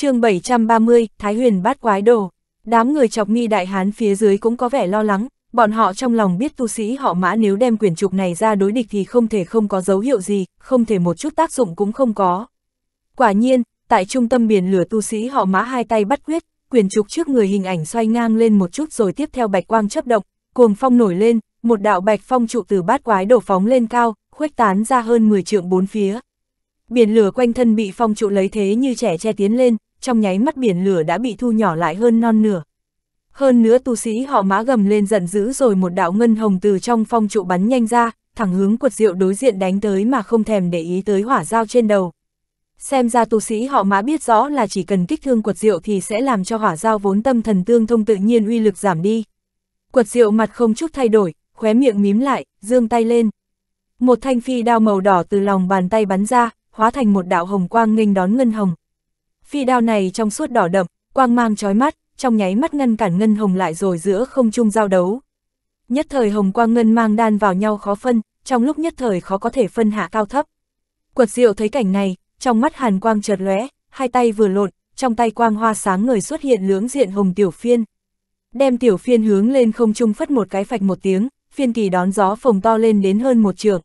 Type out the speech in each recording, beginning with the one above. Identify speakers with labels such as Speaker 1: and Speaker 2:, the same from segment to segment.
Speaker 1: chương 730, Thái Huyền bát quái đồ. Đám người chọc nghi đại hán phía dưới cũng có vẻ lo lắng, bọn họ trong lòng biết tu sĩ họ mã nếu đem quyển trục này ra đối địch thì không thể không có dấu hiệu gì, không thể một chút tác dụng cũng không có. Quả nhiên, tại trung tâm biển lửa tu sĩ họ mã hai tay bắt quyết, quyển trục trước người hình ảnh xoay ngang lên một chút rồi tiếp theo bạch quang chấp động, cuồng phong nổi lên, một đạo bạch phong trụ từ bát quái đổ phóng lên cao, khuếch tán ra hơn 10 trượng bốn phía. Biển lửa quanh thân bị phong trụ lấy thế như trẻ che tiến lên, trong nháy mắt biển lửa đã bị thu nhỏ lại hơn non nửa. Hơn nữa tu sĩ họ má gầm lên giận dữ rồi một đạo ngân hồng từ trong phong trụ bắn nhanh ra, thẳng hướng quật diệu đối diện đánh tới mà không thèm để ý tới hỏa dao trên đầu. Xem ra tu sĩ họ má biết rõ là chỉ cần kích thương quật diệu thì sẽ làm cho hỏa dao vốn tâm thần tương thông tự nhiên uy lực giảm đi. Quật diệu mặt không chút thay đổi, khóe miệng mím lại, dương tay lên. Một thanh phi đao màu đỏ từ lòng bàn tay bắn ra, hóa thành một đạo hồng quang nghênh đón ngân hồng phi đao này trong suốt đỏ đậm, quang mang chói mắt, trong nháy mắt ngăn cản ngân hồng lại rồi giữa không trung giao đấu. Nhất thời hồng quang ngân mang đan vào nhau khó phân, trong lúc nhất thời khó có thể phân hạ cao thấp. Quật diệu thấy cảnh này, trong mắt hàn quang chợt lóe, hai tay vừa lộn, trong tay quang hoa sáng người xuất hiện lưỡng diện hồng tiểu phiên. Đem tiểu phiên hướng lên không trung phất một cái phạch một tiếng, phiên kỳ đón gió phồng to lên đến hơn một trường.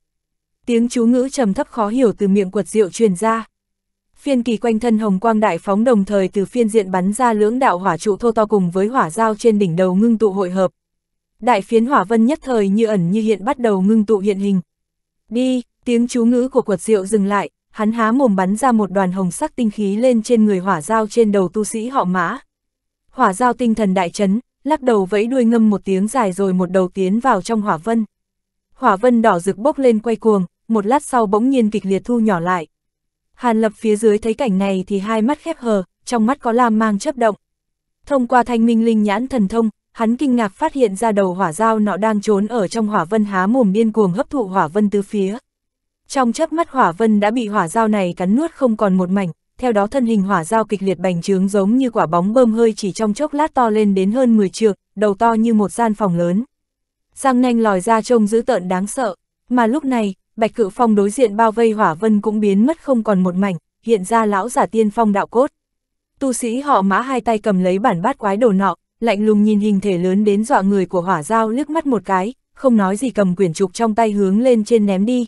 Speaker 1: Tiếng chú ngữ trầm thấp khó hiểu từ miệng quật diệu truyền ra phiên kỳ quanh thân hồng quang đại phóng đồng thời từ phiên diện bắn ra lưỡng đạo hỏa trụ thô to cùng với hỏa dao trên đỉnh đầu ngưng tụ hội hợp. Đại phiến hỏa vân nhất thời như ẩn như hiện bắt đầu ngưng tụ hiện hình. Đi, tiếng chú ngữ của quật diệu dừng lại, hắn há mồm bắn ra một đoàn hồng sắc tinh khí lên trên người hỏa dao trên đầu tu sĩ họ mã. Hỏa dao tinh thần đại chấn, lắc đầu vẫy đuôi ngâm một tiếng dài rồi một đầu tiến vào trong hỏa vân. Hỏa vân đỏ rực bốc lên quay cuồng, một lát sau bỗng nhiên kịch liệt thu nhỏ lại. Hàn Lập phía dưới thấy cảnh này thì hai mắt khép hờ, trong mắt có lam mang chớp động. Thông qua thanh minh linh nhãn thần thông, hắn kinh ngạc phát hiện ra đầu hỏa dao nọ đang trốn ở trong hỏa vân há mồm điên cuồng hấp thụ hỏa vân tứ phía. Trong chớp mắt hỏa vân đã bị hỏa dao này cắn nuốt không còn một mảnh, theo đó thân hình hỏa dao kịch liệt bành trướng giống như quả bóng bơm hơi chỉ trong chốc lát to lên đến hơn 10 trượng, đầu to như một gian phòng lớn. Răng nanh lòi ra trông dữ tợn đáng sợ, mà lúc này, Bạch Cự Phong đối diện bao vây hỏa vân cũng biến mất không còn một mảnh, hiện ra lão giả tiên phong đạo cốt. Tu sĩ họ mã hai tay cầm lấy bản bát quái đồ nọ, lạnh lùng nhìn hình thể lớn đến dọa người của hỏa giao liếc mắt một cái, không nói gì cầm quyển trục trong tay hướng lên trên ném đi.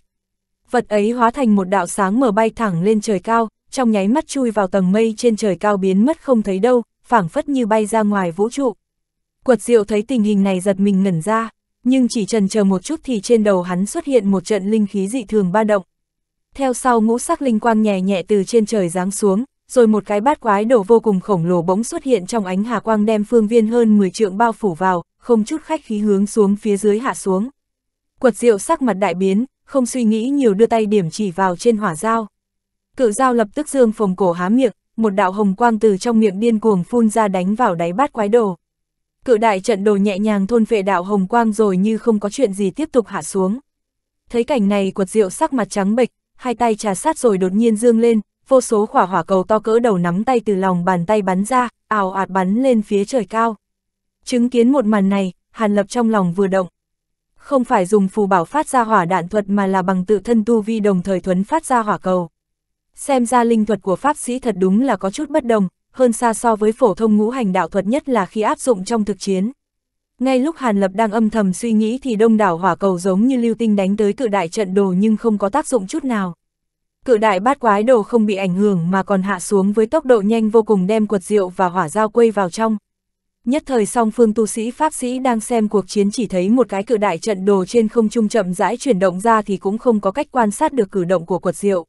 Speaker 1: Vật ấy hóa thành một đạo sáng mở bay thẳng lên trời cao, trong nháy mắt chui vào tầng mây trên trời cao biến mất không thấy đâu, phảng phất như bay ra ngoài vũ trụ. Quật diệu thấy tình hình này giật mình ngẩn ra nhưng chỉ trần chờ một chút thì trên đầu hắn xuất hiện một trận linh khí dị thường ba động. Theo sau ngũ sắc linh quang nhẹ nhẹ từ trên trời giáng xuống, rồi một cái bát quái đổ vô cùng khổng lồ bỗng xuất hiện trong ánh hà quang đem phương viên hơn 10 trượng bao phủ vào, không chút khách khí hướng xuống phía dưới hạ xuống. Quật diệu sắc mặt đại biến, không suy nghĩ nhiều đưa tay điểm chỉ vào trên hỏa dao. Cự dao lập tức dương phồng cổ há miệng, một đạo hồng quang từ trong miệng điên cuồng phun ra đánh vào đáy bát quái đồ cự đại trận đồ nhẹ nhàng thôn vệ đạo hồng quang rồi như không có chuyện gì tiếp tục hạ xuống. Thấy cảnh này quật rượu sắc mặt trắng bệch, hai tay trà sát rồi đột nhiên dương lên, vô số khỏa hỏa cầu to cỡ đầu nắm tay từ lòng bàn tay bắn ra, ào ạt bắn lên phía trời cao. Chứng kiến một màn này, Hàn Lập trong lòng vừa động. Không phải dùng phù bảo phát ra hỏa đạn thuật mà là bằng tự thân tu vi đồng thời thuấn phát ra hỏa cầu. Xem ra linh thuật của pháp sĩ thật đúng là có chút bất đồng, hơn xa so với phổ thông ngũ hành đạo thuật nhất là khi áp dụng trong thực chiến. Ngay lúc Hàn Lập đang âm thầm suy nghĩ thì đông đảo hỏa cầu giống như lưu tinh đánh tới cự đại trận đồ nhưng không có tác dụng chút nào. Cự đại bát quái đồ không bị ảnh hưởng mà còn hạ xuống với tốc độ nhanh vô cùng đem quật rượu và hỏa dao quây vào trong. Nhất thời song phương tu sĩ Pháp sĩ đang xem cuộc chiến chỉ thấy một cái cự đại trận đồ trên không trung chậm rãi chuyển động ra thì cũng không có cách quan sát được cử động của quật rượu.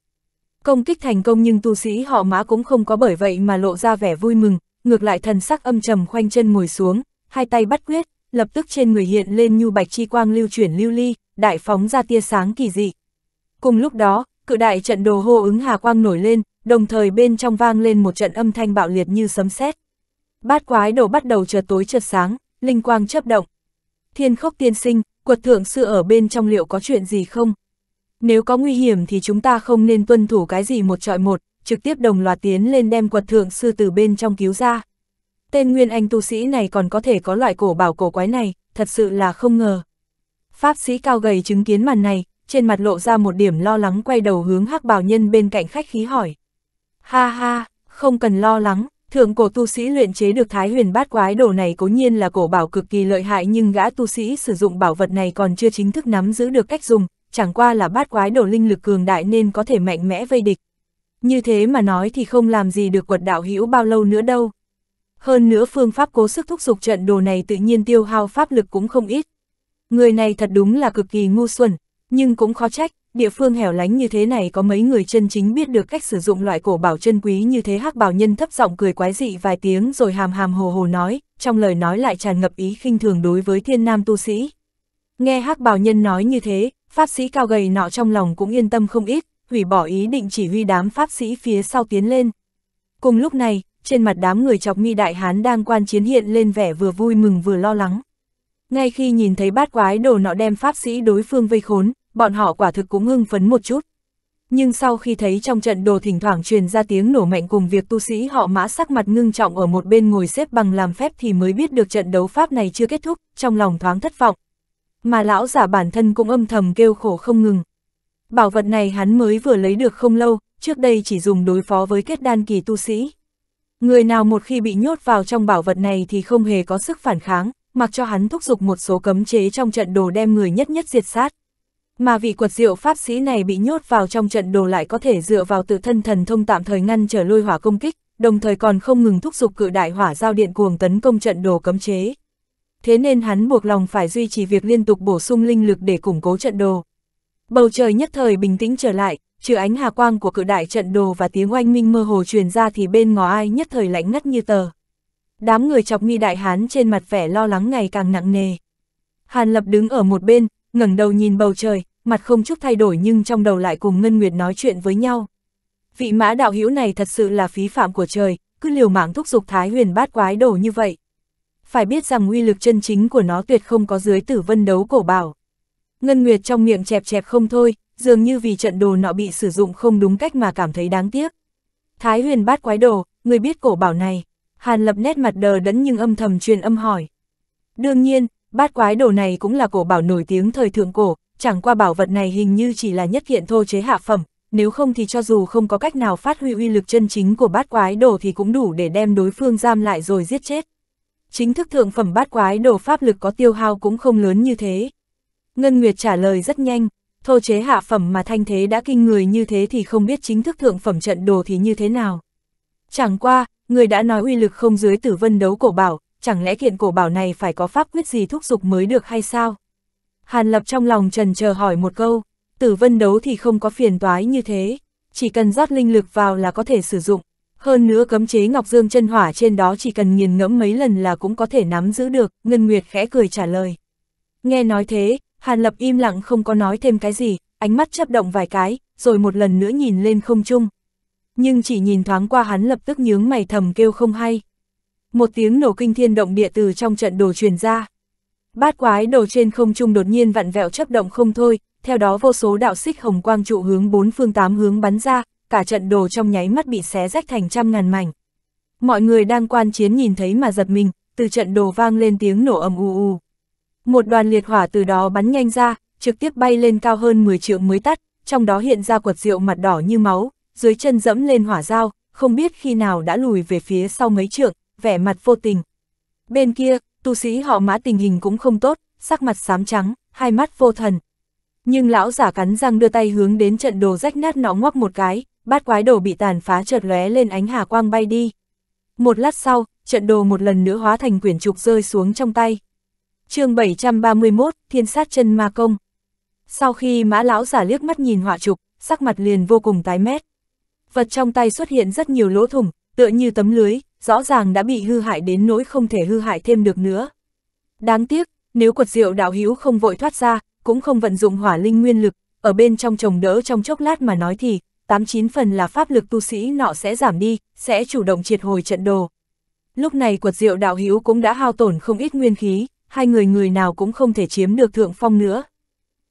Speaker 1: Công kích thành công nhưng tu sĩ họ mã cũng không có bởi vậy mà lộ ra vẻ vui mừng, ngược lại thần sắc âm trầm khoanh chân ngồi xuống, hai tay bắt quyết, lập tức trên người hiện lên nhu bạch chi quang lưu chuyển lưu ly, đại phóng ra tia sáng kỳ dị. Cùng lúc đó, cự đại trận đồ hô ứng hà quang nổi lên, đồng thời bên trong vang lên một trận âm thanh bạo liệt như sấm sét. Bát quái đồ bắt đầu chợt tối chợt sáng, linh quang chớp động. Thiên khốc tiên sinh, quật thượng sư ở bên trong liệu có chuyện gì không? Nếu có nguy hiểm thì chúng ta không nên tuân thủ cái gì một trọi một, trực tiếp đồng loạt tiến lên đem quật thượng sư từ bên trong cứu ra. Tên nguyên anh tu sĩ này còn có thể có loại cổ bảo cổ quái này, thật sự là không ngờ. Pháp sĩ cao gầy chứng kiến màn này, trên mặt lộ ra một điểm lo lắng quay đầu hướng hắc bảo nhân bên cạnh khách khí hỏi. Ha ha, không cần lo lắng, thượng cổ tu sĩ luyện chế được thái huyền bát quái đồ này cố nhiên là cổ bảo cực kỳ lợi hại nhưng gã tu sĩ sử dụng bảo vật này còn chưa chính thức nắm giữ được cách dùng, chẳng qua là bát quái đổ linh lực cường đại nên có thể mạnh mẽ vây địch. Như thế mà nói thì không làm gì được quật đạo hữu bao lâu nữa đâu. Hơn nữa phương pháp cố sức thúc giục trận đồ này tự nhiên tiêu hao pháp lực cũng không ít. Người này thật đúng là cực kỳ ngu xuẩn, nhưng cũng khó trách, địa phương hẻo lánh như thế này có mấy người chân chính biết được cách sử dụng loại cổ bảo chân quý như thế hắc bảo nhân thấp giọng cười quái dị vài tiếng rồi hàm hàm hồ hồ nói, trong lời nói lại tràn ngập ý khinh thường đối với thiên nam tu sĩ. Nghe hắc bảo nhân nói như thế, Pháp sĩ cao gầy nọ trong lòng cũng yên tâm không ít, hủy bỏ ý định chỉ huy đám pháp sĩ phía sau tiến lên. Cùng lúc này, trên mặt đám người chọc mi đại hán đang quan chiến hiện lên vẻ vừa vui mừng vừa lo lắng. Ngay khi nhìn thấy bát quái đồ nọ đem pháp sĩ đối phương vây khốn, bọn họ quả thực cũng hưng phấn một chút. Nhưng sau khi thấy trong trận đồ thỉnh thoảng truyền ra tiếng nổ mạnh cùng việc tu sĩ họ mã sắc mặt ngưng trọng ở một bên ngồi xếp bằng làm phép thì mới biết được trận đấu pháp này chưa kết thúc, trong lòng thoáng thất vọng, mà lão giả bản thân cũng âm thầm kêu khổ không ngừng. Bảo vật này hắn mới vừa lấy được không lâu, trước đây chỉ dùng đối phó với kết đan kỳ tu sĩ. Người nào một khi bị nhốt vào trong bảo vật này thì không hề có sức phản kháng, mặc cho hắn thúc giục một số cấm chế trong trận đồ đem người nhất nhất diệt sát. Mà vị quật diệu pháp sĩ này bị nhốt vào trong trận đồ lại có thể dựa vào tự thân thần thông tạm thời ngăn trở lôi hỏa công kích, đồng thời còn không ngừng thúc giục cự đại hỏa giao điện cuồng tấn công trận đồ cấm chế thế nên hắn buộc lòng phải duy trì việc liên tục bổ sung linh lực để củng cố trận đồ. Bầu trời nhất thời bình tĩnh trở lại, trừ ánh hà quang của cự đại trận đồ và tiếng oanh minh mơ hồ truyền ra thì bên ngó ai nhất thời lạnh ngắt như tờ. Đám người chọc nghi đại hán trên mặt vẻ lo lắng ngày càng nặng nề. Hàn Lập đứng ở một bên, ngẩng đầu nhìn bầu trời, mặt không chút thay đổi nhưng trong đầu lại cùng Ngân Nguyệt nói chuyện với nhau. Vị mã đạo hữu này thật sự là phí phạm của trời, cứ liều mạng thúc giục Thái Huyền bát quái đổ như vậy phải biết rằng uy lực chân chính của nó tuyệt không có dưới tử vân đấu cổ bảo. Ngân Nguyệt trong miệng chẹp chẹp không thôi, dường như vì trận đồ nọ bị sử dụng không đúng cách mà cảm thấy đáng tiếc. Thái huyền bát quái đồ, người biết cổ bảo này. Hàn lập nét mặt đờ đẫn nhưng âm thầm truyền âm hỏi. Đương nhiên, bát quái đồ này cũng là cổ bảo nổi tiếng thời thượng cổ, chẳng qua bảo vật này hình như chỉ là nhất kiện thô chế hạ phẩm, nếu không thì cho dù không có cách nào phát huy uy lực chân chính của bát quái đồ thì cũng đủ để đem đối phương giam lại rồi giết chết chính thức thượng phẩm bát quái đồ pháp lực có tiêu hao cũng không lớn như thế. Ngân Nguyệt trả lời rất nhanh, thô chế hạ phẩm mà thanh thế đã kinh người như thế thì không biết chính thức thượng phẩm trận đồ thì như thế nào. Chẳng qua, người đã nói uy lực không dưới tử vân đấu cổ bảo, chẳng lẽ kiện cổ bảo này phải có pháp quyết gì thúc giục mới được hay sao? Hàn Lập trong lòng trần chờ hỏi một câu, tử vân đấu thì không có phiền toái như thế, chỉ cần rót linh lực vào là có thể sử dụng. Hơn nữa cấm chế Ngọc Dương chân hỏa trên đó chỉ cần nghiền ngẫm mấy lần là cũng có thể nắm giữ được, Ngân Nguyệt khẽ cười trả lời. Nghe nói thế, Hàn Lập im lặng không có nói thêm cái gì, ánh mắt chấp động vài cái, rồi một lần nữa nhìn lên không chung. Nhưng chỉ nhìn thoáng qua hắn lập tức nhướng mày thầm kêu không hay. Một tiếng nổ kinh thiên động địa từ trong trận đồ truyền ra. Bát quái đồ trên không trung đột nhiên vặn vẹo chấp động không thôi, theo đó vô số đạo xích hồng quang trụ hướng bốn phương tám hướng bắn ra, cả trận đồ trong nháy mắt bị xé rách thành trăm ngàn mảnh. Mọi người đang quan chiến nhìn thấy mà giật mình, từ trận đồ vang lên tiếng nổ ầm u u. Một đoàn liệt hỏa từ đó bắn nhanh ra, trực tiếp bay lên cao hơn 10 triệu mới tắt, trong đó hiện ra quật rượu mặt đỏ như máu, dưới chân dẫm lên hỏa dao, không biết khi nào đã lùi về phía sau mấy trượng, vẻ mặt vô tình. Bên kia, tu sĩ họ mã tình hình cũng không tốt, sắc mặt xám trắng, hai mắt vô thần. Nhưng lão giả cắn răng đưa tay hướng đến trận đồ rách nát nó ngoắc một cái, bát quái đồ bị tàn phá chợt lóe lên ánh hà quang bay đi. Một lát sau, trận đồ một lần nữa hóa thành quyển trục rơi xuống trong tay. chương 731, Thiên sát chân ma công. Sau khi mã lão giả liếc mắt nhìn họa trục, sắc mặt liền vô cùng tái mét. Vật trong tay xuất hiện rất nhiều lỗ thủng, tựa như tấm lưới, rõ ràng đã bị hư hại đến nỗi không thể hư hại thêm được nữa. Đáng tiếc, nếu quật diệu đạo hữu không vội thoát ra, cũng không vận dụng hỏa linh nguyên lực, ở bên trong trồng đỡ trong chốc lát mà nói thì, tám chín phần là pháp lực tu sĩ nọ sẽ giảm đi, sẽ chủ động triệt hồi trận đồ. Lúc này quật diệu đạo hữu cũng đã hao tổn không ít nguyên khí, hai người người nào cũng không thể chiếm được thượng phong nữa.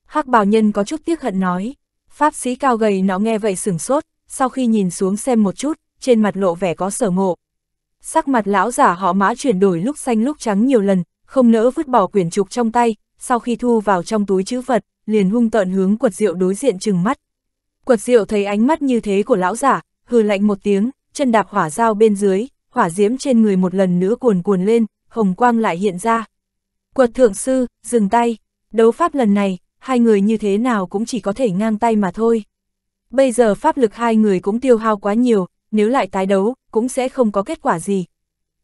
Speaker 1: hắc bào nhân có chút tiếc hận nói, pháp sĩ cao gầy nó nghe vậy sửng sốt, sau khi nhìn xuống xem một chút, trên mặt lộ vẻ có sở ngộ. Sắc mặt lão giả họ mã chuyển đổi lúc xanh lúc trắng nhiều lần, không nỡ vứt bỏ quyển trục trong tay, sau khi thu vào trong túi chữ vật, liền hung tợn hướng quật diệu đối diện chừng mắt. Quật diệu thấy ánh mắt như thế của lão giả, hừ lạnh một tiếng, chân đạp hỏa dao bên dưới, hỏa diễm trên người một lần nữa cuồn cuồn lên, hồng quang lại hiện ra. Quật thượng sư, dừng tay, đấu pháp lần này, hai người như thế nào cũng chỉ có thể ngang tay mà thôi. Bây giờ pháp lực hai người cũng tiêu hao quá nhiều, nếu lại tái đấu, cũng sẽ không có kết quả gì.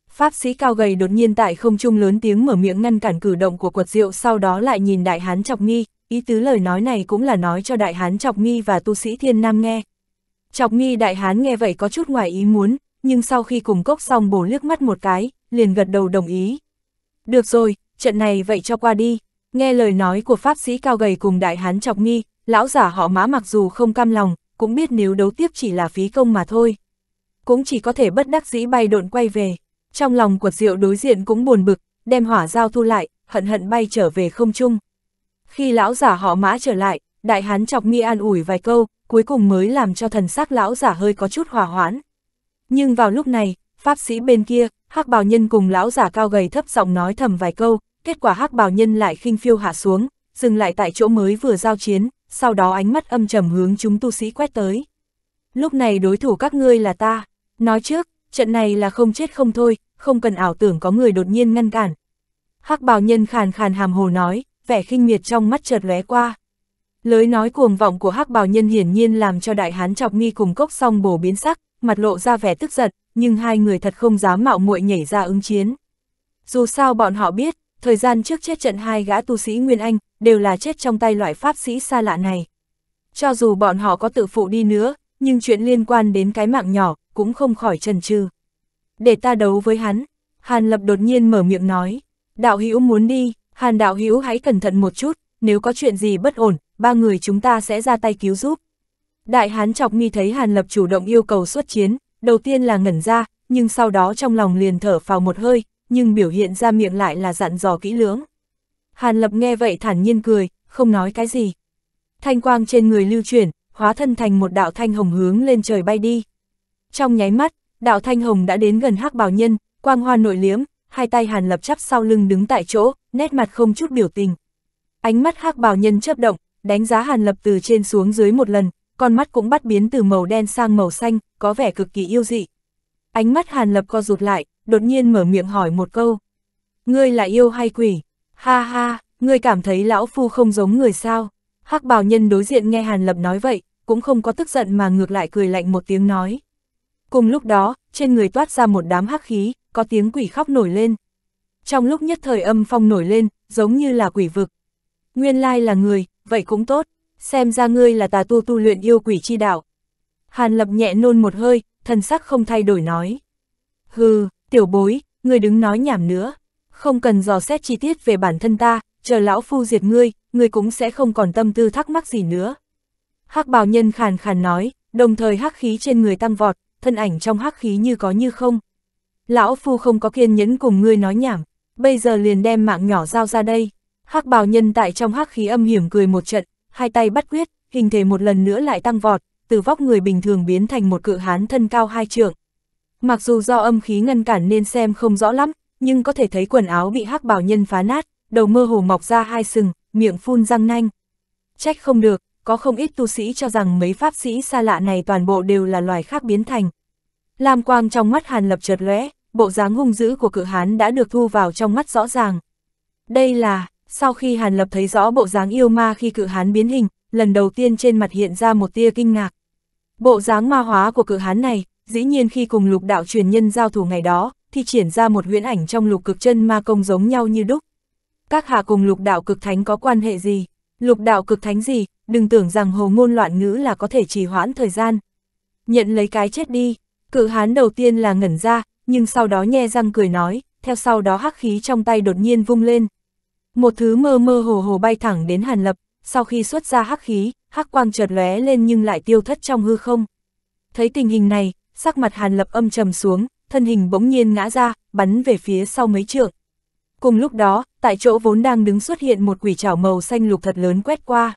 Speaker 1: Pháp sĩ cao gầy đột nhiên tại không trung lớn tiếng mở miệng ngăn cản cử động của quật diệu sau đó lại nhìn đại hán chọc nghi, ý tứ lời nói này cũng là nói cho Đại Hán Chọc Nghi và tu sĩ Thiên Nam nghe. Chọc Nghi Đại Hán nghe vậy có chút ngoài ý muốn, nhưng sau khi cùng cốc xong bổ liếc mắt một cái, liền gật đầu đồng ý. Được rồi, trận này vậy cho qua đi, nghe lời nói của Pháp sĩ cao gầy cùng Đại Hán Chọc Nghi, lão giả họ mã mặc dù không cam lòng, cũng biết nếu đấu tiếp chỉ là phí công mà thôi. Cũng chỉ có thể bất đắc dĩ bay độn quay về. Trong lòng của diệu đối diện cũng buồn bực, đem hỏa giao thu lại, hận hận bay trở về không chung. Khi lão giả họ mã trở lại, đại hán chọc mi an ủi vài câu, cuối cùng mới làm cho thần sắc lão giả hơi có chút hòa hoãn. Nhưng vào lúc này, pháp sĩ bên kia, hắc bào nhân cùng lão giả cao gầy thấp giọng nói thầm vài câu, kết quả hắc bào nhân lại khinh phiêu hạ xuống, dừng lại tại chỗ mới vừa giao chiến, sau đó ánh mắt âm trầm hướng chúng tu sĩ quét tới. Lúc này đối thủ các ngươi là ta, nói trước, trận này là không chết không thôi, không cần ảo tưởng có người đột nhiên ngăn cản. Hắc bào nhân khàn khàn hàm hồ nói, vẻ khinh miệt trong mắt chợt lóe qua. Lối nói cuồng vọng của hắc bào nhân hiển nhiên làm cho đại hán chọc nghi cùng cốc song bổ biến sắc, mặt lộ ra vẻ tức giận, nhưng hai người thật không dám mạo muội nhảy ra ứng chiến. Dù sao bọn họ biết, thời gian trước chết trận hai gã tu sĩ Nguyên Anh, đều là chết trong tay loại pháp sĩ xa lạ này. Cho dù bọn họ có tự phụ đi nữa, nhưng chuyện liên quan đến cái mạng nhỏ, cũng không khỏi trần trừ. Để ta đấu với hắn, Hàn Lập đột nhiên mở miệng nói, đạo hữu muốn đi, Hàn đạo hữu hãy cẩn thận một chút, nếu có chuyện gì bất ổn, ba người chúng ta sẽ ra tay cứu giúp. Đại hán chọc Mi thấy Hàn Lập chủ động yêu cầu xuất chiến, đầu tiên là ngẩn ra, nhưng sau đó trong lòng liền thở phào một hơi, nhưng biểu hiện ra miệng lại là dặn dò kỹ lưỡng. Hàn Lập nghe vậy thản nhiên cười, không nói cái gì. Thanh quang trên người lưu chuyển, hóa thân thành một đạo thanh hồng hướng lên trời bay đi. Trong nháy mắt, đạo thanh hồng đã đến gần hắc Bảo nhân, quang hoa nội liếm, hai tay Hàn Lập chắp sau lưng đứng tại chỗ, nét mặt không chút biểu tình. Ánh mắt hắc bào nhân chớp động, đánh giá Hàn Lập từ trên xuống dưới một lần, con mắt cũng bắt biến từ màu đen sang màu xanh, có vẻ cực kỳ yêu dị. Ánh mắt Hàn Lập co rụt lại, đột nhiên mở miệng hỏi một câu. Ngươi là yêu hay quỷ? Ha ha, ngươi cảm thấy lão phu không giống người sao? hắc bào nhân đối diện nghe Hàn Lập nói vậy, cũng không có tức giận mà ngược lại cười lạnh một tiếng nói. Cùng lúc đó, trên người toát ra một đám hắc khí, có tiếng quỷ khóc nổi lên. Trong lúc nhất thời âm phong nổi lên, giống như là quỷ vực. Nguyên lai là người, vậy cũng tốt, xem ra ngươi là tà tu tu luyện yêu quỷ chi đạo. Hàn lập nhẹ nôn một hơi, thần sắc không thay đổi nói. Hừ, tiểu bối, ngươi đứng nói nhảm nữa, không cần dò xét chi tiết về bản thân ta, chờ lão phu diệt ngươi, ngươi cũng sẽ không còn tâm tư thắc mắc gì nữa. Hắc bào nhân khàn khàn nói, đồng thời hắc khí trên người tăng vọt, thân ảnh trong hắc khí như có như không, lão phu không có kiên nhẫn cùng ngươi nói nhảm, bây giờ liền đem mạng nhỏ giao ra đây. Hắc bào nhân tại trong hắc khí âm hiểm cười một trận, hai tay bắt quyết, hình thể một lần nữa lại tăng vọt, từ vóc người bình thường biến thành một cự hán thân cao hai trượng. Mặc dù do âm khí ngăn cản nên xem không rõ lắm, nhưng có thể thấy quần áo bị hắc bào nhân phá nát, đầu mơ hồ mọc ra hai sừng, miệng phun răng nanh. Trách không được, có không ít tu sĩ cho rằng mấy pháp sĩ xa lạ này toàn bộ đều là loài khác biến thành, Lam quang trong mắt Hàn Lập chợt lóe, bộ dáng hung dữ của cự hán đã được thu vào trong mắt rõ ràng. Đây là, sau khi Hàn Lập thấy rõ bộ dáng yêu ma khi cự hán biến hình, lần đầu tiên trên mặt hiện ra một tia kinh ngạc. Bộ dáng ma hóa của cự hán này, dĩ nhiên khi cùng lục đạo truyền nhân giao thủ ngày đó, thì triển ra một huyễn ảnh trong lục cực chân ma công giống nhau như đúc. Các hạ cùng lục đạo cực thánh có quan hệ gì? Lục đạo cực thánh gì? Đừng tưởng rằng hồ ngôn loạn ngữ là có thể trì hoãn thời gian. Nhận lấy cái chết đi, Cự hán đầu tiên là ngẩn ra, nhưng sau đó nhe răng cười nói, theo sau đó hắc khí trong tay đột nhiên vung lên. Một thứ mơ mơ hồ hồ bay thẳng đến Hàn Lập, sau khi xuất ra hắc khí, hắc quang chợt lóe lên nhưng lại tiêu thất trong hư không. Thấy tình hình này, sắc mặt Hàn Lập âm trầm xuống, thân hình bỗng nhiên ngã ra, bắn về phía sau mấy trượng. Cùng lúc đó, tại chỗ vốn đang đứng xuất hiện một quỷ trảo màu xanh lục thật lớn quét qua.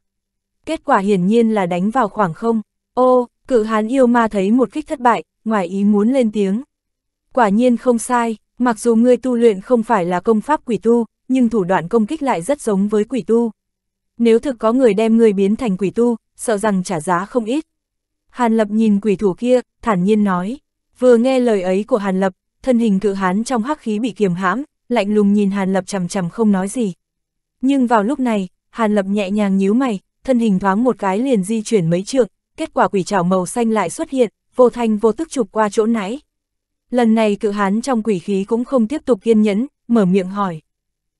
Speaker 1: Kết quả hiển nhiên là đánh vào khoảng không. Ô, cự hán yêu ma thấy một kích thất bại, ngoài ý muốn lên tiếng. Quả nhiên không sai, mặc dù ngươi tu luyện không phải là công pháp quỷ tu, nhưng thủ đoạn công kích lại rất giống với quỷ tu. Nếu thực có người đem ngươi biến thành quỷ tu, sợ rằng trả giá không ít. Hàn Lập nhìn quỷ thủ kia, thản nhiên nói. Vừa nghe lời ấy của Hàn Lập, thân hình cự hán trong hắc khí bị kiềm hãm, lạnh lùng nhìn Hàn Lập chầm chầm không nói gì. Nhưng vào lúc này, Hàn Lập nhẹ nhàng nhíu mày, thân hình thoáng một cái liền di chuyển mấy trượng, kết quả quỷ trảo màu xanh lại xuất hiện, vô thanh vô tức chụp qua chỗ nãy. Lần này cự hán trong quỷ khí cũng không tiếp tục kiên nhẫn, mở miệng hỏi.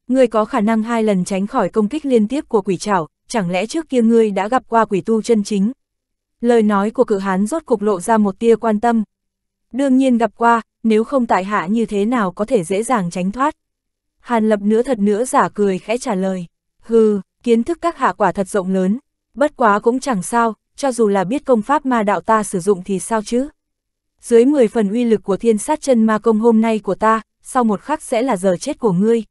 Speaker 1: Ngươi có khả năng hai lần tránh khỏi công kích liên tiếp của quỷ trảo, chẳng lẽ trước kia ngươi đã gặp qua quỷ tu chân chính? Lời nói của cự hán rốt cục lộ ra một tia quan tâm. Đương nhiên gặp qua, nếu không tại hạ như thế nào có thể dễ dàng tránh thoát. Hàn lập nữa thật nữa giả cười khẽ trả lời. Hừ, kiến thức các hạ quả thật rộng lớn, bất quá cũng chẳng sao, cho dù là biết công pháp ma đạo ta sử dụng thì sao chứ? Dưới 10 phần uy lực của thiên sát chân ma công hôm nay của ta, sau một khắc sẽ là giờ chết của ngươi.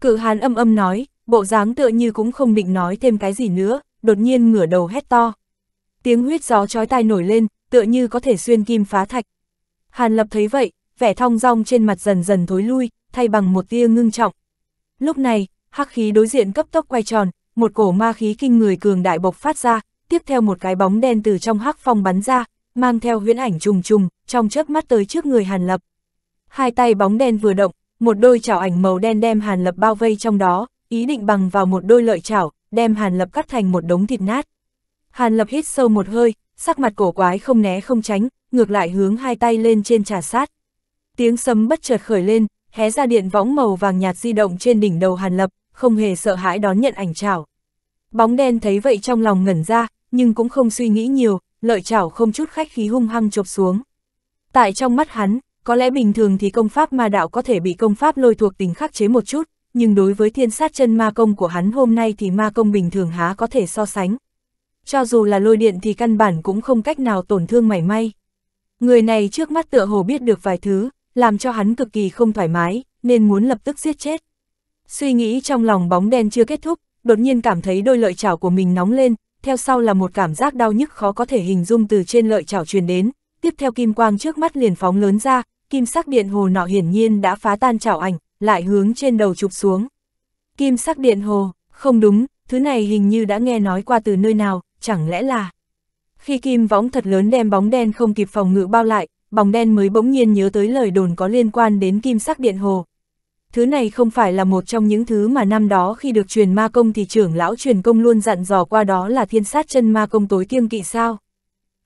Speaker 1: Cự hán âm âm nói, bộ dáng tựa như cũng không định nói thêm cái gì nữa, đột nhiên ngửa đầu hét to. Tiếng huyết gió chói tai nổi lên, tựa như có thể xuyên kim phá thạch. Hàn lập thấy vậy, vẻ thong dong trên mặt dần dần thối lui, thay bằng một tia ngưng trọng. Lúc này, hắc khí đối diện cấp tốc quay tròn, một cổ ma khí kinh người cường đại bộc phát ra, tiếp theo một cái bóng đen từ trong hắc phong bắn ra, mang theo huyễn ảnh trùng trùng, trong chớp mắt tới trước người Hàn Lập. Hai tay bóng đen vừa động, một đôi chảo ảnh màu đen đem Hàn Lập bao vây trong đó, ý định bằng vào một đôi lợi chảo, đem Hàn Lập cắt thành một đống thịt nát. Hàn Lập hít sâu một hơi, sắc mặt cổ quái không né không tránh, ngược lại hướng hai tay lên trên trà sát. Tiếng sấm bất chợt khởi lên, hé ra điện võng màu vàng nhạt di động trên đỉnh đầu Hàn Lập, không hề sợ hãi đón nhận ảnh chảo. Bóng đen thấy vậy trong lòng ngẩn ra, nhưng cũng không suy nghĩ nhiều, lợi chảo không chút khách khí hung hăng chộp xuống. Tại trong mắt hắn, có lẽ bình thường thì công pháp ma đạo có thể bị công pháp lôi thuộc tính khắc chế một chút, nhưng đối với thiên sát chân ma công của hắn hôm nay thì ma công bình thường há có thể so sánh. Cho dù là lôi điện thì căn bản cũng không cách nào tổn thương mảy may. Người này trước mắt tựa hồ biết được vài thứ, làm cho hắn cực kỳ không thoải mái, nên muốn lập tức giết chết. Suy nghĩ trong lòng bóng đen chưa kết thúc, đột nhiên cảm thấy đôi lợi chảo của mình nóng lên, theo sau là một cảm giác đau nhức khó có thể hình dung từ trên lợi chảo truyền đến, tiếp theo kim quang trước mắt liền phóng lớn ra, kim sắc điện hồ nọ hiển nhiên đã phá tan chảo ảnh, lại hướng trên đầu chụp xuống. Kim sắc điện hồ, không đúng, thứ này hình như đã nghe nói qua từ nơi nào, chẳng lẽ là... Khi kim võng thật lớn đem bóng đen không kịp phòng ngự bao lại, bóng đen mới bỗng nhiên nhớ tới lời đồn có liên quan đến kim sắc điện hồ, thứ này không phải là một trong những thứ mà năm đó khi được truyền ma công thì trưởng lão truyền công luôn dặn dò qua đó là thiên sát chân ma công tối kiêng kỵ sao.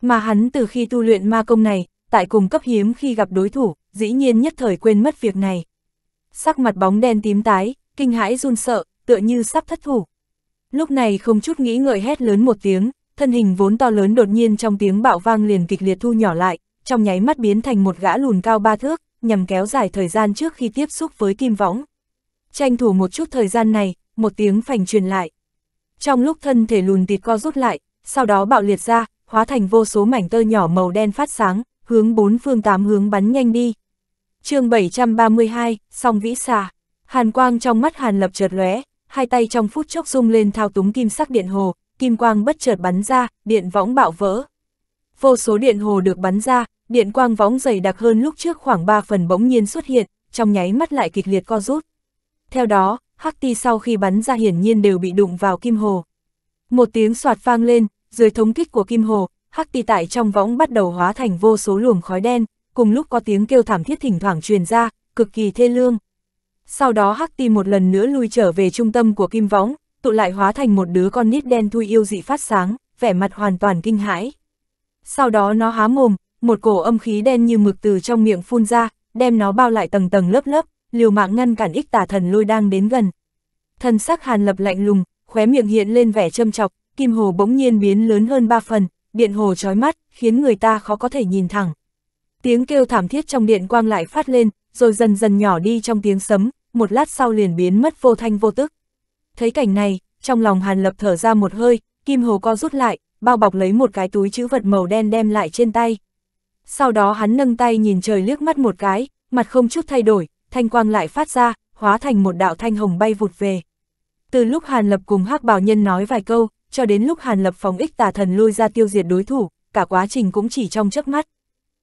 Speaker 1: Mà hắn từ khi tu luyện ma công này, tại cùng cấp hiếm khi gặp đối thủ, dĩ nhiên nhất thời quên mất việc này. Sắc mặt bóng đen tím tái, kinh hãi run sợ, tựa như sắp thất thủ. Lúc này không chút nghĩ ngợi hét lớn một tiếng, thân hình vốn to lớn đột nhiên trong tiếng bạo vang liền kịch liệt thu nhỏ lại, trong nháy mắt biến thành một gã lùn cao ba thước, nhằm kéo dài thời gian trước khi tiếp xúc với Kim Võng. Tranh thủ một chút thời gian này, một tiếng phành truyền lại. Trong lúc thân thể lùn tịt co rút lại, sau đó bạo liệt ra, hóa thành vô số mảnh tơ nhỏ màu đen phát sáng, hướng bốn phương tám hướng bắn nhanh đi. chương 732, song vĩ xà. Hàn quang trong mắt Hàn lập chợt lóe, hai tay trong phút chốc rung lên thao túng kim sắc điện hồ, kim quang bất chợt bắn ra, điện võng bạo vỡ. Vô số điện hồ được bắn ra, điện quang võng dày đặc hơn lúc trước khoảng 3 phần bỗng nhiên xuất hiện, trong nháy mắt lại kịch liệt co rút. Theo đó, hắc ti sau khi bắn ra hiển nhiên đều bị đụng vào kim hồ. Một tiếng soạt vang lên, dưới thống kích của kim hồ, hắc ti tại trong võng bắt đầu hóa thành vô số luồng khói đen, cùng lúc có tiếng kêu thảm thiết thỉnh thoảng truyền ra, cực kỳ thê lương. Sau đó hắc ti một lần nữa lui trở về trung tâm của kim võng, tụ lại hóa thành một đứa con nít đen thui yêu dị phát sáng, vẻ mặt hoàn toàn kinh hãi. Sau đó nó há mồm, một cổ âm khí đen như mực từ trong miệng phun ra, đem nó bao lại tầng tầng lớp lớp, liều mạng ngăn cản ích tà thần lôi đang đến gần. Thần sắc hàn lập lạnh lùng, khóe miệng hiện lên vẻ châm chọc, kim hồ bỗng nhiên biến lớn hơn ba phần, điện hồ chói mắt, khiến người ta khó có thể nhìn thẳng. Tiếng kêu thảm thiết trong điện quang lại phát lên, rồi dần dần nhỏ đi trong tiếng sấm, một lát sau liền biến mất vô thanh vô tức. Thấy cảnh này, trong lòng Hàn Lập thở ra một hơi, kim hồ co rút lại, bao bọc lấy một cái túi chữ vật màu đen đem lại trên tay sau đó hắn nâng tay nhìn trời liếc mắt một cái, mặt không chút thay đổi, thanh quang lại phát ra, hóa thành một đạo thanh hồng bay vụt về. Từ lúc Hàn Lập cùng hắc Bảo Nhân nói vài câu, cho đến lúc Hàn Lập phóng ích tà thần lui ra tiêu diệt đối thủ, cả quá trình cũng chỉ trong chớp mắt.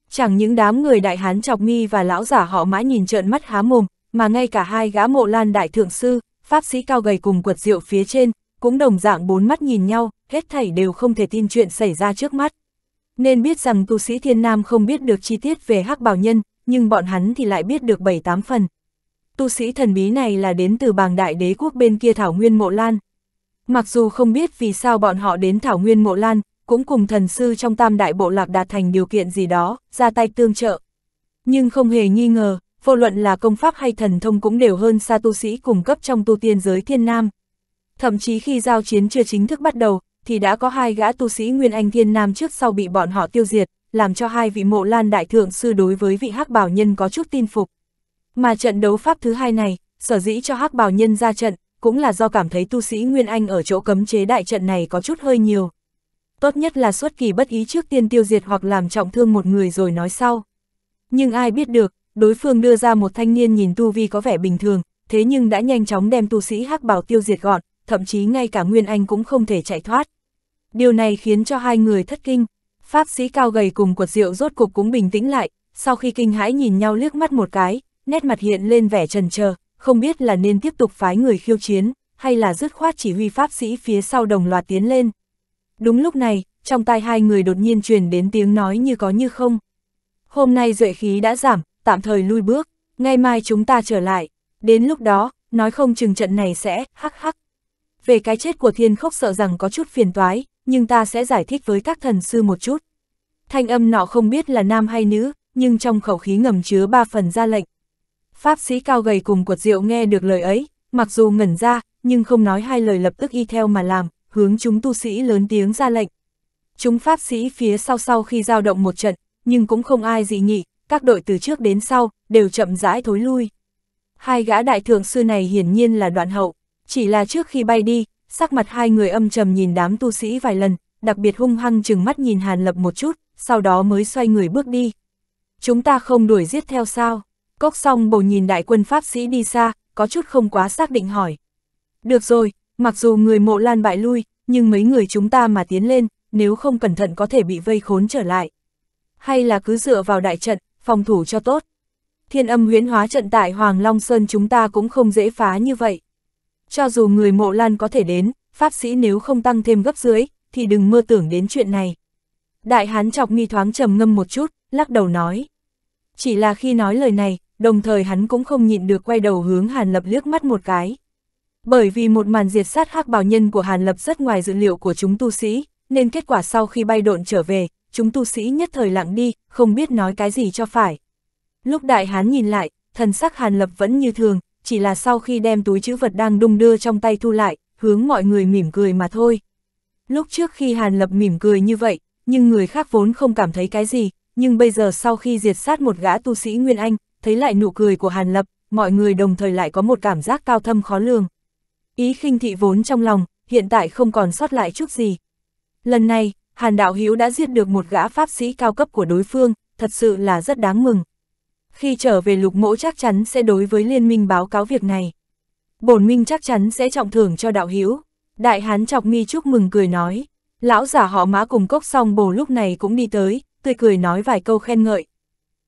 Speaker 1: Chẳng những đám người đại hán chọc mi và lão giả họ mãi nhìn trợn mắt há mồm, mà ngay cả hai gã mộ lan đại thượng sư, pháp sĩ cao gầy cùng quật rượu phía trên, cũng đồng dạng bốn mắt nhìn nhau, hết thảy đều không thể tin chuyện xảy ra trước mắt. Nên biết rằng tu sĩ Thiên Nam không biết được chi tiết về Hắc Bảo Nhân, nhưng bọn hắn thì lại biết được bảy tám phần. Tu sĩ thần bí này là đến từ bàng đại đế quốc bên kia Thảo Nguyên Mộ Lan. Mặc dù không biết vì sao bọn họ đến Thảo Nguyên Mộ Lan, cũng cùng thần sư trong tam đại bộ lạc đạt thành điều kiện gì đó, ra tay tương trợ. Nhưng không hề nghi ngờ, vô luận là công pháp hay thần thông cũng đều hơn xa tu sĩ cùng cấp trong tu tiên giới thiên nam. Thậm chí khi giao chiến chưa chính thức bắt đầu, thì đã có hai gã tu sĩ Nguyên Anh Thiên Nam trước sau bị bọn họ tiêu diệt, làm cho hai vị mộ lan đại thượng sư đối với vị hắc bảo nhân có chút tin phục. Mà trận đấu pháp thứ hai này, sở dĩ cho hắc bảo nhân ra trận, cũng là do cảm thấy tu sĩ Nguyên Anh ở chỗ cấm chế đại trận này có chút hơi nhiều. Tốt nhất là xuất kỳ bất ý trước tiên tiêu diệt hoặc làm trọng thương một người rồi nói sau. Nhưng ai biết được, đối phương đưa ra một thanh niên nhìn tu vi có vẻ bình thường, thế nhưng đã nhanh chóng đem tu sĩ hắc bảo tiêu diệt gọn, thậm chí ngay cả Nguyên Anh cũng không thể chạy thoát. Điều này khiến cho hai người thất kinh. Pháp sĩ cao gầy cùng quật rượu rốt cục cũng bình tĩnh lại, sau khi kinh hãi nhìn nhau liếc mắt một cái, nét mặt hiện lên vẻ trần chờ không biết là nên tiếp tục phái người khiêu chiến, hay là dứt khoát chỉ huy pháp sĩ phía sau đồng loạt tiến lên. Đúng lúc này, trong tai hai người đột nhiên truyền đến tiếng nói như có như không. Hôm nay duệ khí đã giảm, tạm thời lui bước, ngày mai chúng ta trở lại, đến lúc đó, nói không chừng trận này sẽ, hắc hắc về cái chết của thiên khốc sợ rằng có chút phiền toái, nhưng ta sẽ giải thích với các thần sư một chút. Thanh âm nọ không biết là nam hay nữ, nhưng trong khẩu khí ngầm chứa ba phần ra lệnh. Pháp sĩ cao gầy cùng cuột rượu nghe được lời ấy, mặc dù ngẩn ra, nhưng không nói hai lời lập tức y theo mà làm, hướng chúng tu sĩ lớn tiếng ra lệnh. Chúng pháp sĩ phía sau sau khi giao động một trận, nhưng cũng không ai dị nghị, các đội từ trước đến sau, đều chậm rãi thối lui. Hai gã đại thượng sư này hiển nhiên là đoạn hậu, chỉ là trước khi bay đi, sắc mặt hai người âm trầm nhìn đám tu sĩ vài lần, đặc biệt hung hăng chừng mắt nhìn Hàn Lập một chút, sau đó mới xoay người bước đi. Chúng ta không đuổi giết theo sao? Cốc song bầu nhìn đại quân Pháp sĩ đi xa, có chút không quá xác định hỏi. Được rồi, mặc dù người mộ lan bại lui, nhưng mấy người chúng ta mà tiến lên, nếu không cẩn thận có thể bị vây khốn trở lại. Hay là cứ dựa vào đại trận, phòng thủ cho tốt. Thiên âm huyến hóa trận tại Hoàng Long Sơn chúng ta cũng không dễ phá như vậy. Cho dù người mộ lan có thể đến, pháp sĩ nếu không tăng thêm gấp dưới, thì đừng mơ tưởng đến chuyện này. Đại hán chọc nghi thoáng trầm ngâm một chút, lắc đầu nói. Chỉ là khi nói lời này, đồng thời hắn cũng không nhịn được quay đầu hướng Hàn Lập liếc mắt một cái. Bởi vì một màn diệt sát hắc bào nhân của Hàn Lập rất ngoài dự liệu của chúng tu sĩ, nên kết quả sau khi bay độn trở về, chúng tu sĩ nhất thời lặng đi, không biết nói cái gì cho phải. Lúc đại hán nhìn lại, thần sắc Hàn Lập vẫn như thường, chỉ là sau khi đem túi chữ vật đang đung đưa trong tay thu lại, hướng mọi người mỉm cười mà thôi. Lúc trước khi Hàn Lập mỉm cười như vậy, nhưng người khác vốn không cảm thấy cái gì, nhưng bây giờ sau khi diệt sát một gã tu sĩ Nguyên Anh, thấy lại nụ cười của Hàn Lập, mọi người đồng thời lại có một cảm giác cao thâm khó lường. Ý khinh thị vốn trong lòng, hiện tại không còn sót lại chút gì. Lần này, Hàn Đạo Hiếu đã giết được một gã pháp sĩ cao cấp của đối phương, thật sự là rất đáng mừng khi trở về lục mỗ chắc chắn sẽ đối với liên minh báo cáo việc này. Bổn minh chắc chắn sẽ trọng thưởng cho đạo hữu Đại hán chọc mi chúc mừng cười nói. Lão giả họ mã cùng cốc song bổ lúc này cũng đi tới, tươi cười nói vài câu khen ngợi.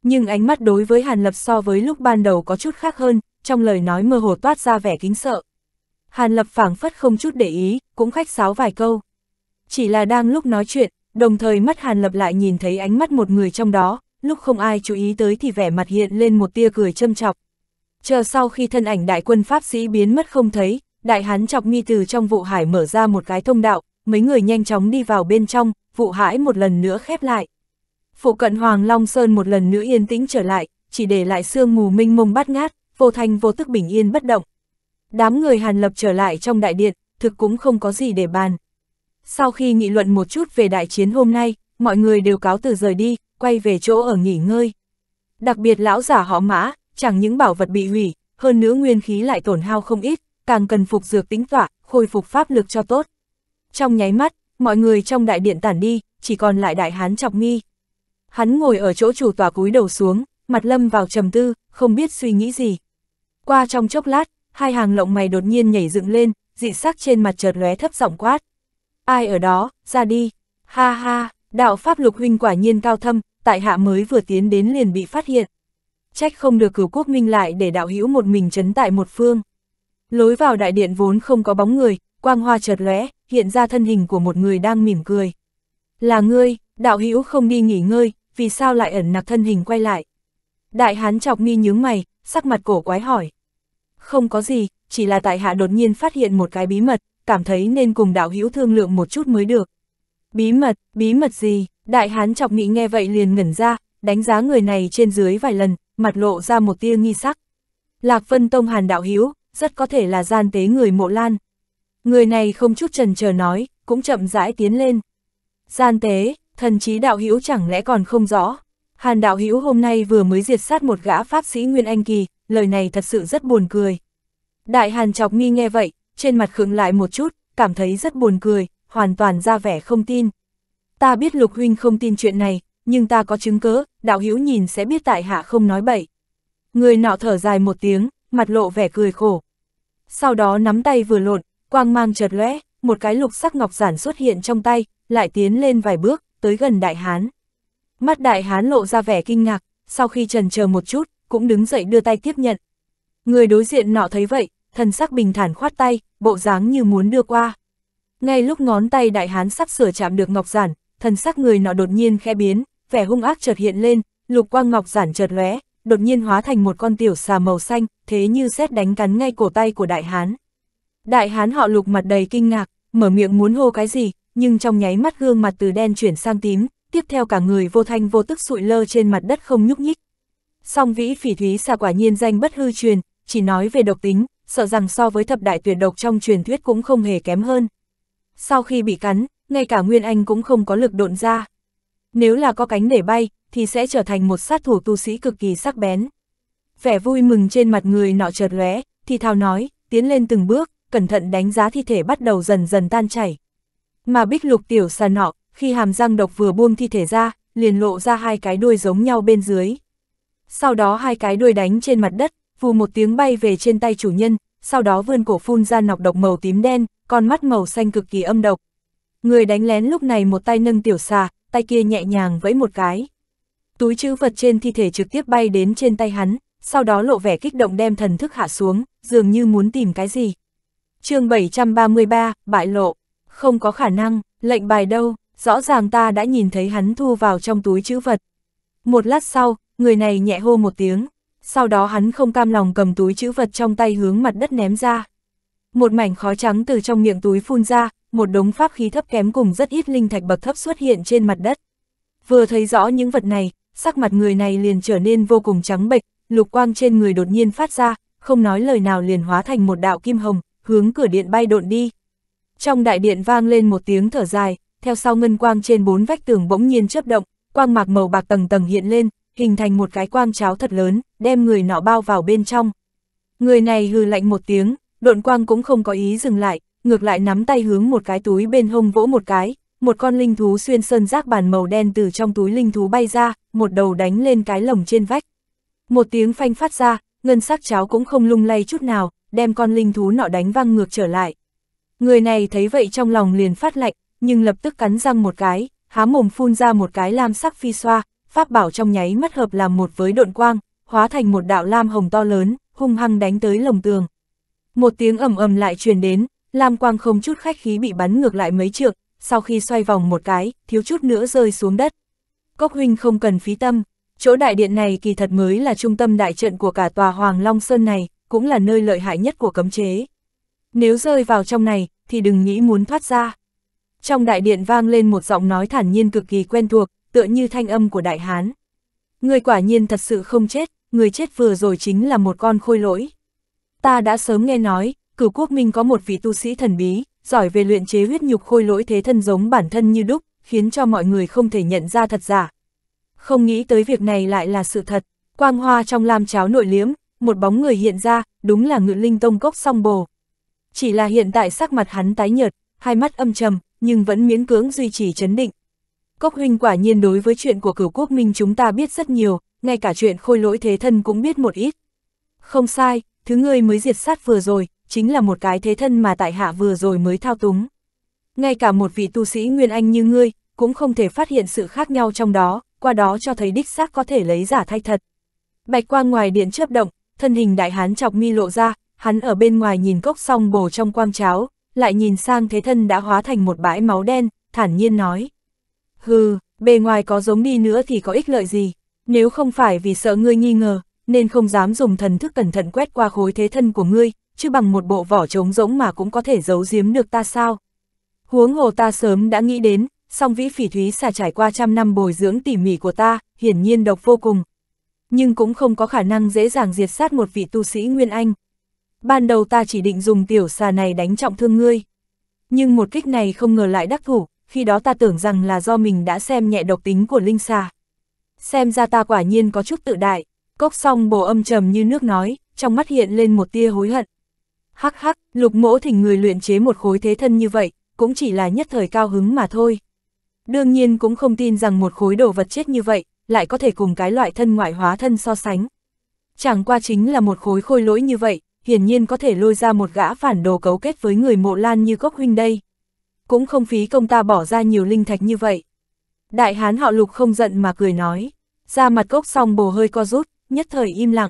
Speaker 1: Nhưng ánh mắt đối với Hàn Lập so với lúc ban đầu có chút khác hơn, trong lời nói mơ hồ toát ra vẻ kính sợ. Hàn Lập phảng phất không chút để ý, cũng khách sáo vài câu. Chỉ là đang lúc nói chuyện, đồng thời mắt Hàn Lập lại nhìn thấy ánh mắt một người trong đó, lúc không ai chú ý tới thì vẻ mặt hiện lên một tia cười châm chọc. Chờ sau khi thân ảnh đại quân Pháp sĩ biến mất không thấy, đại hán chọc nghi từ trong vụ hải mở ra một cái thông đạo, mấy người nhanh chóng đi vào bên trong, vụ hải một lần nữa khép lại. Phụ cận Hoàng Long Sơn một lần nữa yên tĩnh trở lại, chỉ để lại sương mù minh mông bát ngát, vô thanh vô tức bình yên bất động. Đám người Hàn Lập trở lại trong đại điện, thực cũng không có gì để bàn. Sau khi nghị luận một chút về đại chiến hôm nay, mọi người đều cáo từ rời đi, quay về chỗ ở nghỉ ngơi. Đặc biệt lão giả họ mã, chẳng những bảo vật bị hủy, hơn nữa nguyên khí lại tổn hao không ít, càng cần phục dược tính tỏa, khôi phục pháp lực cho tốt. Trong nháy mắt, mọi người trong đại điện tản đi, chỉ còn lại đại hán chọc nghi. Hắn ngồi ở chỗ chủ tòa cúi đầu xuống, mặt lâm vào trầm tư, không biết suy nghĩ gì. Qua trong chốc lát, hai hàng lộng mày đột nhiên nhảy dựng lên, dị sắc trên mặt chợt lóe thấp giọng quát. Ai ở đó, ra đi. Ha ha, Đạo Pháp Lục Huynh quả nhiên cao thâm, tại hạ mới vừa tiến đến liền bị phát hiện. Trách không được cửu quốc minh lại để đạo hữu một mình chấn tại một phương. Lối vào đại điện vốn không có bóng người, quang hoa chợt lóe, hiện ra thân hình của một người đang mỉm cười. Là ngươi, đạo hữu không đi nghỉ ngơi, vì sao lại ẩn nặc thân hình quay lại? Đại hán chọc mi nhướng mày, sắc mặt cổ quái hỏi. Không có gì, chỉ là tại hạ đột nhiên phát hiện một cái bí mật, cảm thấy nên cùng đạo hữu thương lượng một chút mới được. Bí mật, bí mật gì? Đại hán chọc nghị nghe vậy liền ngẩn ra, đánh giá người này trên dưới vài lần, mặt lộ ra một tia nghi sắc. Lạc Vân Tông Hàn Đạo Hiếu, rất có thể là gian tế người mộ lan. Người này không chút trần chờ nói, cũng chậm rãi tiến lên. Gian tế, thần chí đạo hữu chẳng lẽ còn không rõ. Hàn đạo hữu hôm nay vừa mới diệt sát một gã pháp sĩ Nguyên Anh Kỳ, lời này thật sự rất buồn cười. Đại hàn chọc nghi nghe vậy, trên mặt khựng lại một chút, cảm thấy rất buồn cười, hoàn toàn ra vẻ không tin. Ta biết Lục Huynh không tin chuyện này, nhưng ta có chứng cớ, đạo hữu nhìn sẽ biết tại hạ không nói bậy. Người nọ thở dài một tiếng, mặt lộ vẻ cười khổ. Sau đó nắm tay vừa lộn, quang mang chợt lóe, một cái lục sắc ngọc giản xuất hiện trong tay, lại tiến lên vài bước, tới gần đại hán. Mắt đại hán lộ ra vẻ kinh ngạc, sau khi trần chờ một chút, cũng đứng dậy đưa tay tiếp nhận. Người đối diện nọ thấy vậy, thần sắc bình thản khoát tay, bộ dáng như muốn đưa qua. Ngay lúc ngón tay đại hán sắp sửa chạm được ngọc giản, thần sắc người nọ đột nhiên khẽ biến, vẻ hung ác chợt hiện lên, lục quang ngọc giản chợt lóe, đột nhiên hóa thành một con tiểu xà màu xanh, thế như xét đánh cắn ngay cổ tay của đại hán. Đại hán họ lục mặt đầy kinh ngạc, mở miệng muốn hô cái gì, nhưng trong nháy mắt gương mặt từ đen chuyển sang tím, tiếp theo cả người vô thanh vô tức sụi lơ trên mặt đất không nhúc nhích. Song vĩ phỉ thúy xà quả nhiên danh bất hư truyền, chỉ nói về độc tính, sợ rằng so với thập đại tuyệt độc trong truyền thuyết cũng không hề kém hơn sau khi bị cắn, ngay cả Nguyên Anh cũng không có lực độn ra. Nếu là có cánh để bay, thì sẽ trở thành một sát thủ tu sĩ cực kỳ sắc bén. Vẻ vui mừng trên mặt người nọ chợt lóe, thì thào nói, tiến lên từng bước, cẩn thận đánh giá thi thể bắt đầu dần dần tan chảy. Mà bích lục tiểu sàn nọ, khi hàm răng độc vừa buông thi thể ra, liền lộ ra hai cái đuôi giống nhau bên dưới. Sau đó hai cái đuôi đánh trên mặt đất, vù một tiếng bay về trên tay chủ nhân, sau đó vươn cổ phun ra nọc độc màu tím đen, con mắt màu xanh cực kỳ âm độc. Người đánh lén lúc này một tay nâng tiểu xà, tay kia nhẹ nhàng vẫy một cái. Túi chữ vật trên thi thể trực tiếp bay đến trên tay hắn, sau đó lộ vẻ kích động đem thần thức hạ xuống, dường như muốn tìm cái gì. chương 733, bại lộ, không có khả năng, lệnh bài đâu, rõ ràng ta đã nhìn thấy hắn thu vào trong túi chữ vật. Một lát sau, người này nhẹ hô một tiếng, sau đó hắn không cam lòng cầm túi chữ vật trong tay hướng mặt đất ném ra một mảnh khói trắng từ trong miệng túi phun ra, một đống pháp khí thấp kém cùng rất ít linh thạch bậc thấp xuất hiện trên mặt đất. Vừa thấy rõ những vật này, sắc mặt người này liền trở nên vô cùng trắng bệch, lục quang trên người đột nhiên phát ra, không nói lời nào liền hóa thành một đạo kim hồng, hướng cửa điện bay độn đi. Trong đại điện vang lên một tiếng thở dài, theo sau ngân quang trên bốn vách tường bỗng nhiên chớp động, quang mạc màu bạc tầng tầng hiện lên, hình thành một cái quang cháo thật lớn, đem người nọ bao vào bên trong. Người này hừ lạnh một tiếng, độn quang cũng không có ý dừng lại, ngược lại nắm tay hướng một cái túi bên hông vỗ một cái, một con linh thú xuyên sơn rác bản màu đen từ trong túi linh thú bay ra, một đầu đánh lên cái lồng trên vách. Một tiếng phanh phát ra, ngân sắc cháo cũng không lung lay chút nào, đem con linh thú nọ đánh văng ngược trở lại. Người này thấy vậy trong lòng liền phát lạnh, nhưng lập tức cắn răng một cái, há mồm phun ra một cái lam sắc phi xoa, pháp bảo trong nháy mắt hợp làm một với độn quang, hóa thành một đạo lam hồng to lớn, hung hăng đánh tới lồng tường. Một tiếng ầm ầm lại truyền đến, Lam Quang không chút khách khí bị bắn ngược lại mấy trượng, sau khi xoay vòng một cái, thiếu chút nữa rơi xuống đất. Cốc huynh không cần phí tâm, chỗ đại điện này kỳ thật mới là trung tâm đại trận của cả tòa Hoàng Long Sơn này, cũng là nơi lợi hại nhất của cấm chế. Nếu rơi vào trong này, thì đừng nghĩ muốn thoát ra. Trong đại điện vang lên một giọng nói thản nhiên cực kỳ quen thuộc, tựa như thanh âm của đại hán. Người quả nhiên thật sự không chết, người chết vừa rồi chính là một con khôi lỗi. Ta đã sớm nghe nói, cửu quốc minh có một vị tu sĩ thần bí, giỏi về luyện chế huyết nhục khôi lỗi thế thân giống bản thân như đúc, khiến cho mọi người không thể nhận ra thật giả. Không nghĩ tới việc này lại là sự thật, quang hoa trong lam cháo nội liếm, một bóng người hiện ra, đúng là ngự linh tông cốc song bồ. Chỉ là hiện tại sắc mặt hắn tái nhợt, hai mắt âm trầm, nhưng vẫn miễn cưỡng duy trì chấn định. Cốc huynh quả nhiên đối với chuyện của cửu quốc minh chúng ta biết rất nhiều, ngay cả chuyện khôi lỗi thế thân cũng biết một ít. Không sai, thứ ngươi mới diệt sát vừa rồi, chính là một cái thế thân mà tại hạ vừa rồi mới thao túng. Ngay cả một vị tu sĩ Nguyên Anh như ngươi, cũng không thể phát hiện sự khác nhau trong đó, qua đó cho thấy đích xác có thể lấy giả thay thật. Bạch quang ngoài điện chớp động, thân hình đại hán chọc mi lộ ra, hắn ở bên ngoài nhìn cốc song bồ trong quang cháo, lại nhìn sang thế thân đã hóa thành một bãi máu đen, thản nhiên nói. Hừ, bề ngoài có giống đi nữa thì có ích lợi gì, nếu không phải vì sợ ngươi nghi ngờ, nên không dám dùng thần thức cẩn thận quét qua khối thế thân của ngươi, chứ bằng một bộ vỏ trống rỗng mà cũng có thể giấu giếm được ta sao. Huống hồ ta sớm đã nghĩ đến, song vĩ phỉ thúy xà trải qua trăm năm bồi dưỡng tỉ mỉ của ta, hiển nhiên độc vô cùng. Nhưng cũng không có khả năng dễ dàng diệt sát một vị tu sĩ Nguyên Anh. Ban đầu ta chỉ định dùng tiểu xà này đánh trọng thương ngươi. Nhưng một kích này không ngờ lại đắc thủ, khi đó ta tưởng rằng là do mình đã xem nhẹ độc tính của linh xà. Xem ra ta quả nhiên có chút tự đại. Cốc song bồ âm trầm như nước nói, trong mắt hiện lên một tia hối hận. Hắc hắc, lục mỗ thỉnh người luyện chế một khối thế thân như vậy, cũng chỉ là nhất thời cao hứng mà thôi. Đương nhiên cũng không tin rằng một khối đồ vật chết như vậy, lại có thể cùng cái loại thân ngoại hóa thân so sánh. Chẳng qua chính là một khối khôi lỗi như vậy, hiển nhiên có thể lôi ra một gã phản đồ cấu kết với người mộ lan như cốc huynh đây. Cũng không phí công ta bỏ ra nhiều linh thạch như vậy. Đại hán họ lục không giận mà cười nói, ra mặt cốc song bồ hơi co rút, nhất thời im lặng.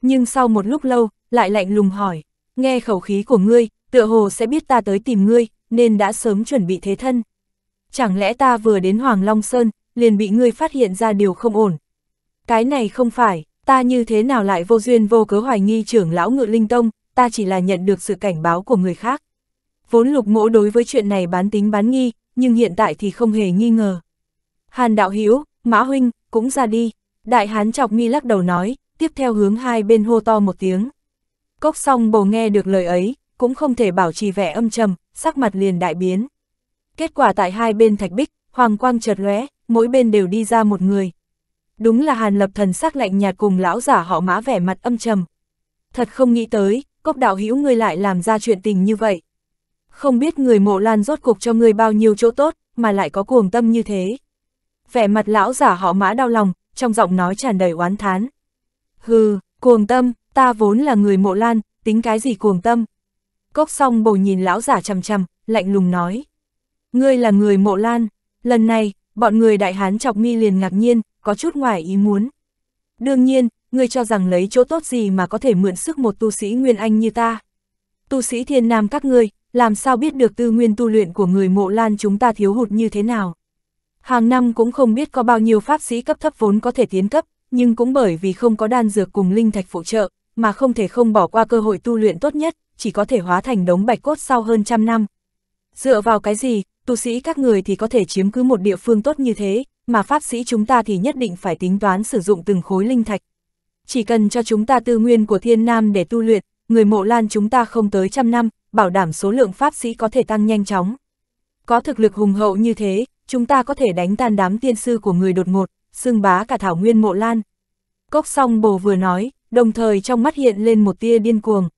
Speaker 1: Nhưng sau một lúc lâu, lại lạnh lùng hỏi, nghe khẩu khí của ngươi, tựa hồ sẽ biết ta tới tìm ngươi, nên đã sớm chuẩn bị thế thân. Chẳng lẽ ta vừa đến Hoàng Long Sơn, liền bị ngươi phát hiện ra điều không ổn. Cái này không phải, ta như thế nào lại vô duyên vô cớ hoài nghi trưởng lão ngự linh tông, ta chỉ là nhận được sự cảnh báo của người khác. Vốn lục mỗ đối với chuyện này bán tính bán nghi, nhưng hiện tại thì không hề nghi ngờ. Hàn đạo Hiếu, Mã Huynh, cũng ra đi. Đại hán chọc mi lắc đầu nói, tiếp theo hướng hai bên hô to một tiếng. Cốc song bồ nghe được lời ấy, cũng không thể bảo trì vẻ âm trầm, sắc mặt liền đại biến. Kết quả tại hai bên thạch bích, hoàng quang chợt lóe, mỗi bên đều đi ra một người. Đúng là Hàn Lập thần sắc lạnh nhạt cùng lão giả họ mã vẻ mặt âm trầm. Thật không nghĩ tới, cốc đạo hữu ngươi lại làm ra chuyện tình như vậy. Không biết người mộ lan rốt cục cho ngươi bao nhiêu chỗ tốt, mà lại có cuồng tâm như thế. Vẻ mặt lão giả họ mã đau lòng, trong giọng nói tràn đầy oán thán. Hừ, cuồng tâm, ta vốn là người mộ lan, tính cái gì cuồng tâm? Cốc song bồ nhìn lão giả chầm chầm, lạnh lùng nói. Ngươi là người mộ lan, lần này, bọn người đại hán chọc mi liền ngạc nhiên, có chút ngoài ý muốn. Đương nhiên, ngươi cho rằng lấy chỗ tốt gì mà có thể mượn sức một tu sĩ nguyên anh như ta. Tu sĩ thiên nam các ngươi, làm sao biết được tư nguyên tu luyện của người mộ lan chúng ta thiếu hụt như thế nào? Hàng năm cũng không biết có bao nhiêu pháp sĩ cấp thấp vốn có thể tiến cấp, nhưng cũng bởi vì không có đan dược cùng linh thạch phụ trợ, mà không thể không bỏ qua cơ hội tu luyện tốt nhất, chỉ có thể hóa thành đống bạch cốt sau hơn trăm năm. Dựa vào cái gì, tu sĩ các người thì có thể chiếm cứ một địa phương tốt như thế, mà pháp sĩ chúng ta thì nhất định phải tính toán sử dụng từng khối linh thạch. Chỉ cần cho chúng ta tư nguyên của thiên nam để tu luyện, người mộ lan chúng ta không tới trăm năm, bảo đảm số lượng pháp sĩ có thể tăng nhanh chóng. Có thực lực hùng hậu như thế, chúng ta có thể đánh tan đám tiên sư của người đột ngột, xương bá cả thảo nguyên mộ lan. Cốc song bồ vừa nói, đồng thời trong mắt hiện lên một tia điên cuồng.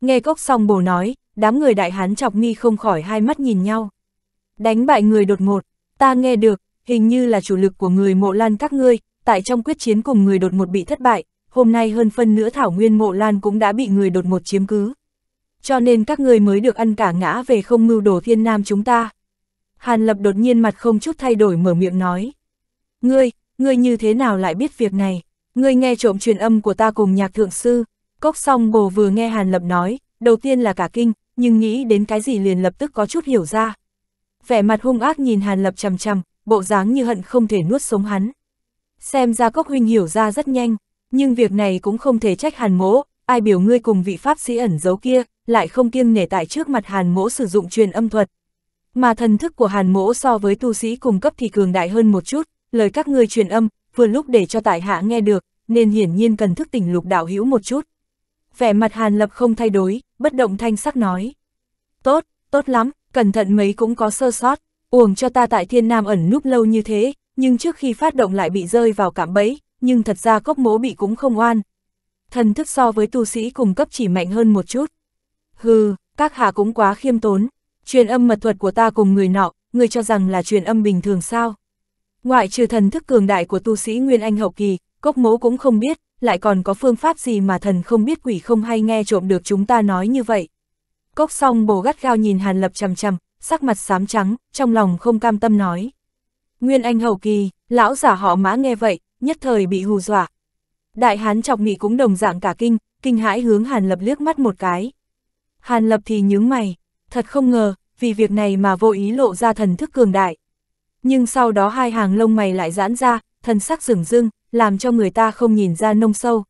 Speaker 1: Nghe cốc song bồ nói, đám người đại hán chọc nghi không khỏi hai mắt nhìn nhau. Đánh bại người đột ngột, ta nghe được, hình như là chủ lực của người mộ lan các ngươi, tại trong quyết chiến cùng người đột ngột bị thất bại, hôm nay hơn phân nữa thảo nguyên mộ lan cũng đã bị người đột ngột chiếm cứ. Cho nên các ngươi mới được ăn cả ngã về không mưu đồ thiên nam chúng ta. Hàn Lập đột nhiên mặt không chút thay đổi mở miệng nói. Ngươi, ngươi như thế nào lại biết việc này? Ngươi nghe trộm truyền âm của ta cùng nhạc thượng sư. Cốc song bồ vừa nghe Hàn Lập nói, đầu tiên là cả kinh, nhưng nghĩ đến cái gì liền lập tức có chút hiểu ra. Vẻ mặt hung ác nhìn Hàn Lập chằm chằm, bộ dáng như hận không thể nuốt sống hắn. Xem ra Cốc huynh hiểu ra rất nhanh, nhưng việc này cũng không thể trách Hàn mỗ, ai biểu ngươi cùng vị pháp sĩ ẩn giấu kia, lại không kiêng nể tại trước mặt Hàn mỗ sử dụng truyền âm thuật, mà thần thức của hàn mỗ so với tu sĩ cùng cấp thì cường đại hơn một chút, lời các ngươi truyền âm, vừa lúc để cho tại hạ nghe được, nên hiển nhiên cần thức tỉnh lục đạo hữu một chút. Vẻ mặt hàn lập không thay đổi, bất động thanh sắc nói. Tốt, tốt lắm, cẩn thận mấy cũng có sơ sót, uổng cho ta tại thiên nam ẩn núp lâu như thế, nhưng trước khi phát động lại bị rơi vào cảm bẫy, nhưng thật ra cốc mố bị cũng không oan. Thần thức so với tu sĩ cùng cấp chỉ mạnh hơn một chút. Hừ, các hạ cũng quá khiêm tốn, truyền âm mật thuật của ta cùng người nọ, người cho rằng là truyền âm bình thường sao. Ngoại trừ thần thức cường đại của tu sĩ Nguyên Anh Hậu Kỳ, cốc mẫu cũng không biết, lại còn có phương pháp gì mà thần không biết quỷ không hay nghe trộm được chúng ta nói như vậy. Cốc song bồ gắt gao nhìn Hàn Lập chằm chằm, sắc mặt xám trắng, trong lòng không cam tâm nói. Nguyên Anh Hậu Kỳ, lão giả họ mã nghe vậy, nhất thời bị hù dọa. Đại hán trọng nghị cũng đồng dạng cả kinh, kinh hãi hướng Hàn Lập liếc mắt một cái. Hàn Lập thì nhướng mày, thật không ngờ, vì việc này mà vô ý lộ ra thần thức cường đại. Nhưng sau đó hai hàng lông mày lại giãn ra, thần sắc rừng rưng, làm cho người ta không nhìn ra nông sâu.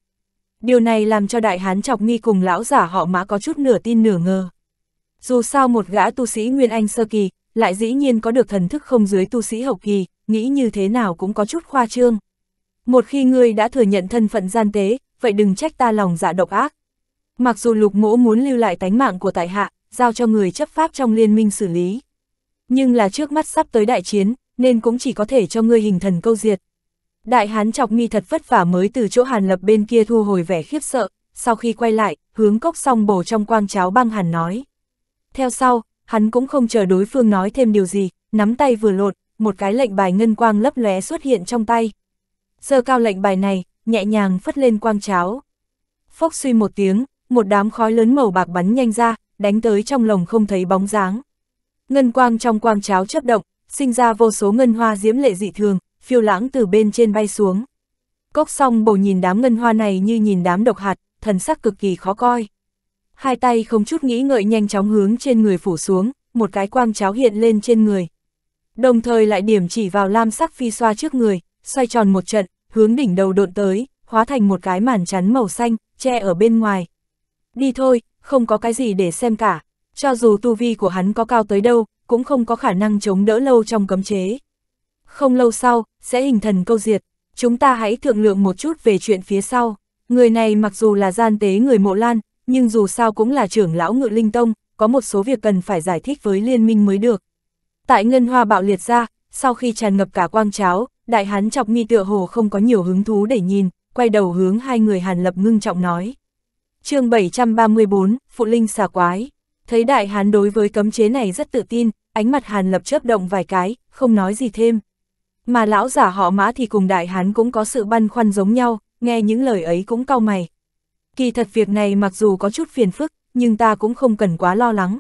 Speaker 1: Điều này làm cho đại hán chọc nghi cùng lão giả họ mã có chút nửa tin nửa ngờ. Dù sao một gã tu sĩ Nguyên Anh sơ kỳ, lại dĩ nhiên có được thần thức không dưới tu sĩ hậu kỳ, nghĩ như thế nào cũng có chút khoa trương. Một khi ngươi đã thừa nhận thân phận gian tế, vậy đừng trách ta lòng dạ độc ác. Mặc dù lục mỗ muốn lưu lại tánh mạng của tại hạ, giao cho người chấp pháp trong liên minh xử lý. Nhưng là trước mắt sắp tới đại chiến, nên cũng chỉ có thể cho ngươi hình thần câu diệt. Đại hán chọc mi thật vất vả mới từ chỗ hàn lập bên kia thu hồi vẻ khiếp sợ, sau khi quay lại, hướng cốc song bổ trong quang cháo băng hàn nói. Theo sau, hắn cũng không chờ đối phương nói thêm điều gì, nắm tay vừa lột, một cái lệnh bài ngân quang lấp lóe xuất hiện trong tay. Giờ cao lệnh bài này, nhẹ nhàng phất lên quang cháo. Phốc suy một tiếng, một đám khói lớn màu bạc bắn nhanh ra, đánh tới trong lồng không thấy bóng dáng. Ngân quang trong quang cháo chấp động, sinh ra vô số ngân hoa diễm lệ dị thường, phiêu lãng từ bên trên bay xuống. Cốc song bầu nhìn đám ngân hoa này như nhìn đám độc hạt, thần sắc cực kỳ khó coi. Hai tay không chút nghĩ ngợi nhanh chóng hướng trên người phủ xuống, một cái quang cháo hiện lên trên người. Đồng thời lại điểm chỉ vào lam sắc phi xoa trước người, xoay tròn một trận, hướng đỉnh đầu độn tới, hóa thành một cái màn chắn màu xanh, che ở bên ngoài. Đi thôi, không có cái gì để xem cả, cho dù tu vi của hắn có cao tới đâu, cũng không có khả năng chống đỡ lâu trong cấm chế. Không lâu sau, sẽ hình thần câu diệt, chúng ta hãy thượng lượng một chút về chuyện phía sau. Người này mặc dù là gian tế người mộ lan, nhưng dù sao cũng là trưởng lão ngự linh tông, có một số việc cần phải giải thích với liên minh mới được. Tại ngân hoa bạo liệt ra, sau khi tràn ngập cả quang cháo, đại hán chọc mi tựa hồ không có nhiều hứng thú để nhìn, quay đầu hướng hai người hàn lập ngưng trọng nói chương 734, Phụ Linh xà quái. Thấy đại hán đối với cấm chế này rất tự tin, ánh mặt hàn lập chớp động vài cái, không nói gì thêm. Mà lão giả họ mã thì cùng đại hán cũng có sự băn khoăn giống nhau, nghe những lời ấy cũng cau mày. Kỳ thật việc này mặc dù có chút phiền phức, nhưng ta cũng không cần quá lo lắng.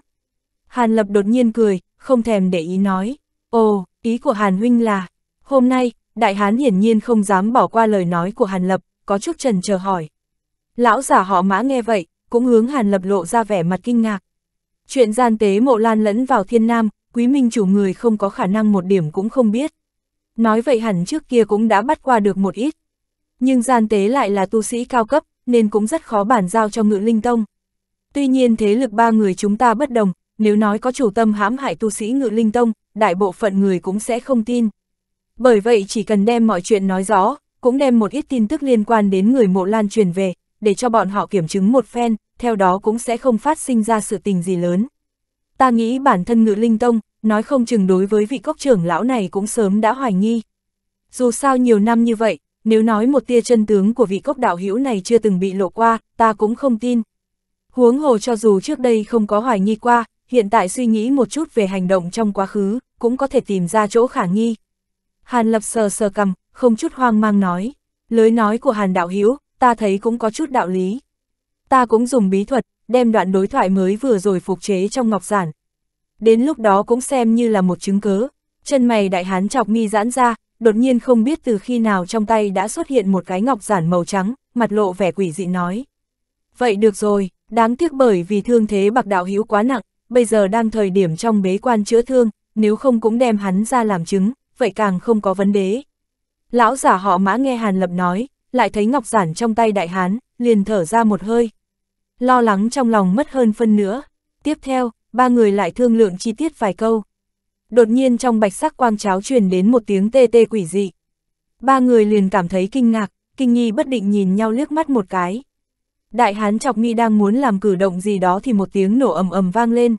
Speaker 1: Hàn lập đột nhiên cười, không thèm để ý nói. Ồ, ý của Hàn huynh là, hôm nay, đại hán hiển nhiên không dám bỏ qua lời nói của Hàn lập, có chút trần chờ hỏi. Lão giả họ mã nghe vậy, cũng hướng Hàn Lập lộ ra vẻ mặt kinh ngạc. Chuyện gian tế mộ lan lẫn vào thiên nam, quý minh chủ người không có khả năng một điểm cũng không biết. Nói vậy hẳn trước kia cũng đã bắt qua được một ít. Nhưng gian tế lại là tu sĩ cao cấp, nên cũng rất khó bản giao cho ngự linh tông. Tuy nhiên thế lực ba người chúng ta bất đồng, nếu nói có chủ tâm hãm hại tu sĩ ngự linh tông, đại bộ phận người cũng sẽ không tin. Bởi vậy chỉ cần đem mọi chuyện nói rõ, cũng đem một ít tin tức liên quan đến người mộ lan truyền về, để cho bọn họ kiểm chứng một phen, theo đó cũng sẽ không phát sinh ra sự tình gì lớn. Ta nghĩ bản thân ngự linh tông, nói không chừng đối với vị cốc trưởng lão này cũng sớm đã hoài nghi. Dù sao nhiều năm như vậy, nếu nói một tia chân tướng của vị cốc đạo hữu này chưa từng bị lộ qua, ta cũng không tin. Huống hồ cho dù trước đây không có hoài nghi qua, hiện tại suy nghĩ một chút về hành động trong quá khứ, cũng có thể tìm ra chỗ khả nghi. Hàn lập sờ sờ cầm, không chút hoang mang nói. Lối nói của Hàn đạo hữu ta thấy cũng có chút đạo lý. Ta cũng dùng bí thuật, đem đoạn đối thoại mới vừa rồi phục chế trong ngọc giản. Đến lúc đó cũng xem như là một chứng cớ, chân mày đại hán chọc mi giãn ra, đột nhiên không biết từ khi nào trong tay đã xuất hiện một cái ngọc giản màu trắng, mặt lộ vẻ quỷ dị nói. Vậy được rồi, đáng tiếc bởi vì thương thế bạc đạo hữu quá nặng, bây giờ đang thời điểm trong bế quan chữa thương, nếu không cũng đem hắn ra làm chứng, vậy càng không có vấn đề. Lão giả họ mã nghe Hàn Lập nói, lại thấy ngọc giản trong tay đại hán, liền thở ra một hơi. Lo lắng trong lòng mất hơn phân nữa. Tiếp theo, ba người lại thương lượng chi tiết vài câu. Đột nhiên trong bạch sắc quang cháo truyền đến một tiếng tê tê quỷ dị. Ba người liền cảm thấy kinh ngạc, kinh nghi bất định nhìn nhau liếc mắt một cái. Đại hán chọc nghi đang muốn làm cử động gì đó thì một tiếng nổ ầm ầm vang lên.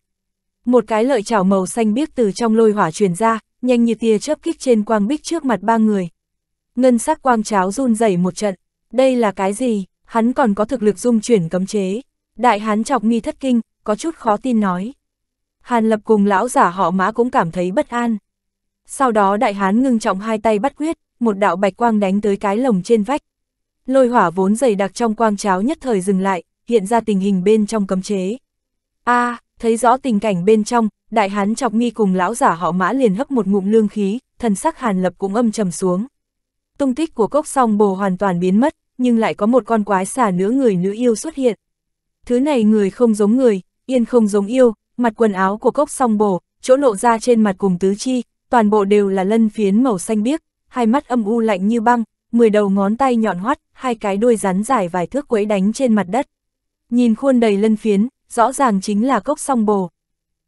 Speaker 1: Một cái lợi chảo màu xanh biếc từ trong lôi hỏa truyền ra, nhanh như tia chớp kích trên quang bích trước mặt ba người, ngân sắc quang cháo run rẩy một trận. Đây là cái gì? Hắn còn có thực lực dung chuyển cấm chế. Đại hán chọc nghi thất kinh, có chút khó tin nói. Hàn lập cùng lão giả họ mã cũng cảm thấy bất an. Sau đó đại hán ngưng trọng hai tay bắt quyết, một đạo bạch quang đánh tới cái lồng trên vách. Lôi hỏa vốn dày đặc trong quang cháo nhất thời dừng lại, hiện ra tình hình bên trong cấm chế. a à, thấy rõ tình cảnh bên trong, đại hán chọc nghi cùng lão giả họ mã liền hấp một ngụm lương khí, thần sắc hàn lập cũng âm trầm xuống tung tích của cốc song bồ hoàn toàn biến mất, nhưng lại có một con quái xà nữ người nữ yêu xuất hiện. Thứ này người không giống người, yên không giống yêu, mặt quần áo của cốc song bồ, chỗ lộ ra trên mặt cùng tứ chi, toàn bộ đều là lân phiến màu xanh biếc, hai mắt âm u lạnh như băng, mười đầu ngón tay nhọn hoắt, hai cái đuôi rắn dài vài thước quấy đánh trên mặt đất. Nhìn khuôn đầy lân phiến, rõ ràng chính là cốc song bồ.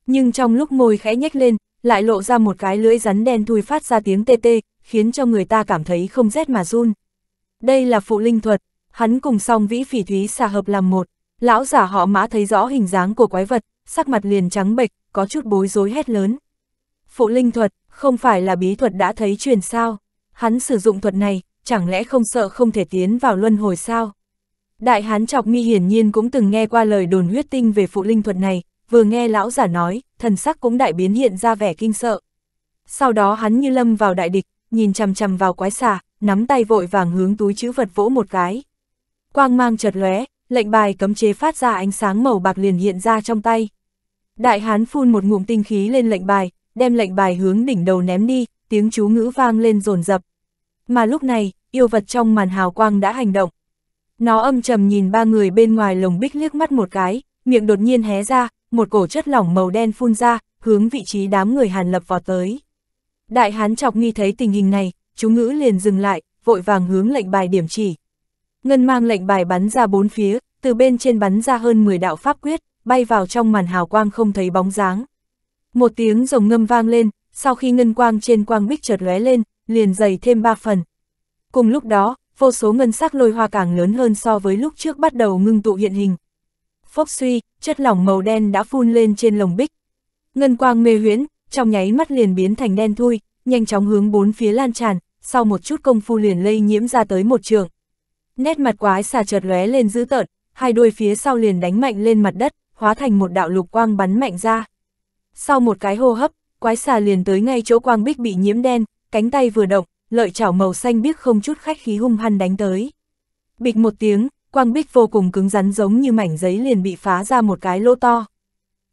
Speaker 1: Nhưng trong lúc môi khẽ nhếch lên, lại lộ ra một cái lưỡi rắn đen thui phát ra tiếng tê tê, khiến cho người ta cảm thấy không rét mà run. Đây là phụ linh thuật, hắn cùng song vĩ phỉ thúy xà hợp làm một, lão giả họ mã thấy rõ hình dáng của quái vật, sắc mặt liền trắng bệch, có chút bối rối hét lớn. Phụ linh thuật, không phải là bí thuật đã thấy truyền sao, hắn sử dụng thuật này, chẳng lẽ không sợ không thể tiến vào luân hồi sao? Đại hán chọc mi hiển nhiên cũng từng nghe qua lời đồn huyết tinh về phụ linh thuật này, vừa nghe lão giả nói, thần sắc cũng đại biến hiện ra vẻ kinh sợ. Sau đó hắn như lâm vào đại địch, nhìn chằm chằm vào quái xà, nắm tay vội vàng hướng túi chữ vật vỗ một cái. Quang mang chợt lóe, lệnh bài cấm chế phát ra ánh sáng màu bạc liền hiện ra trong tay. Đại hán phun một ngụm tinh khí lên lệnh bài, đem lệnh bài hướng đỉnh đầu ném đi, tiếng chú ngữ vang lên rồn rập. Mà lúc này, yêu vật trong màn hào quang đã hành động. Nó âm trầm nhìn ba người bên ngoài lồng bích liếc mắt một cái, miệng đột nhiên hé ra, một cổ chất lỏng màu đen phun ra, hướng vị trí đám người hàn lập vào tới. Đại hán chọc nghi thấy tình hình này, chú ngữ liền dừng lại, vội vàng hướng lệnh bài điểm chỉ. Ngân mang lệnh bài bắn ra bốn phía, từ bên trên bắn ra hơn 10 đạo pháp quyết, bay vào trong màn hào quang không thấy bóng dáng. Một tiếng rồng ngâm vang lên, sau khi ngân quang trên quang bích chợt lóe lên, liền dày thêm ba phần. Cùng lúc đó, vô số ngân sắc lôi hoa càng lớn hơn so với lúc trước bắt đầu ngưng tụ hiện hình. Phốc suy, chất lỏng màu đen đã phun lên trên lồng bích. Ngân quang mê huyễn, trong nháy mắt liền biến thành đen thui, nhanh chóng hướng bốn phía lan tràn, sau một chút công phu liền lây nhiễm ra tới một trường. Nét mặt quái xà chợt lóe lên dữ tợn, hai đuôi phía sau liền đánh mạnh lên mặt đất, hóa thành một đạo lục quang bắn mạnh ra. Sau một cái hô hấp, quái xà liền tới ngay chỗ quang bích bị nhiễm đen, cánh tay vừa động, lợi chảo màu xanh biếc không chút khách khí hung hăng đánh tới. Bịch một tiếng, quang bích vô cùng cứng rắn giống như mảnh giấy liền bị phá ra một cái lỗ to.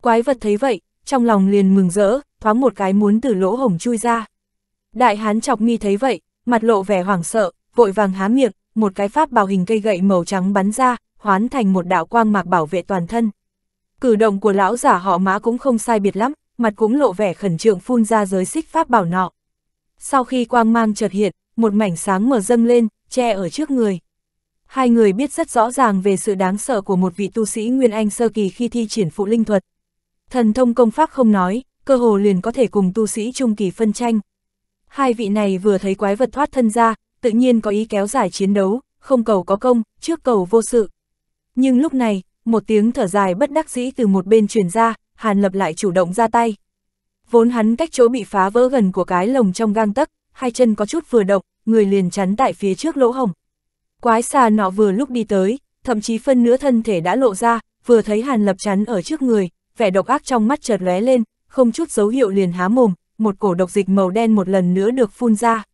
Speaker 1: Quái vật thấy vậy, trong lòng liền mừng rỡ, thoáng một cái muốn từ lỗ hổng chui ra. Đại hán chọc mi thấy vậy, mặt lộ vẻ hoảng sợ, vội vàng há miệng, một cái pháp bào hình cây gậy màu trắng bắn ra, hoán thành một đạo quang mạc bảo vệ toàn thân. Cử động của lão giả họ mã cũng không sai biệt lắm, mặt cũng lộ vẻ khẩn trượng phun ra giới xích pháp bảo nọ. Sau khi quang mang chợt hiện, một mảnh sáng mở dâng lên, che ở trước người. Hai người biết rất rõ ràng về sự đáng sợ của một vị tu sĩ Nguyên Anh Sơ Kỳ khi thi triển phụ linh thuật, Thần thông công pháp không nói, cơ hồ liền có thể cùng tu sĩ trung kỳ phân tranh. Hai vị này vừa thấy quái vật thoát thân ra, tự nhiên có ý kéo giải chiến đấu, không cầu có công, trước cầu vô sự. Nhưng lúc này, một tiếng thở dài bất đắc dĩ từ một bên truyền ra, Hàn Lập lại chủ động ra tay. Vốn hắn cách chỗ bị phá vỡ gần của cái lồng trong gang tấc, hai chân có chút vừa động, người liền chắn tại phía trước lỗ hổng Quái xà nọ vừa lúc đi tới, thậm chí phân nửa thân thể đã lộ ra, vừa thấy Hàn Lập chắn ở trước người, vẻ độc ác trong mắt chợt lóe lên, không chút dấu hiệu liền há mồm, một cổ độc dịch màu đen một lần nữa được phun ra.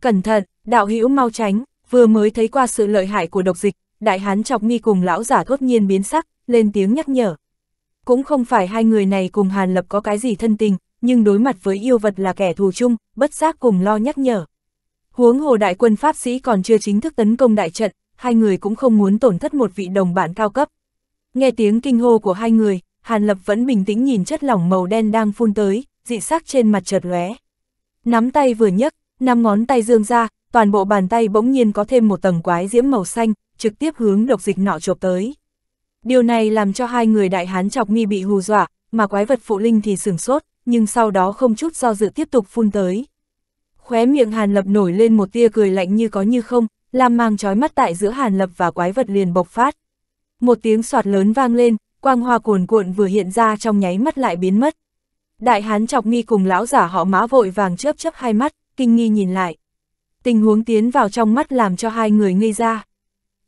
Speaker 1: Cẩn thận, đạo hữu mau tránh, vừa mới thấy qua sự lợi hại của độc dịch, đại hán chọc mi cùng lão giả thốt nhiên biến sắc, lên tiếng nhắc nhở. Cũng không phải hai người này cùng Hàn Lập có cái gì thân tình, nhưng đối mặt với yêu vật là kẻ thù chung, bất giác cùng lo nhắc nhở. Huống hồ đại quân Pháp sĩ còn chưa chính thức tấn công đại trận, hai người cũng không muốn tổn thất một vị đồng bạn cao cấp. Nghe tiếng kinh hô của hai người, Hàn Lập vẫn bình tĩnh nhìn chất lỏng màu đen đang phun tới, dị sắc trên mặt chợt lóe. Nắm tay vừa nhấc, năm ngón tay dương ra, toàn bộ bàn tay bỗng nhiên có thêm một tầng quái diễm màu xanh, trực tiếp hướng độc dịch nọ chộp tới. Điều này làm cho hai người đại hán chọc mi bị hù dọa, mà quái vật phụ linh thì sửng sốt, nhưng sau đó không chút do dự tiếp tục phun tới. Khóe miệng Hàn Lập nổi lên một tia cười lạnh như có như không, làm mang trói mắt tại giữa Hàn Lập và quái vật liền bộc phát. Một tiếng soạt lớn vang lên, quang hoa cuồn cuộn vừa hiện ra trong nháy mắt lại biến mất. Đại hán chọc nghi cùng lão giả họ mã vội vàng chớp chớp hai mắt, kinh nghi nhìn lại. Tình huống tiến vào trong mắt làm cho hai người ngây ra.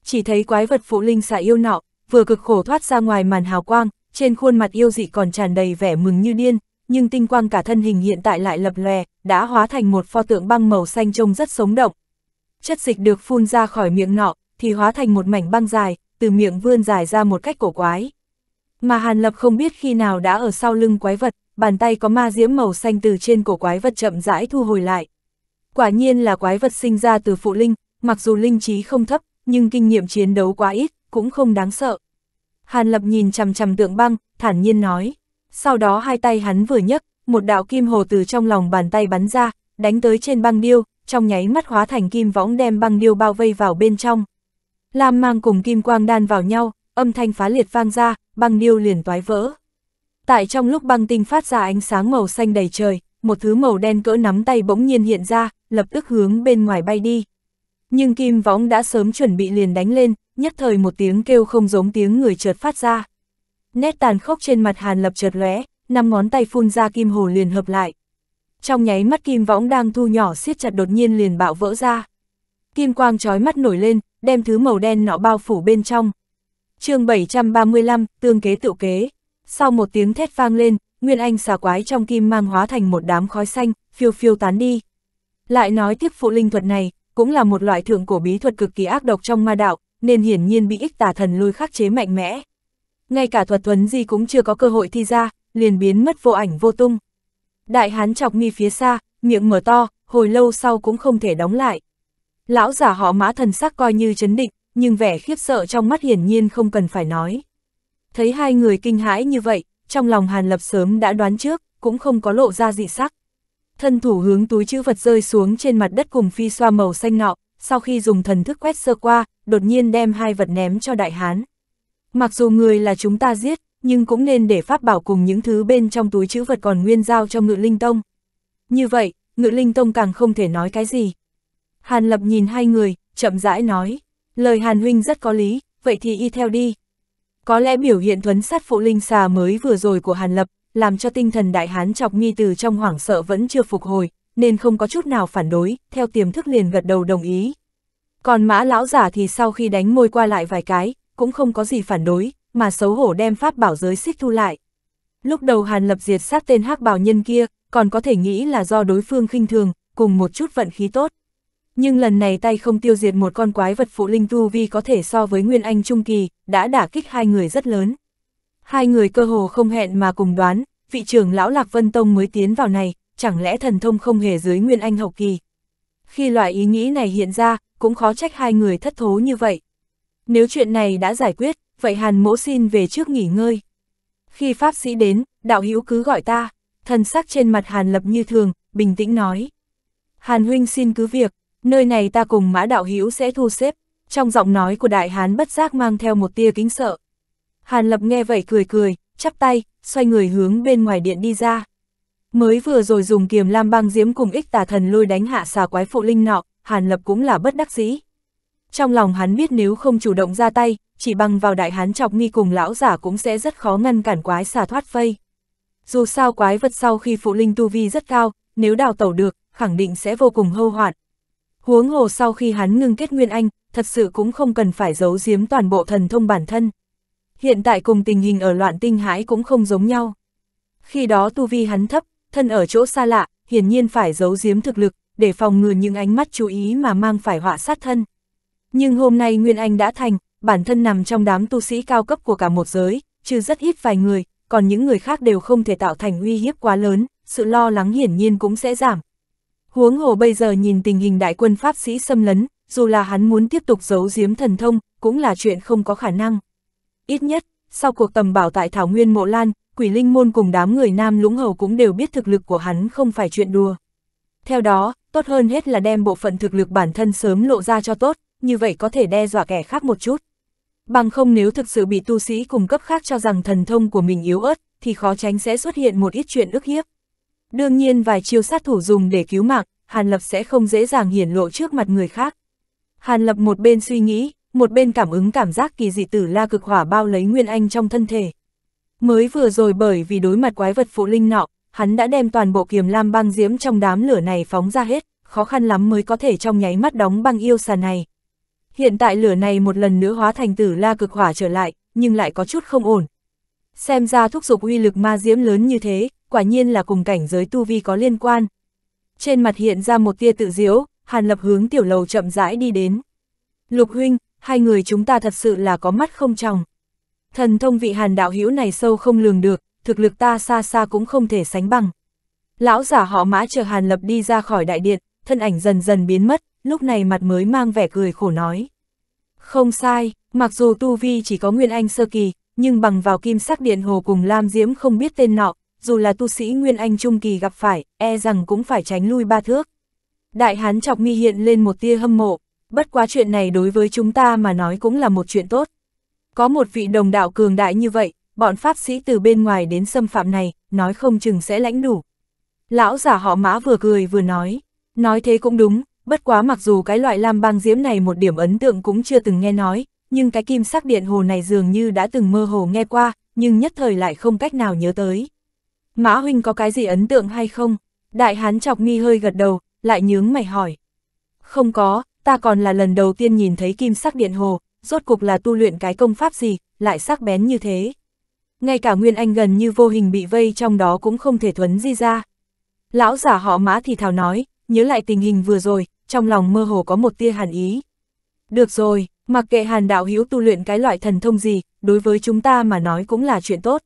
Speaker 1: Chỉ thấy quái vật phụ linh xạ yêu nọ, vừa cực khổ thoát ra ngoài màn hào quang, trên khuôn mặt yêu dị còn tràn đầy vẻ mừng như điên, nhưng tinh quang cả thân hình hiện tại lại lập lòe, đã hóa thành một pho tượng băng màu xanh trông rất sống động. Chất dịch được phun ra khỏi miệng nọ, thì hóa thành một mảnh băng dài, từ miệng vươn dài ra một cách cổ quái. Mà Hàn Lập không biết khi nào đã ở sau lưng quái vật, bàn tay có ma diễm màu xanh từ trên cổ quái vật chậm rãi thu hồi lại. Quả nhiên là quái vật sinh ra từ phụ linh, mặc dù linh trí không thấp, nhưng kinh nghiệm chiến đấu quá ít, cũng không đáng sợ. Hàn Lập nhìn chằm chằm tượng băng, thản nhiên nói. Sau đó hai tay hắn vừa nhấc, một đạo kim hồ từ trong lòng bàn tay bắn ra, đánh tới trên băng điêu, trong nháy mắt hóa thành kim võng đem băng điêu bao vây vào bên trong. Lam mang cùng kim quang đan vào nhau, âm thanh phá liệt vang ra, băng điêu liền toái vỡ. Tại trong lúc băng tinh phát ra ánh sáng màu xanh đầy trời, một thứ màu đen cỡ nắm tay bỗng nhiên hiện ra, lập tức hướng bên ngoài bay đi. Nhưng kim võng đã sớm chuẩn bị liền đánh lên, nhất thời một tiếng kêu không giống tiếng người chợt phát ra. Nét tàn khốc trên mặt Hàn Lập chợt lóe, năm ngón tay phun ra kim hồ liền hợp lại. Trong nháy mắt kim võng đang thu nhỏ siết chặt đột nhiên liền bạo vỡ ra. Kim quang chói mắt nổi lên, đem thứ màu đen nọ bao phủ bên trong, chương 735, tương kế tự kế. Sau một tiếng thét vang lên, Nguyên Anh xà quái trong kim mang hóa thành một đám khói xanh, phiêu phiêu tán đi. Lại nói tiếp phụ linh thuật này, cũng là một loại thượng cổ bí thuật cực kỳ ác độc trong ma đạo, nên hiển nhiên bị ích tà thần lôi khắc chế mạnh mẽ. Ngay cả thuật thuấn gì cũng chưa có cơ hội thi ra, liền biến mất vô ảnh vô tung. Đại hán chọc mi phía xa, miệng mở to, hồi lâu sau cũng không thể đóng lại. Lão giả họ mã thần sắc coi như chấn định, nhưng vẻ khiếp sợ trong mắt hiển nhiên không cần phải nói. Thấy hai người kinh hãi như vậy, trong lòng Hàn Lập sớm đã đoán trước, cũng không có lộ ra dị sắc. Thân thủ hướng túi chữ vật rơi xuống trên mặt đất cùng phi xoa màu xanh nọ, sau khi dùng thần thức quét sơ qua, đột nhiên đem hai vật ném cho đại hán. Mặc dù người là chúng ta giết, nhưng cũng nên để pháp bảo cùng những thứ bên trong túi chữ vật còn nguyên giao cho ngự linh tông. Như vậy, ngự linh tông càng không thể nói cái gì. Hàn Lập nhìn hai người, chậm rãi nói. Lời Hàn Huynh rất có lý, vậy thì y theo đi. Có lẽ biểu hiện thuấn sát phụ linh xà mới vừa rồi của Hàn Lập, làm cho tinh thần đại hán chọc nghi từ trong hoảng sợ vẫn chưa phục hồi, nên không có chút nào phản đối, theo tiềm thức liền gật đầu đồng ý. Còn mã lão giả thì sau khi đánh môi qua lại vài cái, cũng không có gì phản đối, mà xấu hổ đem pháp bảo giới xích thu lại. Lúc đầu Hàn Lập diệt sát tên hắc bảo nhân kia, còn có thể nghĩ là do đối phương khinh thường, cùng một chút vận khí tốt nhưng lần này tay không tiêu diệt một con quái vật phụ linh tu vi có thể so với Nguyên Anh Trung Kỳ, đã đả kích hai người rất lớn. Hai người cơ hồ không hẹn mà cùng đoán, vị trưởng lão Lạc Vân Tông mới tiến vào này, chẳng lẽ thần thông không hề dưới Nguyên Anh Hậu Kỳ. Khi loại ý nghĩ này hiện ra, cũng khó trách hai người thất thố như vậy. Nếu chuyện này đã giải quyết, vậy Hàn mỗ xin về trước nghỉ ngơi. Khi Pháp Sĩ đến, đạo hữu cứ gọi ta, thần sắc trên mặt Hàn lập như thường, bình tĩnh nói. Hàn huynh xin cứ việc, nơi này ta cùng mã đạo hữu sẽ thu xếp, trong giọng nói của đại hán bất giác mang theo một tia kính sợ. Hàn lập nghe vậy cười cười, chắp tay, xoay người hướng bên ngoài điện đi ra. Mới vừa rồi dùng kiềm lam băng diếm cùng ích tà thần lôi đánh hạ xà quái phụ linh nọ, hàn lập cũng là bất đắc dĩ. Trong lòng hắn biết nếu không chủ động ra tay, chỉ bằng vào đại hán chọc nghi cùng lão giả cũng sẽ rất khó ngăn cản quái xà thoát vây. Dù sao quái vật sau khi phụ linh tu vi rất cao, nếu đào tẩu được, khẳng định sẽ vô cùng hâu hoạn, Huống hồ sau khi hắn ngưng kết Nguyên Anh, thật sự cũng không cần phải giấu giếm toàn bộ thần thông bản thân. Hiện tại cùng tình hình ở loạn tinh hãi cũng không giống nhau. Khi đó tu vi hắn thấp, thân ở chỗ xa lạ, hiển nhiên phải giấu giếm thực lực, để phòng ngừa những ánh mắt chú ý mà mang phải họa sát thân. Nhưng hôm nay Nguyên Anh đã thành, bản thân nằm trong đám tu sĩ cao cấp của cả một giới, trừ rất ít vài người, còn những người khác đều không thể tạo thành uy hiếp quá lớn, sự lo lắng hiển nhiên cũng sẽ giảm, Huống hồ bây giờ nhìn tình hình đại quân Pháp sĩ xâm lấn, dù là hắn muốn tiếp tục giấu giếm thần thông, cũng là chuyện không có khả năng. Ít nhất, sau cuộc tầm bảo tại Thảo Nguyên Mộ Lan, quỷ linh môn cùng đám người nam lũng hầu cũng đều biết thực lực của hắn không phải chuyện đùa. Theo đó, tốt hơn hết là đem bộ phận thực lực bản thân sớm lộ ra cho tốt, như vậy có thể đe dọa kẻ khác một chút. Bằng không nếu thực sự bị tu sĩ cùng cấp khác cho rằng thần thông của mình yếu ớt, thì khó tránh sẽ xuất hiện một ít chuyện ức hiếp. Đương nhiên vài chiêu sát thủ dùng để cứu mạng, Hàn Lập sẽ không dễ dàng hiển lộ trước mặt người khác. Hàn Lập một bên suy nghĩ, một bên cảm ứng cảm giác kỳ dị tử la cực hỏa bao lấy Nguyên Anh trong thân thể. Mới vừa rồi bởi vì đối mặt quái vật phụ linh nọ, hắn đã đem toàn bộ kiềm lam băng diễm trong đám lửa này phóng ra hết, khó khăn lắm mới có thể trong nháy mắt đóng băng yêu xà này. Hiện tại lửa này một lần nữa hóa thành tử la cực hỏa trở lại, nhưng lại có chút không ổn. Xem ra thúc dục uy lực ma diễm lớn như thế, quả nhiên là cùng cảnh giới tu vi có liên quan. Trên mặt hiện ra một tia tự diễu, Hàn Lập hướng tiểu lầu chậm rãi đi đến. Lục huynh, hai người chúng ta thật sự là có mắt không tròng. Thần thông vị Hàn đạo hữu này sâu không lường được, thực lực ta xa xa cũng không thể sánh bằng. Lão giả họ mã chờ Hàn Lập đi ra khỏi đại điện, thân ảnh dần dần biến mất, lúc này mặt mới mang vẻ cười khổ nói. Không sai, mặc dù Tu Vi chỉ có Nguyên Anh sơ kỳ, nhưng bằng vào kim sắc điện hồ cùng Lam Diễm không biết tên nọ, dù là tu sĩ Nguyên Anh Trung Kỳ gặp phải, e rằng cũng phải tránh lui ba thước. Đại hán chọc mi hiện lên một tia hâm mộ, bất quá chuyện này đối với chúng ta mà nói cũng là một chuyện tốt. Có một vị đồng đạo cường đại như vậy, bọn pháp sĩ từ bên ngoài đến xâm phạm này, nói không chừng sẽ lãnh đủ. Lão giả họ mã vừa cười vừa nói, nói thế cũng đúng, bất quá mặc dù cái loại lam băng diễm này một điểm ấn tượng cũng chưa từng nghe nói, nhưng cái kim sắc điện hồ này dường như đã từng mơ hồ nghe qua, nhưng nhất thời lại không cách nào nhớ tới. Mã huynh có cái gì ấn tượng hay không? Đại hán chọc mi hơi gật đầu, lại nhướng mày hỏi. Không có, ta còn là lần đầu tiên nhìn thấy kim sắc điện hồ, rốt cục là tu luyện cái công pháp gì, lại sắc bén như thế. Ngay cả Nguyên Anh gần như vô hình bị vây trong đó cũng không thể thuấn di ra. Lão giả họ mã thì thào nói, nhớ lại tình hình vừa rồi, trong lòng mơ hồ có một tia hàn ý. Được rồi, mặc kệ hàn đạo Hiếu tu luyện cái loại thần thông gì, đối với chúng ta mà nói cũng là chuyện tốt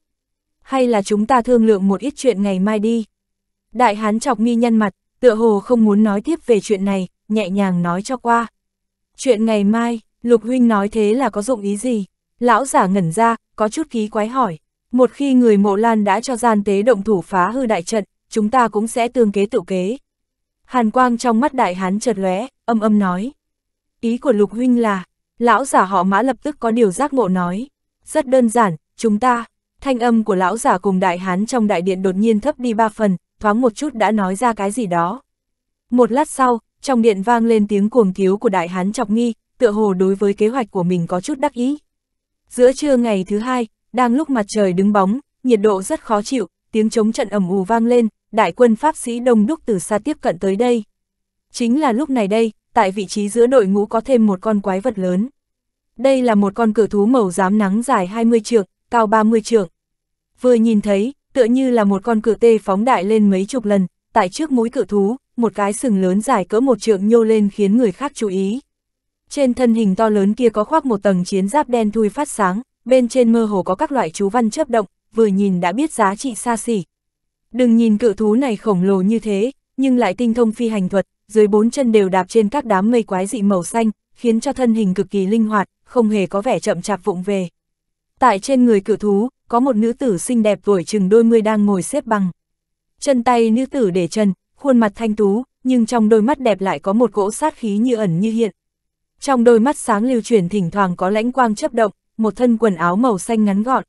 Speaker 1: hay là chúng ta thương lượng một ít chuyện ngày mai đi. Đại hán chọc mi nhân mặt, tựa hồ không muốn nói tiếp về chuyện này, nhẹ nhàng nói cho qua. Chuyện ngày mai, Lục Huynh nói thế là có dụng ý gì? Lão giả ngẩn ra, có chút ký quái hỏi. Một khi người mộ lan đã cho gian tế động thủ phá hư đại trận, chúng ta cũng sẽ tương kế tự kế. Hàn quang trong mắt đại hán chợt lóe, âm âm nói. Ý của Lục Huynh là, lão giả họ mã lập tức có điều giác ngộ nói. Rất đơn giản, chúng ta, Thanh âm của lão giả cùng đại hán trong đại điện đột nhiên thấp đi ba phần, thoáng một chút đã nói ra cái gì đó. Một lát sau, trong điện vang lên tiếng cuồng cứu của đại hán chọc nghi, tựa hồ đối với kế hoạch của mình có chút đắc ý. Giữa trưa ngày thứ hai, đang lúc mặt trời đứng bóng, nhiệt độ rất khó chịu, tiếng chống trận ầm ù vang lên, đại quân Pháp sĩ đông đúc từ xa tiếp cận tới đây. Chính là lúc này đây, tại vị trí giữa đội ngũ có thêm một con quái vật lớn. Đây là một con cửa thú màu giám nắng dài 20 trượng, cao 30 trượng. Vừa nhìn thấy, tựa như là một con cự tê phóng đại lên mấy chục lần, tại trước mũi cự thú, một cái sừng lớn dài cỡ một trượng nhô lên khiến người khác chú ý. Trên thân hình to lớn kia có khoác một tầng chiến giáp đen thui phát sáng, bên trên mơ hồ có các loại chú văn chớp động, vừa nhìn đã biết giá trị xa xỉ. Đừng nhìn cự thú này khổng lồ như thế, nhưng lại tinh thông phi hành thuật, dưới bốn chân đều đạp trên các đám mây quái dị màu xanh, khiến cho thân hình cực kỳ linh hoạt, không hề có vẻ chậm chạp vụng về. Tại trên người cự thú, có một nữ tử xinh đẹp tuổi chừng đôi mươi đang ngồi xếp bằng. Chân tay nữ tử để chân, khuôn mặt thanh tú, nhưng trong đôi mắt đẹp lại có một cỗ sát khí như ẩn như hiện. Trong đôi mắt sáng lưu chuyển thỉnh thoảng có lãnh quang chấp động, một thân quần áo màu xanh ngắn gọn.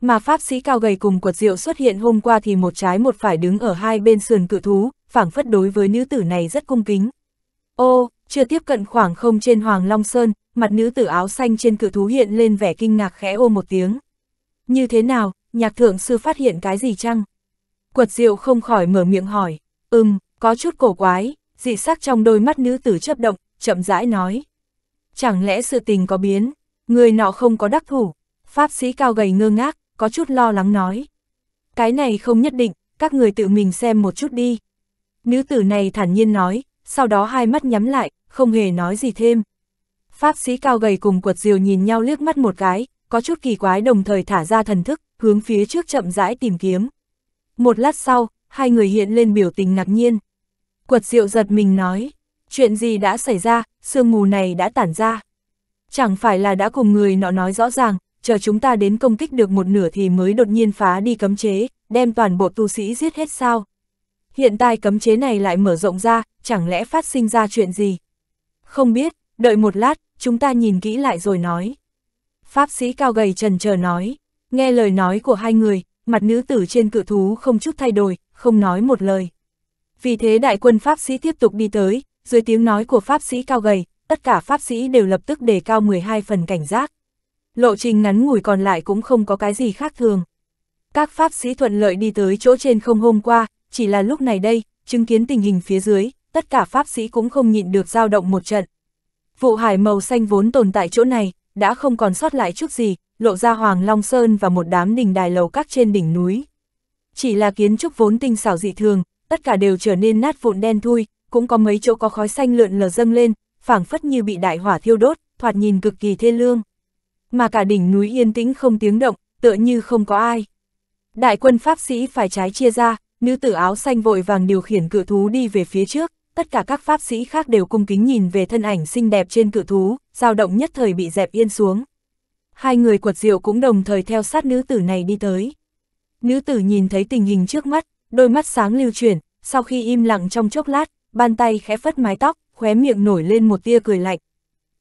Speaker 1: Mà pháp sĩ cao gầy cùng quật diệu xuất hiện hôm qua thì một trái một phải đứng ở hai bên sườn cự thú, phảng phất đối với nữ tử này rất cung kính. Ô, chưa tiếp cận khoảng không trên Hoàng Long Sơn, mặt nữ tử áo xanh trên cự thú hiện lên vẻ kinh ngạc khẽ ô một tiếng. Như thế nào, nhạc thượng sư phát hiện cái gì chăng? Quật diệu không khỏi mở miệng hỏi, ừm, có chút cổ quái, dị sắc trong đôi mắt nữ tử chấp động, chậm rãi nói. Chẳng lẽ sự tình có biến, người nọ không có đắc thủ, pháp sĩ cao gầy ngơ ngác, có chút lo lắng nói. Cái này không nhất định, các người tự mình xem một chút đi. Nữ tử này thản nhiên nói, sau đó hai mắt nhắm lại, không hề nói gì thêm. Pháp sĩ cao gầy cùng quật diều nhìn nhau liếc mắt một cái, có chút kỳ quái đồng thời thả ra thần thức, hướng phía trước chậm rãi tìm kiếm. Một lát sau, hai người hiện lên biểu tình ngạc nhiên. Quật diệu giật mình nói, chuyện gì đã xảy ra, sương mù này đã tản ra. Chẳng phải là đã cùng người nọ nói rõ ràng, chờ chúng ta đến công kích được một nửa thì mới đột nhiên phá đi cấm chế, đem toàn bộ tu sĩ giết hết sao. Hiện tại cấm chế này lại mở rộng ra, chẳng lẽ phát sinh ra chuyện gì? Không biết, đợi một lát, chúng ta nhìn kỹ lại rồi nói. Pháp sĩ cao gầy trần chờ nói, nghe lời nói của hai người, mặt nữ tử trên cự thú không chút thay đổi, không nói một lời. Vì thế đại quân Pháp sĩ tiếp tục đi tới, dưới tiếng nói của Pháp sĩ cao gầy, tất cả Pháp sĩ đều lập tức đề cao 12 phần cảnh giác. Lộ trình ngắn ngủi còn lại cũng không có cái gì khác thường. Các Pháp sĩ thuận lợi đi tới chỗ trên không hôm qua, chỉ là lúc này đây, chứng kiến tình hình phía dưới, tất cả Pháp sĩ cũng không nhịn được dao động một trận, Vụ hải màu xanh vốn tồn tại chỗ này, đã không còn sót lại chút gì, lộ ra Hoàng Long Sơn và một đám đình đài lầu các trên đỉnh núi. Chỉ là kiến trúc vốn tinh xảo dị thường, tất cả đều trở nên nát vụn đen thui, cũng có mấy chỗ có khói xanh lượn lờ dâng lên, phảng phất như bị đại hỏa thiêu đốt, thoạt nhìn cực kỳ thê lương. Mà cả đỉnh núi yên tĩnh không tiếng động, tựa như không có ai. Đại quân Pháp sĩ phải trái chia ra, nữ tử áo xanh vội vàng điều khiển cự thú đi về phía trước, tất cả các pháp sĩ khác đều cung kính nhìn về thân ảnh xinh đẹp trên cự thú, dao động nhất thời bị dẹp yên xuống. Hai người quật diệu cũng đồng thời theo sát nữ tử này đi tới. Nữ tử nhìn thấy tình hình trước mắt, đôi mắt sáng lưu chuyển, sau khi im lặng trong chốc lát, bàn tay khẽ phất mái tóc, khóe miệng nổi lên một tia cười lạnh.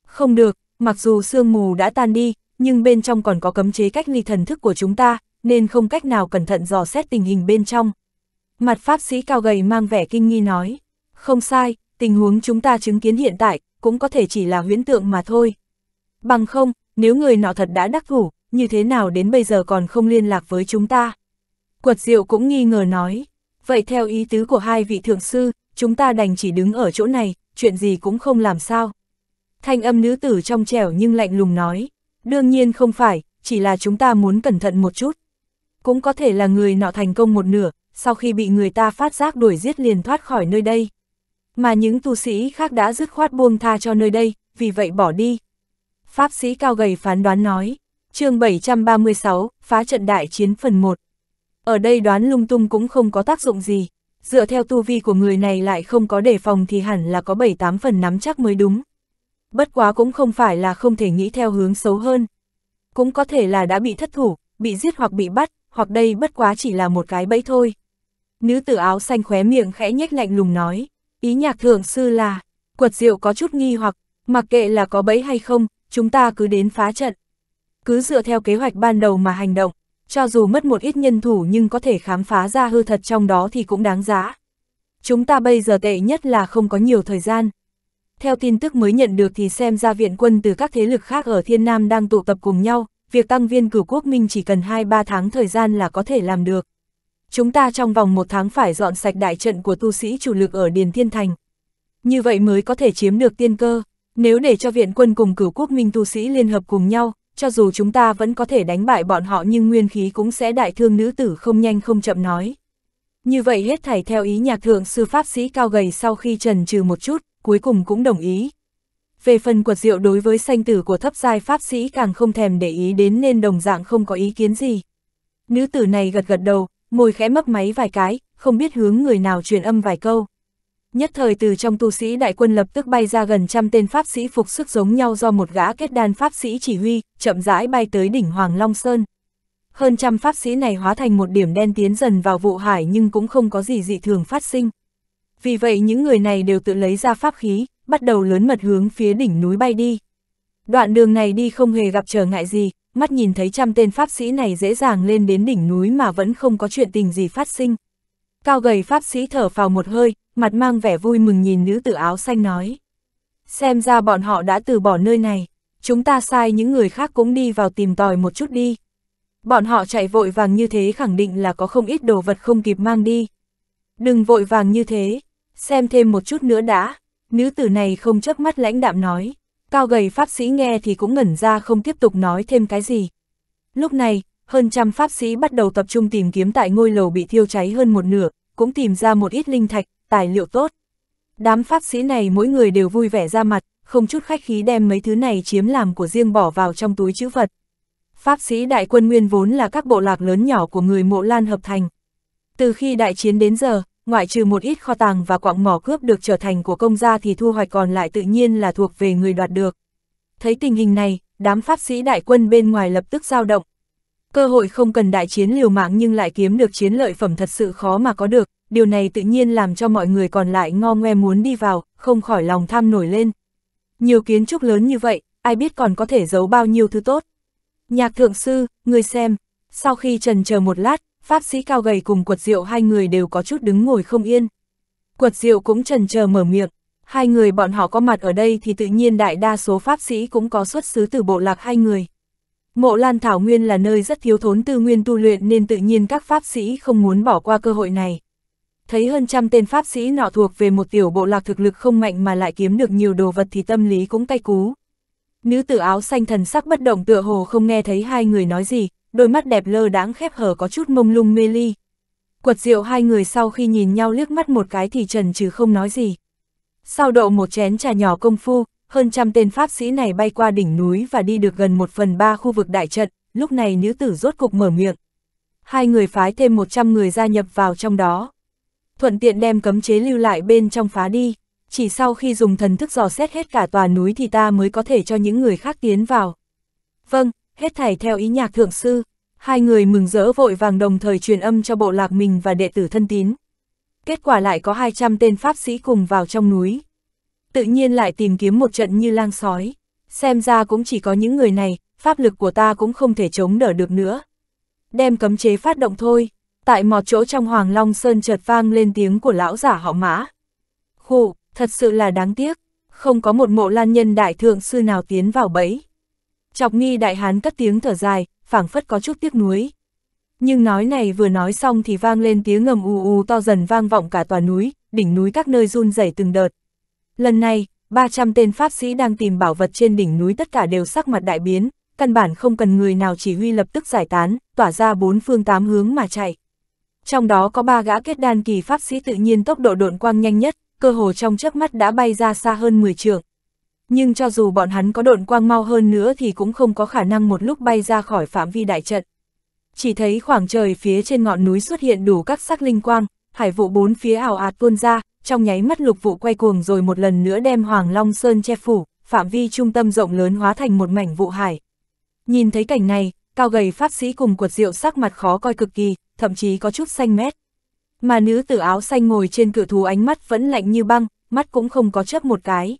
Speaker 1: Không được, mặc dù sương mù đã tan đi, nhưng bên trong còn có cấm chế cách ly thần thức của chúng ta, nên không cách nào cẩn thận dò xét tình hình bên trong. Mặt pháp sĩ cao gầy mang vẻ kinh nghi nói. Không sai, tình huống chúng ta chứng kiến hiện tại, cũng có thể chỉ là huyễn tượng mà thôi. Bằng không, nếu người nọ thật đã đắc thủ, như thế nào đến bây giờ còn không liên lạc với chúng ta? Quật diệu cũng nghi ngờ nói, vậy theo ý tứ của hai vị thượng sư, chúng ta đành chỉ đứng ở chỗ này, chuyện gì cũng không làm sao. Thanh âm nữ tử trong trẻo nhưng lạnh lùng nói, đương nhiên không phải, chỉ là chúng ta muốn cẩn thận một chút. Cũng có thể là người nọ thành công một nửa, sau khi bị người ta phát giác đuổi giết liền thoát khỏi nơi đây mà những tu sĩ khác đã dứt khoát buông tha cho nơi đây, vì vậy bỏ đi. Pháp sĩ cao gầy phán đoán nói, chương 736, phá trận đại chiến phần 1. Ở đây đoán lung tung cũng không có tác dụng gì, dựa theo tu vi của người này lại không có đề phòng thì hẳn là có 7-8 phần nắm chắc mới đúng. Bất quá cũng không phải là không thể nghĩ theo hướng xấu hơn. Cũng có thể là đã bị thất thủ, bị giết hoặc bị bắt, hoặc đây bất quá chỉ là một cái bẫy thôi. Nữ tử áo xanh khóe miệng khẽ nhếch lạnh lùng nói. Ý nhạc thượng sư là, quật diệu có chút nghi hoặc, mặc kệ là có bẫy hay không, chúng ta cứ đến phá trận. Cứ dựa theo kế hoạch ban đầu mà hành động, cho dù mất một ít nhân thủ nhưng có thể khám phá ra hư thật trong đó thì cũng đáng giá. Chúng ta bây giờ tệ nhất là không có nhiều thời gian. Theo tin tức mới nhận được thì xem ra viện quân từ các thế lực khác ở Thiên Nam đang tụ tập cùng nhau, việc tăng viên cử quốc minh chỉ cần 2-3 tháng thời gian là có thể làm được chúng ta trong vòng một tháng phải dọn sạch đại trận của tu sĩ chủ lực ở Điền Thiên Thành. Như vậy mới có thể chiếm được tiên cơ, nếu để cho viện quân cùng cửu quốc minh tu sĩ liên hợp cùng nhau, cho dù chúng ta vẫn có thể đánh bại bọn họ nhưng nguyên khí cũng sẽ đại thương nữ tử không nhanh không chậm nói. Như vậy hết thảy theo ý nhạc thượng sư pháp sĩ cao gầy sau khi trần trừ một chút, cuối cùng cũng đồng ý. Về phần quật diệu đối với sanh tử của thấp giai pháp sĩ càng không thèm để ý đến nên đồng dạng không có ý kiến gì. Nữ tử này gật gật đầu, môi khẽ mấp máy vài cái, không biết hướng người nào truyền âm vài câu. Nhất thời từ trong tu sĩ đại quân lập tức bay ra gần trăm tên pháp sĩ phục sức giống nhau do một gã kết đan pháp sĩ chỉ huy, chậm rãi bay tới đỉnh Hoàng Long Sơn. Hơn trăm pháp sĩ này hóa thành một điểm đen tiến dần vào vụ hải nhưng cũng không có gì dị thường phát sinh. Vì vậy những người này đều tự lấy ra pháp khí, bắt đầu lớn mật hướng phía đỉnh núi bay đi. Đoạn đường này đi không hề gặp trở ngại gì, mắt nhìn thấy trăm tên pháp sĩ này dễ dàng lên đến đỉnh núi mà vẫn không có chuyện tình gì phát sinh. Cao gầy pháp sĩ thở vào một hơi, mặt mang vẻ vui mừng nhìn nữ tử áo xanh nói. Xem ra bọn họ đã từ bỏ nơi này, chúng ta sai những người khác cũng đi vào tìm tòi một chút đi. Bọn họ chạy vội vàng như thế khẳng định là có không ít đồ vật không kịp mang đi. Đừng vội vàng như thế, xem thêm một chút nữa đã, nữ tử này không chấp mắt lãnh đạm nói. Cao gầy pháp sĩ nghe thì cũng ngẩn ra không tiếp tục nói thêm cái gì. Lúc này, hơn trăm pháp sĩ bắt đầu tập trung tìm kiếm tại ngôi lầu bị thiêu cháy hơn một nửa, cũng tìm ra một ít linh thạch, tài liệu tốt. Đám pháp sĩ này mỗi người đều vui vẻ ra mặt, không chút khách khí đem mấy thứ này chiếm làm của riêng bỏ vào trong túi chữ vật. Pháp sĩ đại quân nguyên vốn là các bộ lạc lớn nhỏ của người mộ lan hợp thành. Từ khi đại chiến đến giờ, ngoại trừ một ít kho tàng và quạng mỏ cướp được trở thành của công gia thì thu hoạch còn lại tự nhiên là thuộc về người đoạt được. Thấy tình hình này, đám pháp sĩ đại quân bên ngoài lập tức dao động. Cơ hội không cần đại chiến liều mạng nhưng lại kiếm được chiến lợi phẩm thật sự khó mà có được, điều này tự nhiên làm cho mọi người còn lại ngo ngoe muốn đi vào, không khỏi lòng tham nổi lên. Nhiều kiến trúc lớn như vậy, ai biết còn có thể giấu bao nhiêu thứ tốt. Nhạc thượng sư, người xem. Sau khi trần chờ một lát, pháp sĩ cao gầy cùng quật diệu hai người đều có chút đứng ngồi không yên. Quật diệu cũng trần chờ mở miệng, hai người bọn họ có mặt ở đây thì tự nhiên đại đa số pháp sĩ cũng có xuất xứ từ bộ lạc hai người. Mộ Lan Thảo Nguyên là nơi rất thiếu thốn tư nguyên tu luyện nên tự nhiên các pháp sĩ không muốn bỏ qua cơ hội này. Thấy hơn trăm tên pháp sĩ nọ thuộc về một tiểu bộ lạc thực lực không mạnh mà lại kiếm được nhiều đồ vật thì tâm lý cũng cay cú. Nữ tử áo xanh thần sắc bất động tựa hồ không nghe thấy hai người nói gì, đôi mắt đẹp lơ đáng khép hờ có chút mông lung mê ly. Quật rượu hai người sau khi nhìn nhau liếc mắt một cái thì trần trừ không nói gì. Sau độ một chén trà nhỏ công phu, hơn trăm tên pháp sĩ này bay qua đỉnh núi và đi được gần một phần ba khu vực đại trận, lúc này nữ tử rốt cục mở miệng. Hai người phái thêm một trăm người gia nhập vào trong đó. Thuận tiện đem cấm chế lưu lại bên trong phá đi, chỉ sau khi dùng thần thức dò xét hết cả tòa núi thì ta mới có thể cho những người khác tiến vào. Vâng, hết thảy theo ý nhạc thượng sư. Hai người mừng rỡ vội vàng đồng thời truyền âm cho bộ lạc mình và đệ tử thân tín. Kết quả lại có 200 tên pháp sĩ cùng vào trong núi. Tự nhiên lại tìm kiếm một trận như lang sói. Xem ra cũng chỉ có những người này, pháp lực của ta cũng không thể chống đỡ được nữa. Đem cấm chế phát động thôi. Tại một chỗ trong Hoàng Long Sơn chợt vang lên tiếng của lão giả họ mã. Khổ, thật sự là đáng tiếc. Không có một mộ lan nhân đại thượng sư nào tiến vào bẫy. Chọc nghi đại hán cất tiếng thở dài, phảng phất có chút tiếc nuối. Nhưng nói này vừa nói xong thì vang lên tiếng ngầm u u to dần vang vọng cả tòa núi, đỉnh núi các nơi run rẩy từng đợt. Lần này, 300 tên pháp sĩ đang tìm bảo vật trên đỉnh núi tất cả đều sắc mặt đại biến, căn bản không cần người nào chỉ huy lập tức giải tán, tỏa ra bốn phương tám hướng mà chạy. Trong đó có ba gã kết đan kỳ pháp sĩ tự nhiên tốc độ độn quang nhanh nhất, cơ hồ trong chớp mắt đã bay ra xa hơn 10 trượng nhưng cho dù bọn hắn có độn quang mau hơn nữa thì cũng không có khả năng một lúc bay ra khỏi phạm vi đại trận. Chỉ thấy khoảng trời phía trên ngọn núi xuất hiện đủ các sắc linh quang, hải vụ bốn phía ảo ạt tuôn ra, trong nháy mắt lục vụ quay cuồng rồi một lần nữa đem Hoàng Long Sơn che phủ, phạm vi trung tâm rộng lớn hóa thành một mảnh vụ hải. Nhìn thấy cảnh này, cao gầy pháp sĩ cùng quật rượu sắc mặt khó coi cực kỳ, thậm chí có chút xanh mét. Mà nữ tử áo xanh ngồi trên cửa thú ánh mắt vẫn lạnh như băng, mắt cũng không có chớp một cái.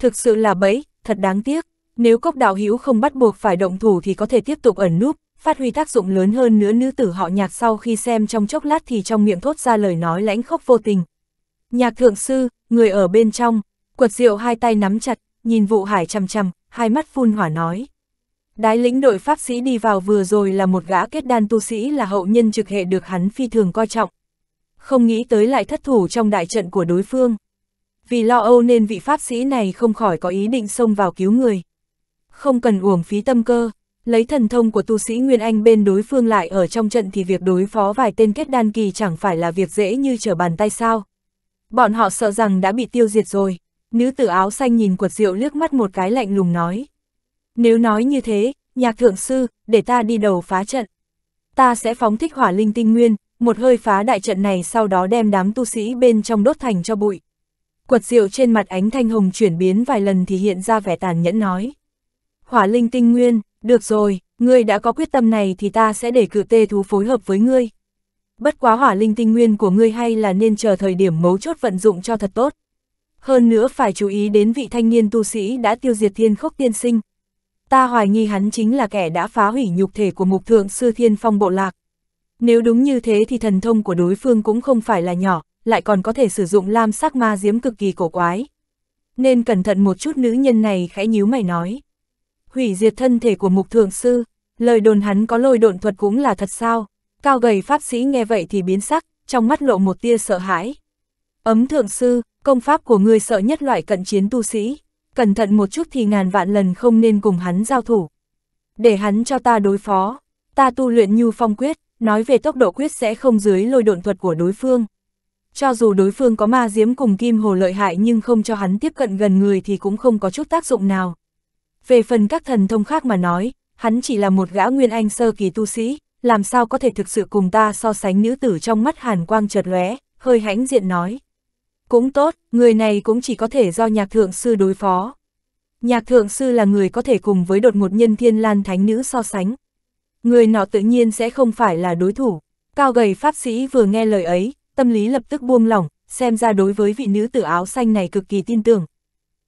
Speaker 1: Thực sự là bẫy, thật đáng tiếc. Nếu cốc đạo hữu không bắt buộc phải động thủ thì có thể tiếp tục ẩn núp, phát huy tác dụng lớn hơn nữa nữ tử họ nhạc sau khi xem trong chốc lát thì trong miệng thốt ra lời nói lãnh khốc vô tình. Nhạc thượng sư, người ở bên trong, quật rượu hai tay nắm chặt, nhìn vụ hải chằm chằm, hai mắt phun hỏa nói. Đái lĩnh đội pháp sĩ đi vào vừa rồi là một gã kết đan tu sĩ là hậu nhân trực hệ được hắn phi thường coi trọng. Không nghĩ tới lại thất thủ trong đại trận của đối phương vì lo âu nên vị pháp sĩ này không khỏi có ý định xông vào cứu người. Không cần uổng phí tâm cơ, lấy thần thông của tu sĩ Nguyên Anh bên đối phương lại ở trong trận thì việc đối phó vài tên kết đan kỳ chẳng phải là việc dễ như trở bàn tay sao. Bọn họ sợ rằng đã bị tiêu diệt rồi, nữ tử áo xanh nhìn quật rượu liếc mắt một cái lạnh lùng nói. Nếu nói như thế, nhạc thượng sư, để ta đi đầu phá trận. Ta sẽ phóng thích hỏa linh tinh nguyên, một hơi phá đại trận này sau đó đem đám tu sĩ bên trong đốt thành cho bụi. Quật diệu trên mặt ánh thanh hồng chuyển biến vài lần thì hiện ra vẻ tàn nhẫn nói. Hỏa linh tinh nguyên, được rồi, ngươi đã có quyết tâm này thì ta sẽ để cự tê thú phối hợp với ngươi. Bất quá hỏa linh tinh nguyên của ngươi hay là nên chờ thời điểm mấu chốt vận dụng cho thật tốt. Hơn nữa phải chú ý đến vị thanh niên tu sĩ đã tiêu diệt thiên khốc tiên sinh. Ta hoài nghi hắn chính là kẻ đã phá hủy nhục thể của mục thượng sư thiên phong bộ lạc. Nếu đúng như thế thì thần thông của đối phương cũng không phải là nhỏ, lại còn có thể sử dụng lam sắc ma diếm cực kỳ cổ quái. Nên cẩn thận một chút nữ nhân này khẽ nhíu mày nói. Hủy diệt thân thể của mục thượng sư, lời đồn hắn có lôi độn thuật cũng là thật sao, cao gầy pháp sĩ nghe vậy thì biến sắc, trong mắt lộ một tia sợ hãi. Ấm thượng sư, công pháp của người sợ nhất loại cận chiến tu sĩ, cẩn thận một chút thì ngàn vạn lần không nên cùng hắn giao thủ. Để hắn cho ta đối phó, ta tu luyện nhu phong quyết, nói về tốc độ quyết sẽ không dưới lôi độn thuật của đối phương. Cho dù đối phương có ma diếm cùng kim hồ lợi hại nhưng không cho hắn tiếp cận gần người thì cũng không có chút tác dụng nào. Về phần các thần thông khác mà nói, hắn chỉ là một gã nguyên anh sơ kỳ tu sĩ, làm sao có thể thực sự cùng ta so sánh nữ tử trong mắt hàn quang chợt lóe, hơi hãnh diện nói. Cũng tốt, người này cũng chỉ có thể do nhạc thượng sư đối phó. Nhạc thượng sư là người có thể cùng với đột ngột nhân thiên lan thánh nữ so sánh. Người nọ tự nhiên sẽ không phải là đối thủ. Cao gầy pháp sĩ vừa nghe lời ấy, tâm lý lập tức buông lỏng, xem ra đối với vị nữ tử áo xanh này cực kỳ tin tưởng.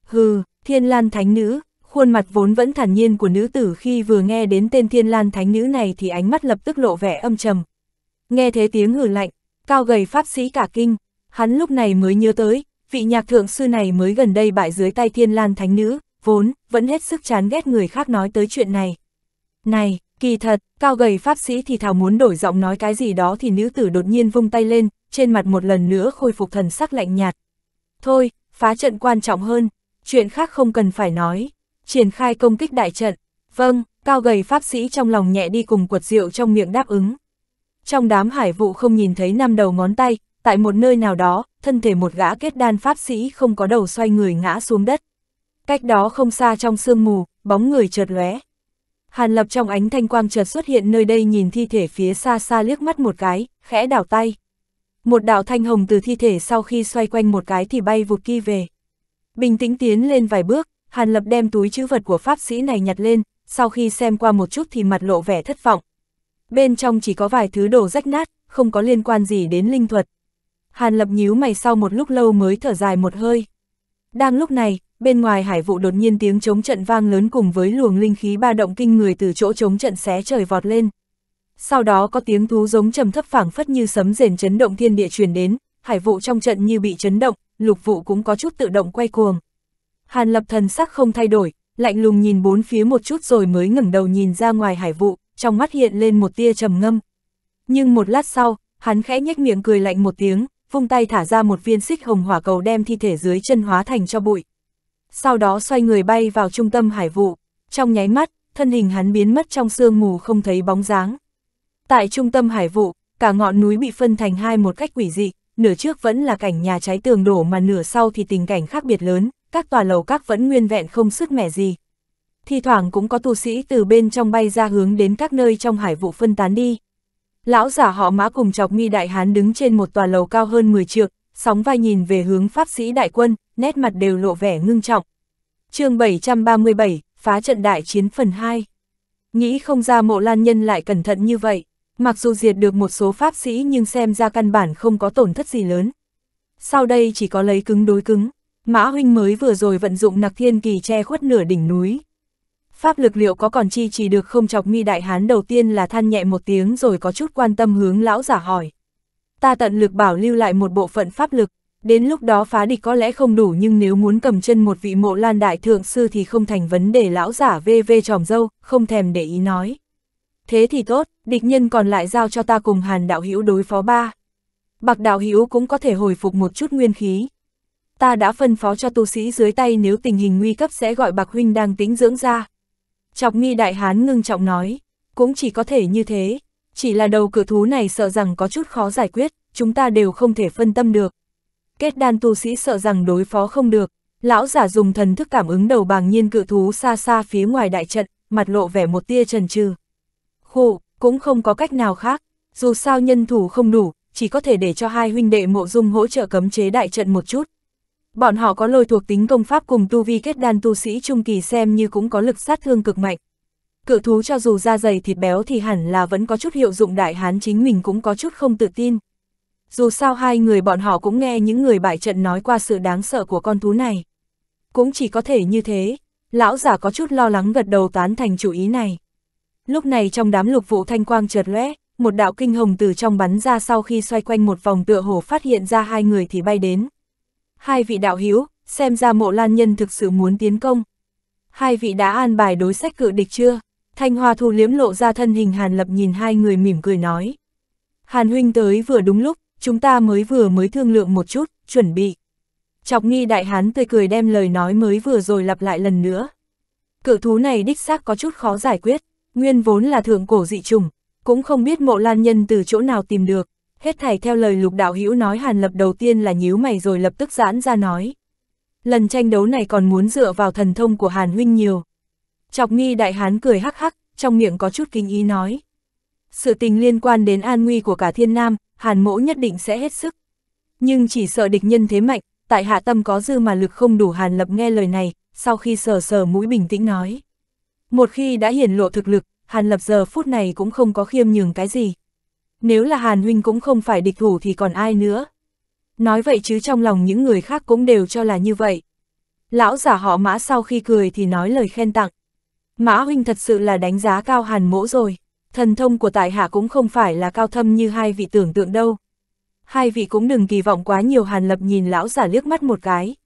Speaker 1: Hừ, Thiên Lan Thánh Nữ, khuôn mặt vốn vẫn thản nhiên của nữ tử khi vừa nghe đến tên Thiên Lan Thánh Nữ này thì ánh mắt lập tức lộ vẻ âm trầm. Nghe thế tiếng hử lạnh, cao gầy pháp sĩ cả kinh, hắn lúc này mới nhớ tới, vị nhạc thượng sư này mới gần đây bại dưới tay Thiên Lan Thánh Nữ, vốn, vẫn hết sức chán ghét người khác nói tới chuyện này. Này, Kỳ thật, cao gầy pháp sĩ thì thào muốn đổi giọng nói cái gì đó thì nữ tử đột nhiên vung tay lên, trên mặt một lần nữa khôi phục thần sắc lạnh nhạt. Thôi, phá trận quan trọng hơn, chuyện khác không cần phải nói. Triển khai công kích đại trận. Vâng, cao gầy pháp sĩ trong lòng nhẹ đi cùng quật rượu trong miệng đáp ứng. Trong đám hải vụ không nhìn thấy năm đầu ngón tay, tại một nơi nào đó, thân thể một gã kết đan pháp sĩ không có đầu xoay người ngã xuống đất. Cách đó không xa trong sương mù, bóng người chợt lóe, Hàn Lập trong ánh thanh quang chợt xuất hiện nơi đây nhìn thi thể phía xa xa liếc mắt một cái, khẽ đảo tay. Một đạo thanh hồng từ thi thể sau khi xoay quanh một cái thì bay vụt kia về. Bình tĩnh tiến lên vài bước, Hàn Lập đem túi chữ vật của pháp sĩ này nhặt lên, sau khi xem qua một chút thì mặt lộ vẻ thất vọng. Bên trong chỉ có vài thứ đồ rách nát, không có liên quan gì đến linh thuật. Hàn Lập nhíu mày sau một lúc lâu mới thở dài một hơi. Đang lúc này, bên ngoài hải vụ đột nhiên tiếng chống trận vang lớn cùng với luồng linh khí ba động kinh người từ chỗ chống trận xé trời vọt lên. Sau đó có tiếng thú giống trầm thấp phảng phất như sấm rền chấn động thiên địa truyền đến, hải vụ trong trận như bị chấn động, lục vụ cũng có chút tự động quay cuồng. Hàn lập thần sắc không thay đổi, lạnh lùng nhìn bốn phía một chút rồi mới ngẩng đầu nhìn ra ngoài hải vụ, trong mắt hiện lên một tia trầm ngâm. Nhưng một lát sau, hắn khẽ nhếch miệng cười lạnh một tiếng, vung tay thả ra một viên xích hồng hỏa cầu đem thi thể dưới chân hóa thành cho bụi sau đó xoay người bay vào trung tâm hải vụ, trong nháy mắt, thân hình hắn biến mất trong sương mù không thấy bóng dáng. Tại trung tâm hải vụ, cả ngọn núi bị phân thành hai một cách quỷ dị, nửa trước vẫn là cảnh nhà trái tường đổ mà nửa sau thì tình cảnh khác biệt lớn, các tòa lầu các vẫn nguyên vẹn không sức mẻ gì. Thì thoảng cũng có tu sĩ từ bên trong bay ra hướng đến các nơi trong hải vụ phân tán đi. Lão giả họ mã cùng chọc mi đại hán đứng trên một tòa lầu cao hơn 10 trượng, sóng vai nhìn về hướng pháp sĩ đại quân, nét mặt đều lộ vẻ ngưng trọng. chương 737, phá trận đại chiến phần 2. Nghĩ không ra mộ lan nhân lại cẩn thận như vậy, mặc dù diệt được một số pháp sĩ nhưng xem ra căn bản không có tổn thất gì lớn. Sau đây chỉ có lấy cứng đối cứng, Mã Huynh mới vừa rồi vận dụng nặc thiên kỳ che khuất nửa đỉnh núi. Pháp lực liệu có còn chi chỉ được không chọc mi đại hán đầu tiên là than nhẹ một tiếng rồi có chút quan tâm hướng lão giả hỏi ta tận lực bảo lưu lại một bộ phận pháp lực, đến lúc đó phá địch có lẽ không đủ nhưng nếu muốn cầm chân một vị mộ lan đại thượng sư thì không thành vấn đề lão giả vê vê tròm dâu, không thèm để ý nói. Thế thì tốt, địch nhân còn lại giao cho ta cùng hàn đạo hữu đối phó ba. Bạc đạo hữu cũng có thể hồi phục một chút nguyên khí. Ta đã phân phó cho tu sĩ dưới tay nếu tình hình nguy cấp sẽ gọi bạc huynh đang tính dưỡng ra. Chọc nghi đại hán ngưng trọng nói, cũng chỉ có thể như thế chỉ là đầu cửa thú này sợ rằng có chút khó giải quyết, chúng ta đều không thể phân tâm được. Kết đan tu sĩ sợ rằng đối phó không được, lão giả dùng thần thức cảm ứng đầu bàng nhiên cự thú xa xa phía ngoài đại trận, mặt lộ vẻ một tia trần trừ. Khổ, cũng không có cách nào khác, dù sao nhân thủ không đủ, chỉ có thể để cho hai huynh đệ mộ dung hỗ trợ cấm chế đại trận một chút. Bọn họ có lôi thuộc tính công pháp cùng tu vi kết đan tu sĩ trung kỳ xem như cũng có lực sát thương cực mạnh, cự thú cho dù da dày thịt béo thì hẳn là vẫn có chút hiệu dụng đại hán chính mình cũng có chút không tự tin. Dù sao hai người bọn họ cũng nghe những người bại trận nói qua sự đáng sợ của con thú này. Cũng chỉ có thể như thế, lão giả có chút lo lắng gật đầu tán thành chủ ý này. Lúc này trong đám lục vụ thanh quang chợt lóe, một đạo kinh hồng từ trong bắn ra sau khi xoay quanh một vòng tựa hồ phát hiện ra hai người thì bay đến. Hai vị đạo hiếu xem ra mộ lan nhân thực sự muốn tiến công. Hai vị đã an bài đối sách cự địch chưa? Thanh Hoa Thu liếm lộ ra thân hình Hàn Lập nhìn hai người mỉm cười nói. Hàn Huynh tới vừa đúng lúc, chúng ta mới vừa mới thương lượng một chút, chuẩn bị. Chọc nghi đại hán tươi cười đem lời nói mới vừa rồi lặp lại lần nữa. Cự thú này đích xác có chút khó giải quyết, nguyên vốn là thượng cổ dị trùng, cũng không biết mộ lan nhân từ chỗ nào tìm được. Hết thảy theo lời lục đạo hữu nói Hàn Lập đầu tiên là nhíu mày rồi lập tức giãn ra nói. Lần tranh đấu này còn muốn dựa vào thần thông của Hàn Huynh nhiều, Chọc nghi đại hán cười hắc hắc, trong miệng có chút kinh ý nói. Sự tình liên quan đến an nguy của cả thiên nam, hàn mỗ nhất định sẽ hết sức. Nhưng chỉ sợ địch nhân thế mạnh, tại hạ tâm có dư mà lực không đủ hàn lập nghe lời này, sau khi sờ sờ mũi bình tĩnh nói. Một khi đã hiển lộ thực lực, hàn lập giờ phút này cũng không có khiêm nhường cái gì. Nếu là hàn huynh cũng không phải địch thủ thì còn ai nữa. Nói vậy chứ trong lòng những người khác cũng đều cho là như vậy. Lão giả họ mã sau khi cười thì nói lời khen tặng, Mã huynh thật sự là đánh giá cao hàn mỗ rồi, thần thông của tại hạ cũng không phải là cao thâm như hai vị tưởng tượng đâu. Hai vị cũng đừng kỳ vọng quá nhiều hàn lập nhìn lão giả liếc mắt một cái.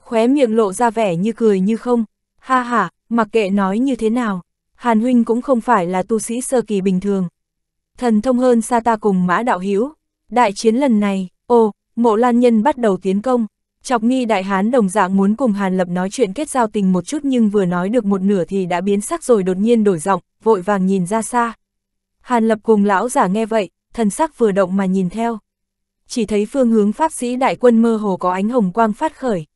Speaker 1: Khóe miệng lộ ra vẻ như cười như không, ha ha, mặc kệ nói như thế nào, hàn huynh cũng không phải là tu sĩ sơ kỳ bình thường. Thần thông hơn xa ta cùng mã đạo hiếu, đại chiến lần này, ô, mộ lan nhân bắt đầu tiến công. Chọc nghi đại hán đồng dạng muốn cùng Hàn Lập nói chuyện kết giao tình một chút nhưng vừa nói được một nửa thì đã biến sắc rồi đột nhiên đổi giọng, vội vàng nhìn ra xa. Hàn Lập cùng lão giả nghe vậy, thần sắc vừa động mà nhìn theo. Chỉ thấy phương hướng pháp sĩ đại quân mơ hồ có ánh hồng quang phát khởi.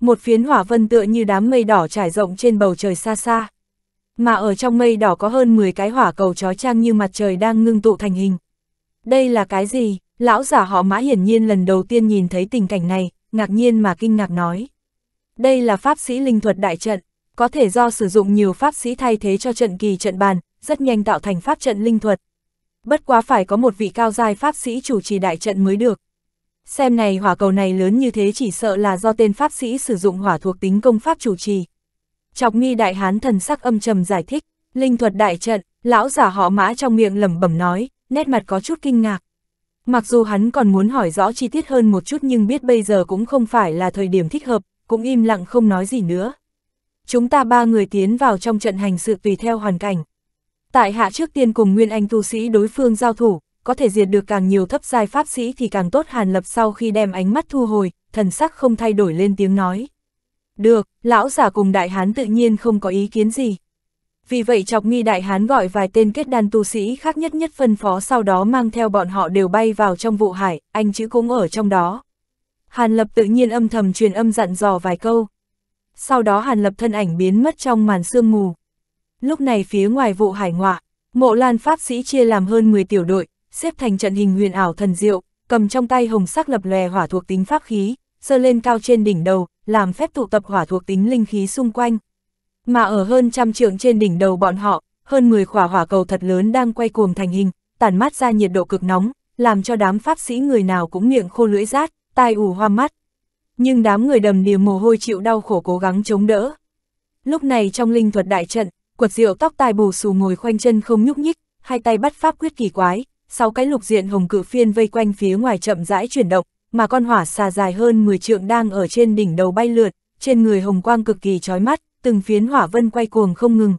Speaker 1: Một phiến hỏa vân tựa như đám mây đỏ trải rộng trên bầu trời xa xa. Mà ở trong mây đỏ có hơn 10 cái hỏa cầu trói trang như mặt trời đang ngưng tụ thành hình. Đây là cái gì? Lão giả họ mã hiển nhiên lần đầu tiên nhìn thấy tình cảnh này, ngạc nhiên mà kinh ngạc nói. Đây là pháp sĩ linh thuật đại trận, có thể do sử dụng nhiều pháp sĩ thay thế cho trận kỳ trận bàn, rất nhanh tạo thành pháp trận linh thuật. Bất quá phải có một vị cao giai pháp sĩ chủ trì đại trận mới được. Xem này hỏa cầu này lớn như thế chỉ sợ là do tên pháp sĩ sử dụng hỏa thuộc tính công pháp chủ trì. Chọc nghi đại hán thần sắc âm trầm giải thích, linh thuật đại trận, lão giả họ mã trong miệng lẩm bẩm nói, nét mặt có chút kinh ngạc. Mặc dù hắn còn muốn hỏi rõ chi tiết hơn một chút nhưng biết bây giờ cũng không phải là thời điểm thích hợp, cũng im lặng không nói gì nữa. Chúng ta ba người tiến vào trong trận hành sự tùy theo hoàn cảnh. Tại hạ trước tiên cùng Nguyên Anh tu sĩ đối phương giao thủ, có thể diệt được càng nhiều thấp giai pháp sĩ thì càng tốt Hàn Lập sau khi đem ánh mắt thu hồi, thần sắc không thay đổi lên tiếng nói. Được, lão giả cùng đại hán tự nhiên không có ý kiến gì vì vậy chọc nghi đại hán gọi vài tên kết đan tu sĩ khác nhất nhất phân phó sau đó mang theo bọn họ đều bay vào trong vụ hải, anh chữ cũng ở trong đó. Hàn lập tự nhiên âm thầm truyền âm dặn dò vài câu. Sau đó hàn lập thân ảnh biến mất trong màn sương mù. Lúc này phía ngoài vụ hải ngọa mộ lan pháp sĩ chia làm hơn 10 tiểu đội, xếp thành trận hình huyền ảo thần diệu, cầm trong tay hồng sắc lập lòe hỏa thuộc tính pháp khí, giơ lên cao trên đỉnh đầu, làm phép tụ tập hỏa thuộc tính linh khí xung quanh. Mà ở hơn trăm trượng trên đỉnh đầu bọn họ, hơn 10 khỏa hỏa cầu thật lớn đang quay cuồng thành hình, tản mát ra nhiệt độ cực nóng, làm cho đám pháp sĩ người nào cũng miệng khô lưỡi rát, tai ù hoa mắt. Nhưng đám người đầm đìa mồ hôi chịu đau khổ cố gắng chống đỡ. Lúc này trong linh thuật đại trận, quật rượu tóc tai bù xù ngồi khoanh chân không nhúc nhích, hai tay bắt pháp quyết kỳ quái, sáu cái lục diện hồng cự phiên vây quanh phía ngoài chậm rãi chuyển động, mà con hỏa xà dài hơn 10 trượng đang ở trên đỉnh đầu bay lượn trên người hồng quang cực kỳ chói mắt, từng phiến hỏa vân quay cuồng không ngừng.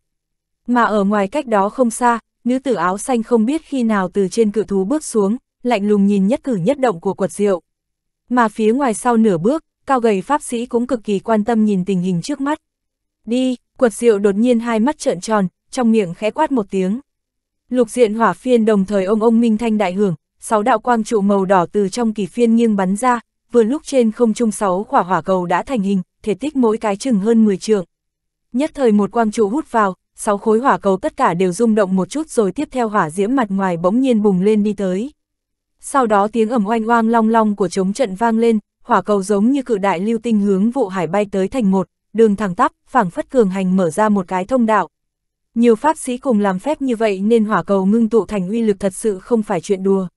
Speaker 1: Mà ở ngoài cách đó không xa, nữ tử áo xanh không biết khi nào từ trên cự thú bước xuống, lạnh lùng nhìn nhất cử nhất động của quật diệu. Mà phía ngoài sau nửa bước, cao gầy pháp sĩ cũng cực kỳ quan tâm nhìn tình hình trước mắt. Đi, quật diệu đột nhiên hai mắt trợn tròn, trong miệng khẽ quát một tiếng. Lục diện hỏa phiên đồng thời ông ông minh thanh đại hưởng, sáu đạo quang trụ màu đỏ từ trong kỳ phiên nghiêng bắn ra, vừa lúc trên không trung sáu quả hỏa cầu đã thành hình, thể tích mỗi cái chừng hơn 10 trượng nhất thời một quang trụ hút vào, sáu khối hỏa cầu tất cả đều rung động một chút rồi tiếp theo hỏa diễm mặt ngoài bỗng nhiên bùng lên đi tới. Sau đó tiếng ầm oanh oang long long của chống trận vang lên, hỏa cầu giống như cự đại lưu tinh hướng vụ hải bay tới thành một, đường thẳng tắp, phảng phất cường hành mở ra một cái thông đạo. Nhiều pháp sĩ cùng làm phép như vậy nên hỏa cầu ngưng tụ thành uy lực thật sự không phải chuyện đùa.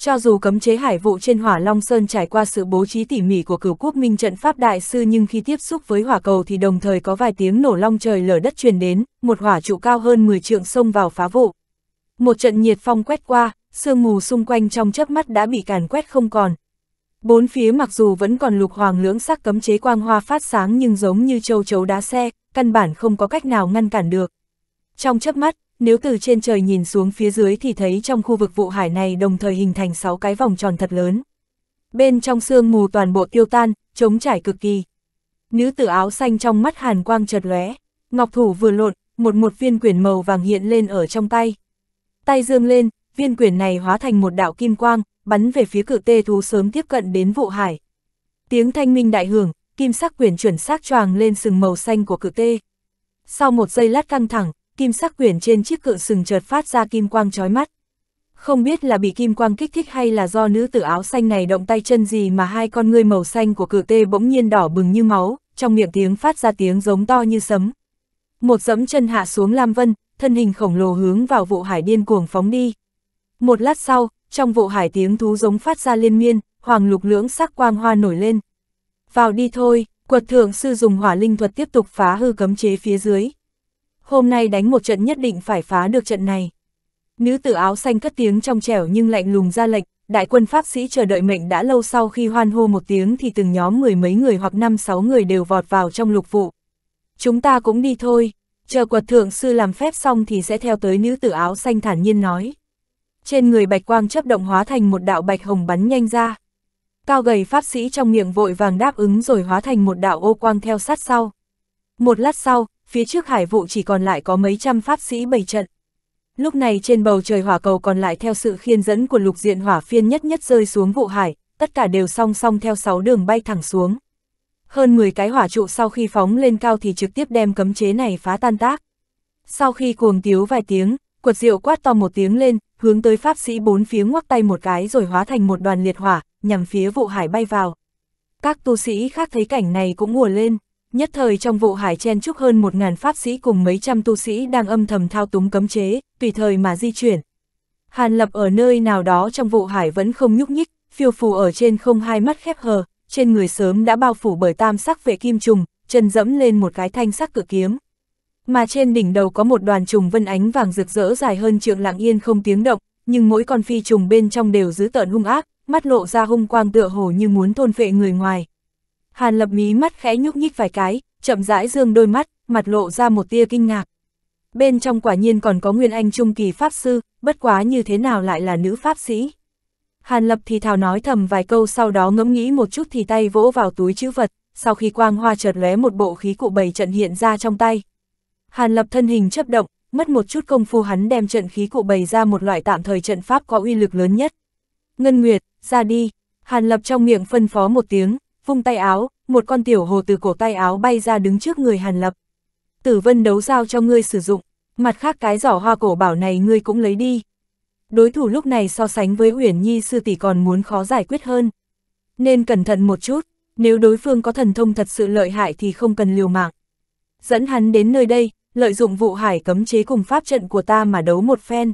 Speaker 1: Cho dù cấm chế hải vụ trên hỏa Long Sơn trải qua sự bố trí tỉ mỉ của cửu quốc minh trận pháp đại sư nhưng khi tiếp xúc với hỏa cầu thì đồng thời có vài tiếng nổ long trời lở đất truyền đến, một hỏa trụ cao hơn 10 trượng xông vào phá vụ. Một trận nhiệt phong quét qua, sương mù xung quanh trong chớp mắt đã bị càn quét không còn. Bốn phía mặc dù vẫn còn lục hoàng lưỡng sắc cấm chế quang hoa phát sáng nhưng giống như châu chấu đá xe, căn bản không có cách nào ngăn cản được. Trong chớp mắt, nếu từ trên trời nhìn xuống phía dưới thì thấy trong khu vực vụ hải này đồng thời hình thành 6 cái vòng tròn thật lớn. Bên trong sương mù toàn bộ tiêu tan, chống trải cực kỳ. Nữ tử áo xanh trong mắt hàn quang chợt lóe, ngọc thủ vừa lộn, một một viên quyển màu vàng hiện lên ở trong tay. Tay dương lên, viên quyển này hóa thành một đạo kim quang, bắn về phía cự tê thú sớm tiếp cận đến vụ hải. Tiếng thanh minh đại hưởng, kim sắc quyển chuẩn xác choàng lên sừng màu xanh của cự tê. Sau một giây lát căng thẳng, kim sắc quyển trên chiếc cự sừng chợt phát ra kim quang chói mắt. Không biết là bị kim quang kích thích hay là do nữ tử áo xanh này động tay chân gì mà hai con ngươi màu xanh của cự tê bỗng nhiên đỏ bừng như máu, trong miệng tiếng phát ra tiếng giống to như sấm. Một dẫm chân hạ xuống Lam Vân, thân hình khổng lồ hướng vào vụ hải điên cuồng phóng đi. Một lát sau, trong vụ hải tiếng thú giống phát ra liên miên, hoàng lục lưỡng sắc quang hoa nổi lên. Vào đi thôi, quật thượng sư dùng hỏa linh thuật tiếp tục phá hư cấm chế phía dưới hôm nay đánh một trận nhất định phải phá được trận này. Nữ tử áo xanh cất tiếng trong trẻo nhưng lạnh lùng ra lệnh, đại quân Pháp sĩ chờ đợi mệnh đã lâu sau khi hoan hô một tiếng thì từng nhóm mười mấy người hoặc năm sáu người đều vọt vào trong lục vụ. Chúng ta cũng đi thôi, chờ quật thượng sư làm phép xong thì sẽ theo tới nữ tử áo xanh thản nhiên nói. Trên người bạch quang chấp động hóa thành một đạo bạch hồng bắn nhanh ra. Cao gầy Pháp sĩ trong miệng vội vàng đáp ứng rồi hóa thành một đạo ô quang theo sát sau. Một lát sau, phía trước hải vụ chỉ còn lại có mấy trăm pháp sĩ bày trận. Lúc này trên bầu trời hỏa cầu còn lại theo sự khiên dẫn của lục diện hỏa phiên nhất nhất rơi xuống vụ hải, tất cả đều song song theo sáu đường bay thẳng xuống. Hơn 10 cái hỏa trụ sau khi phóng lên cao thì trực tiếp đem cấm chế này phá tan tác. Sau khi cuồng tiếu vài tiếng, quật diệu quát to một tiếng lên, hướng tới pháp sĩ bốn phía ngoắc tay một cái rồi hóa thành một đoàn liệt hỏa, nhằm phía vụ hải bay vào. Các tu sĩ khác thấy cảnh này cũng ngùa lên. Nhất thời trong vụ hải chen chúc hơn một ngàn pháp sĩ cùng mấy trăm tu sĩ đang âm thầm thao túng cấm chế, tùy thời mà di chuyển. Hàn lập ở nơi nào đó trong vụ hải vẫn không nhúc nhích, phiêu phù ở trên không hai mắt khép hờ, trên người sớm đã bao phủ bởi tam sắc vệ kim trùng, chân dẫm lên một cái thanh sắc cự kiếm. Mà trên đỉnh đầu có một đoàn trùng vân ánh vàng rực rỡ dài hơn trượng lặng yên không tiếng động, nhưng mỗi con phi trùng bên trong đều giữ tợn hung ác, mắt lộ ra hung quang tựa hồ như muốn thôn phệ người ngoài. Hàn lập mí mắt khẽ nhúc nhích vài cái, chậm rãi dương đôi mắt, mặt lộ ra một tia kinh ngạc. Bên trong quả nhiên còn có Nguyên Anh Trung Kỳ Pháp Sư, bất quá như thế nào lại là nữ Pháp Sĩ. Hàn lập thì thào nói thầm vài câu sau đó ngẫm nghĩ một chút thì tay vỗ vào túi chữ vật, sau khi quang hoa chợt lóe một bộ khí cụ bày trận hiện ra trong tay. Hàn lập thân hình chấp động, mất một chút công phu hắn đem trận khí cụ bày ra một loại tạm thời trận pháp có uy lực lớn nhất. Ngân Nguyệt, ra đi, Hàn lập trong miệng phân phó một tiếng, vung tay áo, một con tiểu hồ từ cổ tay áo bay ra đứng trước người Hàn Lập. Tử Vân đấu giao cho ngươi sử dụng, mặt khác cái giỏ hoa cổ bảo này ngươi cũng lấy đi. Đối thủ lúc này so sánh với Uyển Nhi sư tỷ còn muốn khó giải quyết hơn. Nên cẩn thận một chút, nếu đối phương có thần thông thật sự lợi hại thì không cần liều mạng. Dẫn hắn đến nơi đây, lợi dụng vụ hải cấm chế cùng pháp trận của ta mà đấu một phen.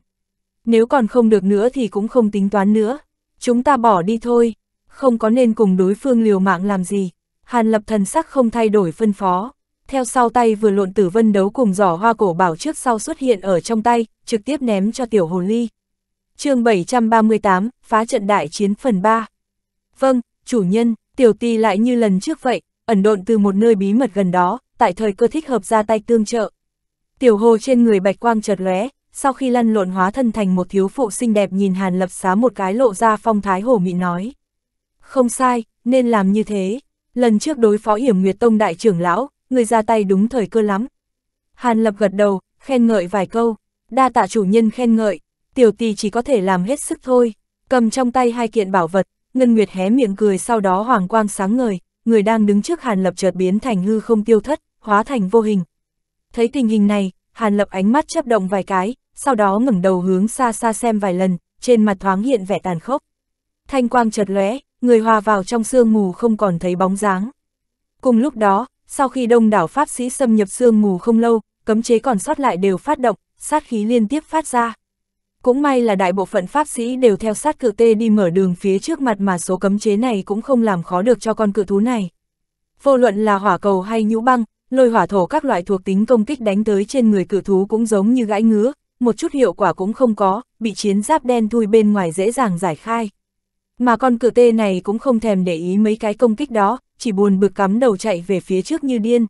Speaker 1: Nếu còn không được nữa thì cũng không tính toán nữa. Chúng ta bỏ đi thôi không có nên cùng đối phương liều mạng làm gì. Hàn lập thần sắc không thay đổi phân phó. Theo sau tay vừa lộn tử vân đấu cùng giỏ hoa cổ bảo trước sau xuất hiện ở trong tay, trực tiếp ném cho tiểu hồ ly. chương 738, phá trận đại chiến phần 3. Vâng, chủ nhân, tiểu ti lại như lần trước vậy, ẩn độn từ một nơi bí mật gần đó, tại thời cơ thích hợp ra tay tương trợ. Tiểu hồ trên người bạch quang chợt lóe, sau khi lăn lộn hóa thân thành một thiếu phụ xinh đẹp nhìn Hàn Lập Xá một cái lộ ra phong thái hồ mị nói. Không sai, nên làm như thế. Lần trước đối phó hiểm Nguyệt Tông đại trưởng lão, người ra tay đúng thời cơ lắm. Hàn Lập gật đầu, khen ngợi vài câu. Đa tạ chủ nhân khen ngợi, tiểu tì chỉ có thể làm hết sức thôi. Cầm trong tay hai kiện bảo vật, Ngân Nguyệt hé miệng cười sau đó hoàng quang sáng ngời, người đang đứng trước Hàn Lập chợt biến thành hư không tiêu thất, hóa thành vô hình. Thấy tình hình này, Hàn Lập ánh mắt chấp động vài cái, sau đó ngẩng đầu hướng xa xa xem vài lần, trên mặt thoáng hiện vẻ tàn khốc. Thanh quang chợt lóe, người hòa vào trong sương mù không còn thấy bóng dáng. Cùng lúc đó, sau khi đông đảo Pháp sĩ xâm nhập sương mù không lâu, cấm chế còn sót lại đều phát động, sát khí liên tiếp phát ra. Cũng may là đại bộ phận Pháp sĩ đều theo sát cự tê đi mở đường phía trước mặt mà số cấm chế này cũng không làm khó được cho con cự thú này. Vô luận là hỏa cầu hay nhũ băng, lôi hỏa thổ các loại thuộc tính công kích đánh tới trên người cự thú cũng giống như gãi ngứa, một chút hiệu quả cũng không có, bị chiến giáp đen thui bên ngoài dễ dàng giải khai. Mà con cửa tê này cũng không thèm để ý mấy cái công kích đó, chỉ buồn bực cắm đầu chạy về phía trước như điên.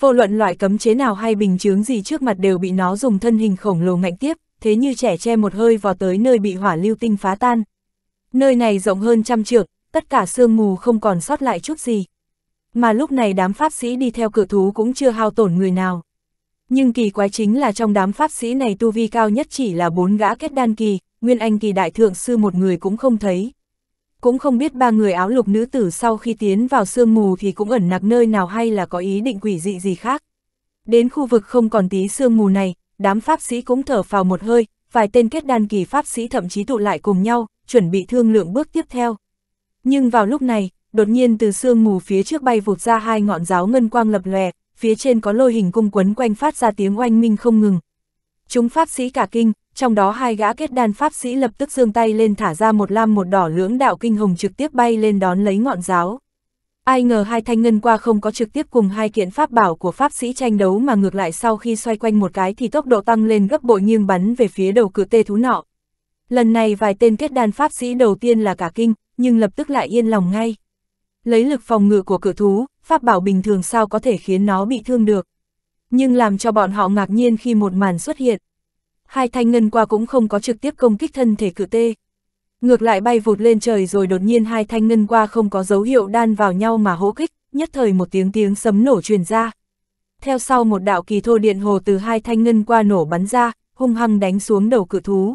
Speaker 1: Vô luận loại cấm chế nào hay bình chướng gì trước mặt đều bị nó dùng thân hình khổng lồ ngạnh tiếp, thế như trẻ che một hơi vào tới nơi bị hỏa lưu tinh phá tan. Nơi này rộng hơn trăm trượng, tất cả sương mù không còn sót lại chút gì. Mà lúc này đám pháp sĩ đi theo cửa thú cũng chưa hao tổn người nào. Nhưng kỳ quái chính là trong đám pháp sĩ này tu vi cao nhất chỉ là bốn gã kết đan kỳ, nguyên anh kỳ đại thượng sư một người cũng không thấy cũng không biết ba người áo lục nữ tử sau khi tiến vào sương mù thì cũng ẩn nặc nơi nào hay là có ý định quỷ dị gì khác. Đến khu vực không còn tí sương mù này, đám pháp sĩ cũng thở vào một hơi, vài tên kết đan kỳ pháp sĩ thậm chí tụ lại cùng nhau, chuẩn bị thương lượng bước tiếp theo. Nhưng vào lúc này, đột nhiên từ sương mù phía trước bay vụt ra hai ngọn giáo ngân quang lập lòe, phía trên có lôi hình cung quấn quanh phát ra tiếng oanh minh không ngừng. Chúng pháp sĩ cả kinh, trong đó hai gã kết đan pháp sĩ lập tức giương tay lên thả ra một lam một đỏ lưỡng đạo kinh hồng trực tiếp bay lên đón lấy ngọn giáo. Ai ngờ hai thanh ngân qua không có trực tiếp cùng hai kiện pháp bảo của pháp sĩ tranh đấu mà ngược lại sau khi xoay quanh một cái thì tốc độ tăng lên gấp bội nghiêng bắn về phía đầu cử tê thú nọ. Lần này vài tên kết đan pháp sĩ đầu tiên là cả kinh, nhưng lập tức lại yên lòng ngay. Lấy lực phòng ngự của cử thú, pháp bảo bình thường sao có thể khiến nó bị thương được. Nhưng làm cho bọn họ ngạc nhiên khi một màn xuất hiện, hai thanh ngân qua cũng không có trực tiếp công kích thân thể cự tê. Ngược lại bay vụt lên trời rồi đột nhiên hai thanh ngân qua không có dấu hiệu đan vào nhau mà hỗ kích, nhất thời một tiếng tiếng sấm nổ truyền ra. Theo sau một đạo kỳ thô điện hồ từ hai thanh ngân qua nổ bắn ra, hung hăng đánh xuống đầu cự thú.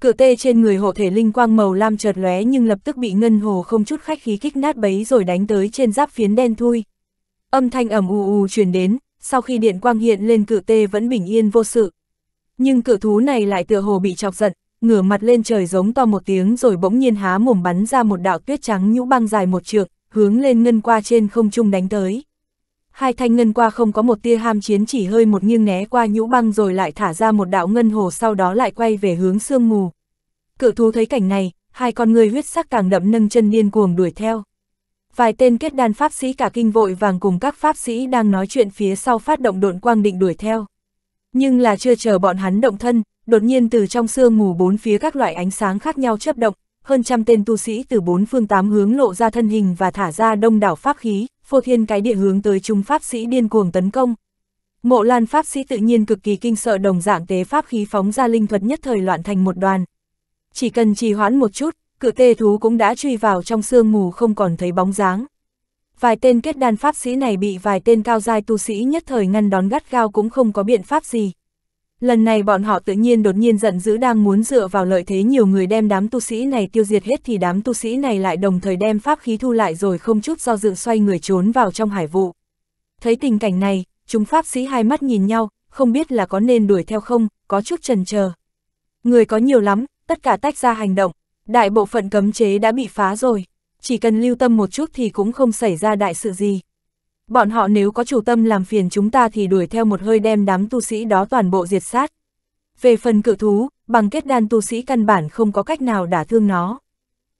Speaker 1: Cự tê trên người hộ thể linh quang màu lam chợt lóe nhưng lập tức bị ngân hồ không chút khách khí kích nát bấy rồi đánh tới trên giáp phiến đen thui. Âm thanh ẩm ù ù truyền đến, sau khi điện quang hiện lên cự tê vẫn bình yên vô sự. Nhưng cự thú này lại tựa hồ bị chọc giận, ngửa mặt lên trời giống to một tiếng rồi bỗng nhiên há mồm bắn ra một đạo tuyết trắng nhũ băng dài một trượng, hướng lên ngân qua trên không trung đánh tới. Hai thanh ngân qua không có một tia ham chiến chỉ hơi một nghiêng né qua nhũ băng rồi lại thả ra một đạo ngân hồ sau đó lại quay về hướng sương mù. Cự thú thấy cảnh này, hai con người huyết sắc càng đậm nâng chân điên cuồng đuổi theo. Vài tên kết đan pháp sĩ cả kinh vội vàng cùng các pháp sĩ đang nói chuyện phía sau phát động độn quang định đuổi theo. Nhưng là chưa chờ bọn hắn động thân, đột nhiên từ trong sương mù bốn phía các loại ánh sáng khác nhau chớp động, hơn trăm tên tu sĩ từ bốn phương tám hướng lộ ra thân hình và thả ra đông đảo pháp khí, phô thiên cái địa hướng tới chúng pháp sĩ điên cuồng tấn công. Mộ Lan pháp sĩ tự nhiên cực kỳ kinh sợ đồng dạng tế pháp khí phóng ra linh thuật nhất thời loạn thành một đoàn. Chỉ cần trì hoãn một chút, cự tê thú cũng đã truy vào trong sương mù không còn thấy bóng dáng vài tên kết đan pháp sĩ này bị vài tên cao giai tu sĩ nhất thời ngăn đón gắt gao cũng không có biện pháp gì. Lần này bọn họ tự nhiên đột nhiên giận dữ đang muốn dựa vào lợi thế nhiều người đem đám tu sĩ này tiêu diệt hết thì đám tu sĩ này lại đồng thời đem pháp khí thu lại rồi không chút do dự xoay người trốn vào trong hải vụ. Thấy tình cảnh này, chúng pháp sĩ hai mắt nhìn nhau, không biết là có nên đuổi theo không, có chút trần chờ. Người có nhiều lắm, tất cả tách ra hành động, đại bộ phận cấm chế đã bị phá rồi chỉ cần lưu tâm một chút thì cũng không xảy ra đại sự gì. Bọn họ nếu có chủ tâm làm phiền chúng ta thì đuổi theo một hơi đem đám tu sĩ đó toàn bộ diệt sát. Về phần cự thú, bằng kết đan tu sĩ căn bản không có cách nào đả thương nó.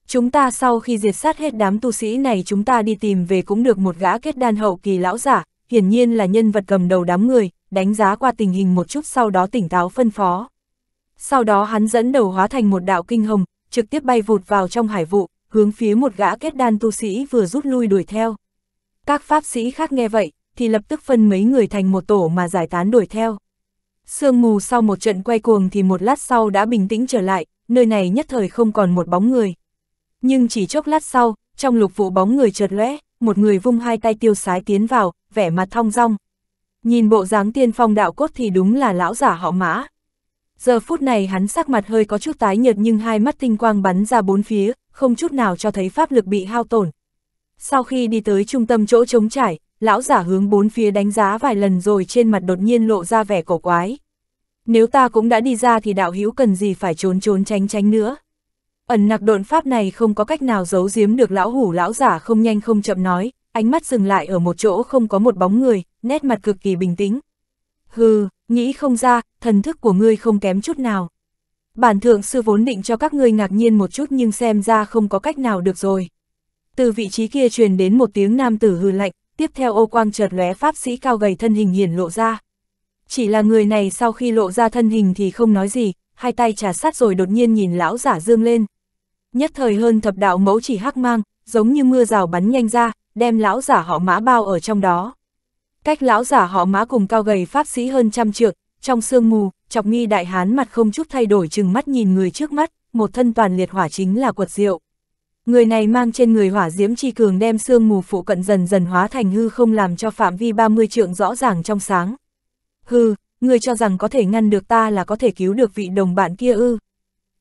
Speaker 1: Chúng ta sau khi diệt sát hết đám tu sĩ này chúng ta đi tìm về cũng được một gã kết đan hậu kỳ lão giả, hiển nhiên là nhân vật cầm đầu đám người, đánh giá qua tình hình một chút sau đó tỉnh táo phân phó. Sau đó hắn dẫn đầu hóa thành một đạo kinh hồng, trực tiếp bay vụt vào trong hải vụ, hướng phía một gã kết đan tu sĩ vừa rút lui đuổi theo. Các pháp sĩ khác nghe vậy, thì lập tức phân mấy người thành một tổ mà giải tán đuổi theo. Sương mù sau một trận quay cuồng thì một lát sau đã bình tĩnh trở lại, nơi này nhất thời không còn một bóng người. Nhưng chỉ chốc lát sau, trong lục vụ bóng người chợt lóe, một người vung hai tay tiêu sái tiến vào, vẻ mặt thong dong. Nhìn bộ dáng tiên phong đạo cốt thì đúng là lão giả họ mã, Giờ phút này hắn sắc mặt hơi có chút tái nhợt nhưng hai mắt tinh quang bắn ra bốn phía, không chút nào cho thấy pháp lực bị hao tổn. Sau khi đi tới trung tâm chỗ trống trải, lão giả hướng bốn phía đánh giá vài lần rồi trên mặt đột nhiên lộ ra vẻ cổ quái. Nếu ta cũng đã đi ra thì đạo hữu cần gì phải trốn trốn tránh tránh nữa. Ẩn nặc độn pháp này không có cách nào giấu giếm được lão hủ lão giả không nhanh không chậm nói, ánh mắt dừng lại ở một chỗ không có một bóng người, nét mặt cực kỳ bình tĩnh. Hừ, nghĩ không ra, thần thức của ngươi không kém chút nào. Bản thượng sư vốn định cho các ngươi ngạc nhiên một chút nhưng xem ra không có cách nào được rồi. Từ vị trí kia truyền đến một tiếng nam tử hư lạnh, tiếp theo ô quang chợt lóe pháp sĩ cao gầy thân hình hiển lộ ra. Chỉ là người này sau khi lộ ra thân hình thì không nói gì, hai tay trà sát rồi đột nhiên nhìn lão giả dương lên. Nhất thời hơn thập đạo mẫu chỉ hắc mang, giống như mưa rào bắn nhanh ra, đem lão giả họ mã bao ở trong đó. Cách lão giả họ mã cùng cao gầy pháp sĩ hơn trăm trượng, trong sương mù, chọc nghi đại hán mặt không chút thay đổi chừng mắt nhìn người trước mắt, một thân toàn liệt hỏa chính là quật diệu. Người này mang trên người hỏa diễm chi cường đem sương mù phụ cận dần dần hóa thành hư không làm cho phạm vi 30 trượng rõ ràng trong sáng. Hư, người cho rằng có thể ngăn được ta là có thể cứu được vị đồng bạn kia ư.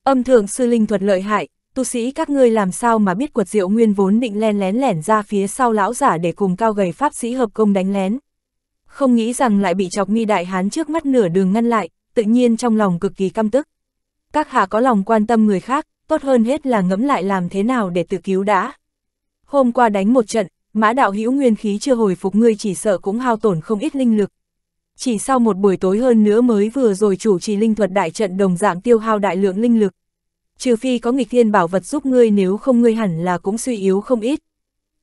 Speaker 1: Âm thượng sư linh thuật lợi hại, tu sĩ các ngươi làm sao mà biết quật diệu nguyên vốn định len lén lẻn ra phía sau lão giả để cùng cao gầy pháp sĩ hợp công đánh lén không nghĩ rằng lại bị chọc mi đại hán trước mắt nửa đường ngăn lại, tự nhiên trong lòng cực kỳ căm tức. Các hạ có lòng quan tâm người khác, tốt hơn hết là ngẫm lại làm thế nào để tự cứu đã. Hôm qua đánh một trận, mã đạo hữu nguyên khí chưa hồi phục ngươi chỉ sợ cũng hao tổn không ít linh lực. Chỉ sau một buổi tối hơn nữa mới vừa rồi chủ trì linh thuật đại trận đồng dạng tiêu hao đại lượng linh lực. Trừ phi có nghịch thiên bảo vật giúp ngươi nếu không ngươi hẳn là cũng suy yếu không ít.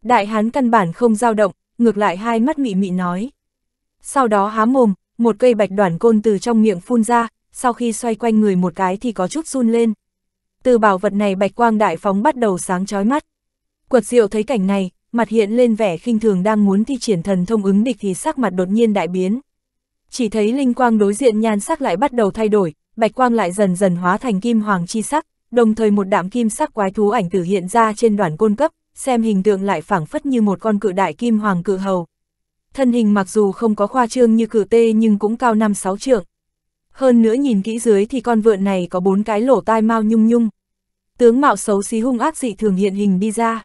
Speaker 1: Đại hán căn bản không dao động, ngược lại hai mắt mị mị nói sau đó há mồm, một cây bạch đoản côn từ trong miệng phun ra, sau khi xoay quanh người một cái thì có chút run lên. Từ bảo vật này bạch quang đại phóng bắt đầu sáng chói mắt. Quật diệu thấy cảnh này, mặt hiện lên vẻ khinh thường đang muốn thi triển thần thông ứng địch thì sắc mặt đột nhiên đại biến. Chỉ thấy linh quang đối diện nhan sắc lại bắt đầu thay đổi, bạch quang lại dần dần hóa thành kim hoàng chi sắc, đồng thời một đạm kim sắc quái thú ảnh tử hiện ra trên đoàn côn cấp, xem hình tượng lại phảng phất như một con cự đại kim hoàng cự hầu thân hình mặc dù không có khoa trương như cử tê nhưng cũng cao 5-6 trượng. Hơn nữa nhìn kỹ dưới thì con vượn này có bốn cái lỗ tai mau nhung nhung. Tướng mạo xấu xí hung ác dị thường hiện hình đi ra.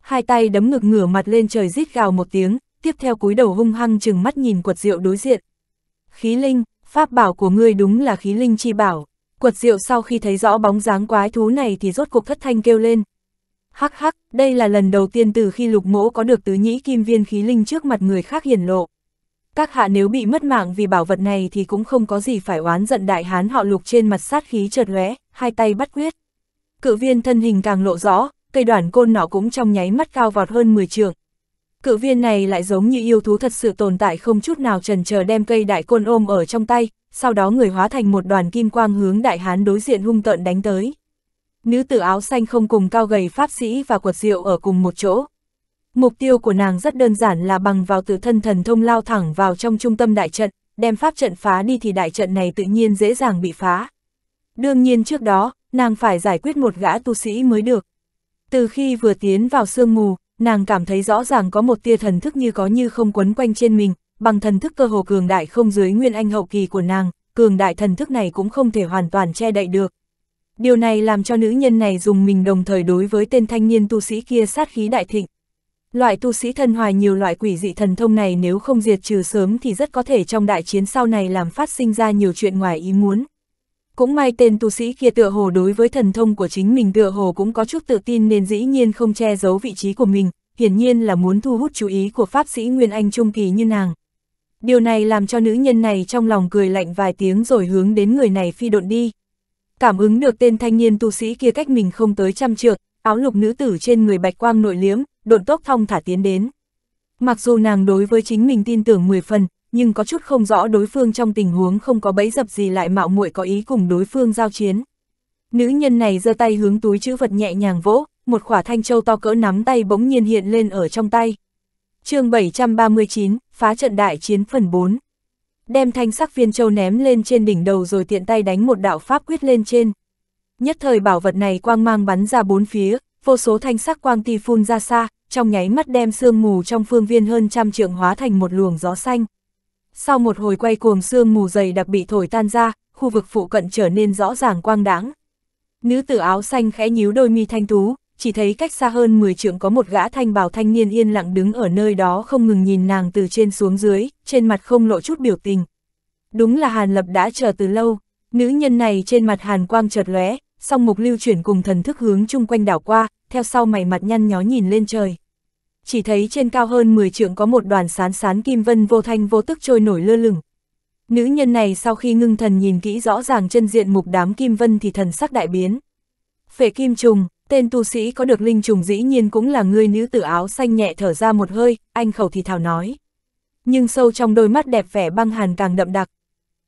Speaker 1: Hai tay đấm ngực ngửa mặt lên trời rít gào một tiếng, tiếp theo cúi đầu hung hăng chừng mắt nhìn quật diệu đối diện. Khí linh, pháp bảo của ngươi đúng là khí linh chi bảo. Quật diệu sau khi thấy rõ bóng dáng quái thú này thì rốt cuộc thất thanh kêu lên, Hắc hắc, đây là lần đầu tiên từ khi lục mỗ có được tứ nhĩ kim viên khí linh trước mặt người khác hiển lộ. Các hạ nếu bị mất mạng vì bảo vật này thì cũng không có gì phải oán giận đại hán họ lục trên mặt sát khí chợt lóe, hai tay bắt quyết. Cự viên thân hình càng lộ rõ, cây đoạn côn nọ cũng trong nháy mắt cao vọt hơn 10 trường. Cự viên này lại giống như yêu thú thật sự tồn tại không chút nào trần chờ đem cây đại côn ôm ở trong tay, sau đó người hóa thành một đoàn kim quang hướng đại hán đối diện hung tợn đánh tới nữ tử áo xanh không cùng cao gầy pháp sĩ và quật diệu ở cùng một chỗ. Mục tiêu của nàng rất đơn giản là bằng vào tự thân thần thông lao thẳng vào trong trung tâm đại trận, đem pháp trận phá đi thì đại trận này tự nhiên dễ dàng bị phá. Đương nhiên trước đó, nàng phải giải quyết một gã tu sĩ mới được. Từ khi vừa tiến vào sương mù, nàng cảm thấy rõ ràng có một tia thần thức như có như không quấn quanh trên mình, bằng thần thức cơ hồ cường đại không dưới nguyên anh hậu kỳ của nàng, cường đại thần thức này cũng không thể hoàn toàn che đậy được, Điều này làm cho nữ nhân này dùng mình đồng thời đối với tên thanh niên tu sĩ kia sát khí đại thịnh. Loại tu sĩ thân hoài nhiều loại quỷ dị thần thông này nếu không diệt trừ sớm thì rất có thể trong đại chiến sau này làm phát sinh ra nhiều chuyện ngoài ý muốn. Cũng may tên tu sĩ kia tựa hồ đối với thần thông của chính mình tựa hồ cũng có chút tự tin nên dĩ nhiên không che giấu vị trí của mình, hiển nhiên là muốn thu hút chú ý của pháp sĩ Nguyên Anh Trung Kỳ như nàng. Điều này làm cho nữ nhân này trong lòng cười lạnh vài tiếng rồi hướng đến người này phi độn đi cảm ứng được tên thanh niên tu sĩ kia cách mình không tới trăm trượng, áo lục nữ tử trên người bạch quang nội liếm, độn tốc thong thả tiến đến. Mặc dù nàng đối với chính mình tin tưởng 10 phần, nhưng có chút không rõ đối phương trong tình huống không có bẫy dập gì lại mạo muội có ý cùng đối phương giao chiến. Nữ nhân này giơ tay hướng túi chữ vật nhẹ nhàng vỗ, một khỏa thanh châu to cỡ nắm tay bỗng nhiên hiện lên ở trong tay. chương 739, phá trận đại chiến phần 4 đem thanh sắc viên châu ném lên trên đỉnh đầu rồi tiện tay đánh một đạo pháp quyết lên trên. Nhất thời bảo vật này quang mang bắn ra bốn phía, vô số thanh sắc quang ti phun ra xa, trong nháy mắt đem sương mù trong phương viên hơn trăm trượng hóa thành một luồng gió xanh. Sau một hồi quay cuồng sương mù dày đặc bị thổi tan ra, khu vực phụ cận trở nên rõ ràng quang đáng. Nữ tử áo xanh khẽ nhíu đôi mi thanh tú, chỉ thấy cách xa hơn 10 trượng có một gã thanh bào thanh niên yên lặng đứng ở nơi đó không ngừng nhìn nàng từ trên xuống dưới, trên mặt không lộ chút biểu tình. Đúng là Hàn Lập đã chờ từ lâu, nữ nhân này trên mặt Hàn Quang chợt lóe, song mục lưu chuyển cùng thần thức hướng chung quanh đảo qua, theo sau mày mặt nhăn nhó nhìn lên trời. Chỉ thấy trên cao hơn 10 trượng có một đoàn sán sán kim vân vô thanh vô tức trôi nổi lơ lửng. Nữ nhân này sau khi ngưng thần nhìn kỹ rõ ràng chân diện mục đám kim vân thì thần sắc đại biến. Phệ kim trùng, tên tu sĩ có được linh trùng dĩ nhiên cũng là người nữ tử áo xanh nhẹ thở ra một hơi, anh khẩu thì thào nói. Nhưng sâu trong đôi mắt đẹp vẻ băng hàn càng đậm đặc.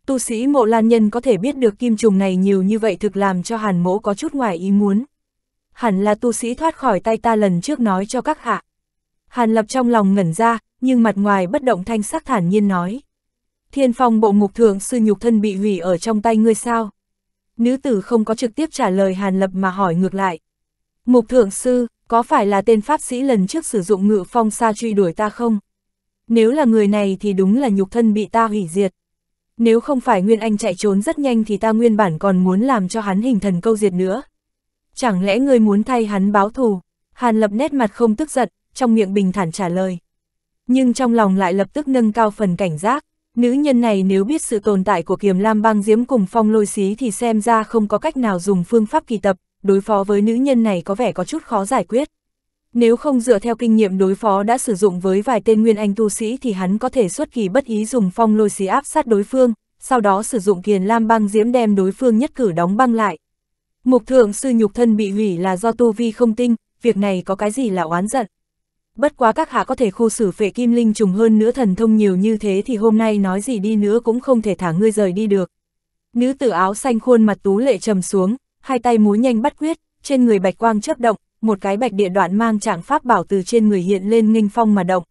Speaker 1: Tu sĩ mộ lan nhân có thể biết được kim trùng này nhiều như vậy thực làm cho hàn mỗ có chút ngoài ý muốn. Hẳn là tu sĩ thoát khỏi tay ta lần trước nói cho các hạ. Hàn lập trong lòng ngẩn ra, nhưng mặt ngoài bất động thanh sắc thản nhiên nói. Thiên phong bộ ngục thượng sư nhục thân bị hủy ở trong tay ngươi sao? nữ tử không có trực tiếp trả lời Hàn Lập mà hỏi ngược lại. Mục thượng sư, có phải là tên pháp sĩ lần trước sử dụng ngự phong xa truy đuổi ta không? Nếu là người này thì đúng là nhục thân bị ta hủy diệt. Nếu không phải Nguyên Anh chạy trốn rất nhanh thì ta nguyên bản còn muốn làm cho hắn hình thần câu diệt nữa. Chẳng lẽ ngươi muốn thay hắn báo thù? Hàn Lập nét mặt không tức giận, trong miệng bình thản trả lời. Nhưng trong lòng lại lập tức nâng cao phần cảnh giác. Nữ nhân này nếu biết sự tồn tại của kiềm lam băng diếm cùng phong lôi xí thì xem ra không có cách nào dùng phương pháp kỳ tập, đối phó với nữ nhân này có vẻ có chút khó giải quyết. Nếu không dựa theo kinh nghiệm đối phó đã sử dụng với vài tên nguyên anh tu sĩ thì hắn có thể xuất kỳ bất ý dùng phong lôi xí áp sát đối phương, sau đó sử dụng kiềm lam băng diếm đem đối phương nhất cử đóng băng lại. Mục thượng sư nhục thân bị hủy là do tu vi không tinh, việc này có cái gì là oán giận bất quá các hạ có thể khu xử phệ kim linh trùng hơn nữa thần thông nhiều như thế thì hôm nay nói gì đi nữa cũng không thể thả ngươi rời đi được. Nữ tử áo xanh khuôn mặt tú lệ trầm xuống, hai tay múa nhanh bắt quyết, trên người bạch quang chớp động, một cái bạch địa đoạn mang trạng pháp bảo từ trên người hiện lên nghênh phong mà động.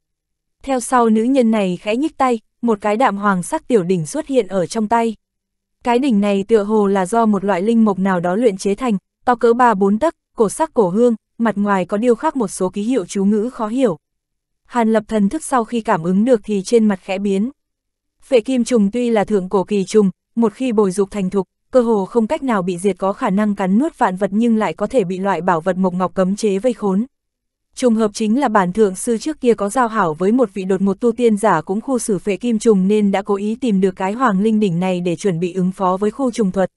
Speaker 1: Theo sau nữ nhân này khẽ nhích tay, một cái đạm hoàng sắc tiểu đỉnh xuất hiện ở trong tay. Cái đỉnh này tựa hồ là do một loại linh mộc nào đó luyện chế thành, to cỡ ba bốn tấc, cổ sắc cổ hương, mặt ngoài có điêu khắc một số ký hiệu chú ngữ khó hiểu. Hàn lập thần thức sau khi cảm ứng được thì trên mặt khẽ biến. Phệ kim trùng tuy là thượng cổ kỳ trùng, một khi bồi dục thành thục, cơ hồ không cách nào bị diệt có khả năng cắn nuốt vạn vật nhưng lại có thể bị loại bảo vật mộc ngọc cấm chế vây khốn. Trùng hợp chính là bản thượng sư trước kia có giao hảo với một vị đột một tu tiên giả cũng khu xử phệ kim trùng nên đã cố ý tìm được cái hoàng linh đỉnh này để chuẩn bị ứng phó với khu trùng thuật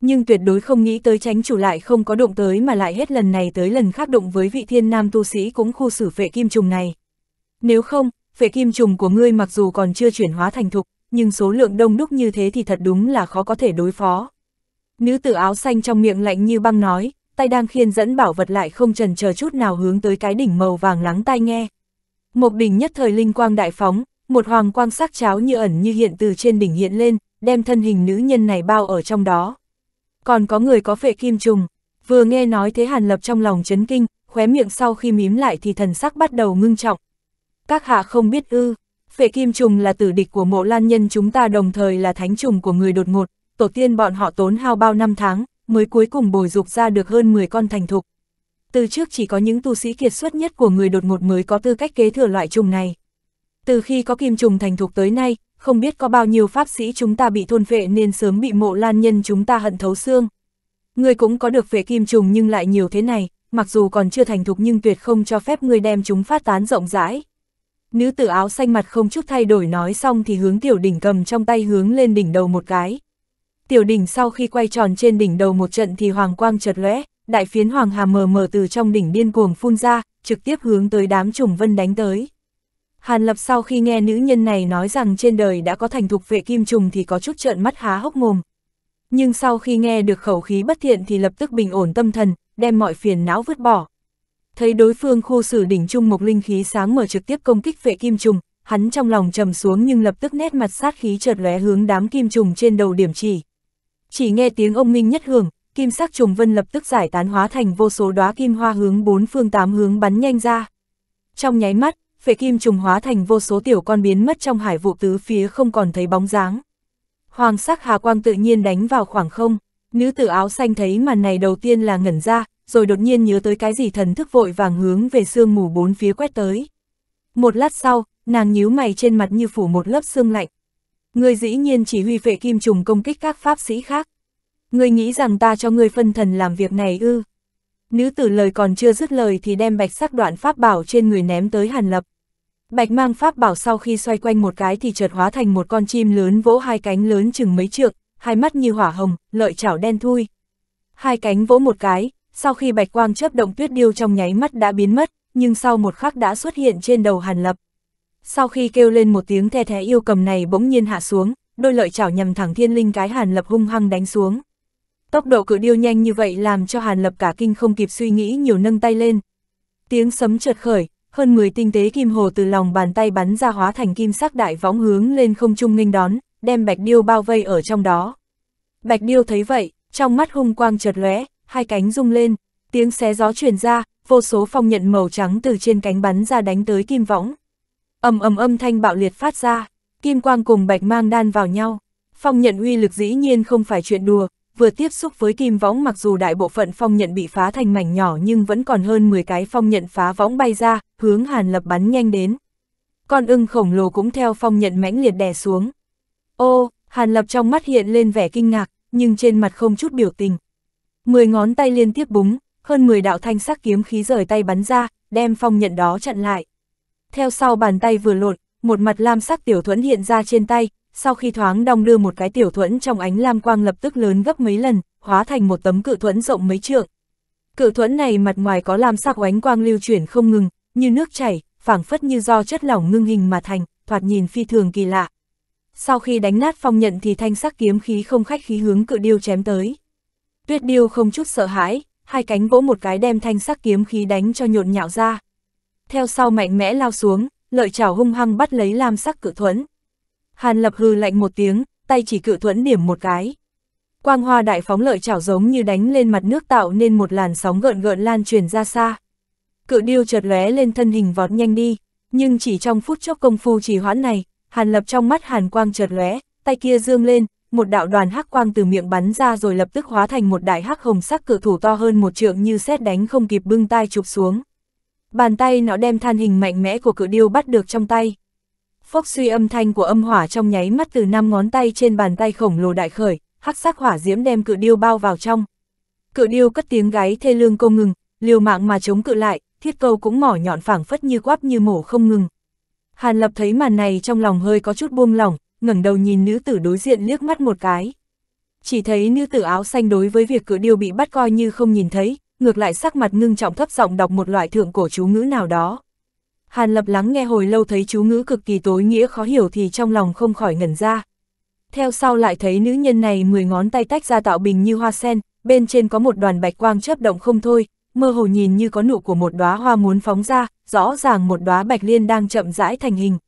Speaker 1: nhưng tuyệt đối không nghĩ tới tránh chủ lại không có động tới mà lại hết lần này tới lần khác động với vị thiên nam tu sĩ cũng khu xử phệ kim trùng này. Nếu không, phệ kim trùng của ngươi mặc dù còn chưa chuyển hóa thành thục, nhưng số lượng đông đúc như thế thì thật đúng là khó có thể đối phó. Nữ tử áo xanh trong miệng lạnh như băng nói, tay đang khiên dẫn bảo vật lại không trần chờ chút nào hướng tới cái đỉnh màu vàng lắng tai nghe. Một đỉnh nhất thời linh quang đại phóng, một hoàng quang sắc cháo như ẩn như hiện từ trên đỉnh hiện lên, đem thân hình nữ nhân này bao ở trong đó còn có người có phệ kim trùng. Vừa nghe nói thế Hàn Lập trong lòng chấn kinh, khóe miệng sau khi mím lại thì thần sắc bắt đầu ngưng trọng. Các hạ không biết ư, phệ kim trùng là tử địch của mộ lan nhân chúng ta đồng thời là thánh trùng của người đột ngột, tổ tiên bọn họ tốn hao bao năm tháng, mới cuối cùng bồi dục ra được hơn 10 con thành thục. Từ trước chỉ có những tu sĩ kiệt xuất nhất của người đột ngột mới có tư cách kế thừa loại trùng này. Từ khi có kim trùng thành thục tới nay, không biết có bao nhiêu pháp sĩ chúng ta bị thôn phệ nên sớm bị mộ lan nhân chúng ta hận thấu xương. Ngươi cũng có được phệ kim trùng nhưng lại nhiều thế này, mặc dù còn chưa thành thục nhưng tuyệt không cho phép ngươi đem chúng phát tán rộng rãi. Nữ tử áo xanh mặt không chút thay đổi nói xong thì hướng tiểu đỉnh cầm trong tay hướng lên đỉnh đầu một cái. Tiểu đỉnh sau khi quay tròn trên đỉnh đầu một trận thì hoàng quang chợt lóe, đại phiến hoàng hà mờ mờ từ trong đỉnh điên cuồng phun ra, trực tiếp hướng tới đám trùng vân đánh tới. Hàn Lập sau khi nghe nữ nhân này nói rằng trên đời đã có thành thục vệ kim trùng thì có chút trợn mắt há hốc mồm. Nhưng sau khi nghe được khẩu khí bất thiện thì lập tức bình ổn tâm thần, đem mọi phiền não vứt bỏ. Thấy đối phương khu xử đỉnh trung mộc linh khí sáng mở trực tiếp công kích vệ kim trùng, hắn trong lòng trầm xuống nhưng lập tức nét mặt sát khí chợt lóe hướng đám kim trùng trên đầu điểm chỉ. Chỉ nghe tiếng ông minh nhất hưởng, kim sắc trùng vân lập tức giải tán hóa thành vô số đóa kim hoa hướng bốn phương tám hướng bắn nhanh ra. Trong nháy mắt, phệ kim trùng hóa thành vô số tiểu con biến mất trong hải vụ tứ phía không còn thấy bóng dáng. Hoàng sắc hà quang tự nhiên đánh vào khoảng không, nữ tử áo xanh thấy màn này đầu tiên là ngẩn ra, rồi đột nhiên nhớ tới cái gì thần thức vội vàng hướng về sương mù bốn phía quét tới. Một lát sau, nàng nhíu mày trên mặt như phủ một lớp sương lạnh. Người dĩ nhiên chỉ huy vệ kim trùng công kích các pháp sĩ khác. Người nghĩ rằng ta cho người phân thần làm việc này ư. Nữ tử lời còn chưa dứt lời thì đem bạch sắc đoạn pháp bảo trên người ném tới hàn lập. Bạch mang pháp bảo sau khi xoay quanh một cái thì chợt hóa thành một con chim lớn vỗ hai cánh lớn chừng mấy trượng, hai mắt như hỏa hồng, lợi chảo đen thui. Hai cánh vỗ một cái, sau khi bạch quang chớp động tuyết điêu trong nháy mắt đã biến mất, nhưng sau một khắc đã xuất hiện trên đầu Hàn Lập. Sau khi kêu lên một tiếng the thé yêu cầm này bỗng nhiên hạ xuống, đôi lợi chảo nhằm thẳng thiên linh cái Hàn Lập hung hăng đánh xuống. Tốc độ cự điêu nhanh như vậy làm cho Hàn Lập cả kinh không kịp suy nghĩ nhiều nâng tay lên. Tiếng sấm chợt khởi, hơn 10 tinh tế kim hồ từ lòng bàn tay bắn ra hóa thành kim sắc đại võng hướng lên không trung nghênh đón, đem Bạch Điêu bao vây ở trong đó. Bạch Điêu thấy vậy, trong mắt hung quang chợt lóe, hai cánh rung lên, tiếng xé gió truyền ra, vô số phong nhận màu trắng từ trên cánh bắn ra đánh tới kim võng. Ầm ầm âm thanh bạo liệt phát ra, kim quang cùng bạch mang đan vào nhau. Phong nhận uy lực dĩ nhiên không phải chuyện đùa, vừa tiếp xúc với kim võng mặc dù đại bộ phận phong nhận bị phá thành mảnh nhỏ nhưng vẫn còn hơn 10 cái phong nhận phá võng bay ra, hướng Hàn Lập bắn nhanh đến. Con ưng khổng lồ cũng theo phong nhận mãnh liệt đè xuống. Ô, Hàn Lập trong mắt hiện lên vẻ kinh ngạc, nhưng trên mặt không chút biểu tình. Mười ngón tay liên tiếp búng, hơn 10 đạo thanh sắc kiếm khí rời tay bắn ra, đem phong nhận đó chặn lại. Theo sau bàn tay vừa lột, một mặt lam sắc tiểu thuẫn hiện ra trên tay, sau khi thoáng đong đưa một cái tiểu thuẫn trong ánh lam quang lập tức lớn gấp mấy lần, hóa thành một tấm cự thuẫn rộng mấy trượng. Cự thuẫn này mặt ngoài có lam sắc oánh quang lưu chuyển không ngừng, như nước chảy, phảng phất như do chất lỏng ngưng hình mà thành, thoạt nhìn phi thường kỳ lạ. Sau khi đánh nát phong nhận thì thanh sắc kiếm khí không khách khí hướng cự điêu chém tới. Tuyết điêu không chút sợ hãi, hai cánh vỗ một cái đem thanh sắc kiếm khí đánh cho nhộn nhạo ra. Theo sau mạnh mẽ lao xuống, lợi chảo hung hăng bắt lấy lam sắc cự thuẫn. Hàn lập hừ lạnh một tiếng, tay chỉ cự thuẫn điểm một cái. Quang hoa đại phóng lợi chảo giống như đánh lên mặt nước tạo nên một làn sóng gợn gợn lan truyền ra xa. Cự điêu chợt lóe lên thân hình vọt nhanh đi, nhưng chỉ trong phút chốc công phu trì hoãn này, hàn lập trong mắt hàn quang chợt lóe, tay kia dương lên, một đạo đoàn hắc quang từ miệng bắn ra rồi lập tức hóa thành một đại hắc hồng sắc cự thủ to hơn một trượng như xét đánh không kịp bưng tay chụp xuống. Bàn tay nó đem than hình mạnh mẽ của cự điêu bắt được trong tay. Phốc suy âm thanh của âm hỏa trong nháy mắt từ năm ngón tay trên bàn tay khổng lồ đại khởi, hắc sắc hỏa diễm đem cự điêu bao vào trong. Cự điêu cất tiếng gáy thê lương cô ngừng, liều mạng mà chống cự lại, thiết câu cũng mỏ nhọn phảng phất như quáp như mổ không ngừng. Hàn Lập thấy màn này trong lòng hơi có chút buông lỏng, ngẩng đầu nhìn nữ tử đối diện liếc mắt một cái. Chỉ thấy nữ tử áo xanh đối với việc cự điêu bị bắt coi như không nhìn thấy, ngược lại sắc mặt ngưng trọng thấp giọng đọc một loại thượng cổ chú ngữ nào đó. Hàn Lập lắng nghe hồi lâu thấy chú ngữ cực kỳ tối nghĩa khó hiểu thì trong lòng không khỏi ngẩn ra. Theo sau lại thấy nữ nhân này mười ngón tay tách ra tạo bình như hoa sen, bên trên có một đoàn bạch quang chớp động không thôi, mơ hồ nhìn như có nụ của một đóa hoa muốn phóng ra, rõ ràng một đóa bạch liên đang chậm rãi thành hình.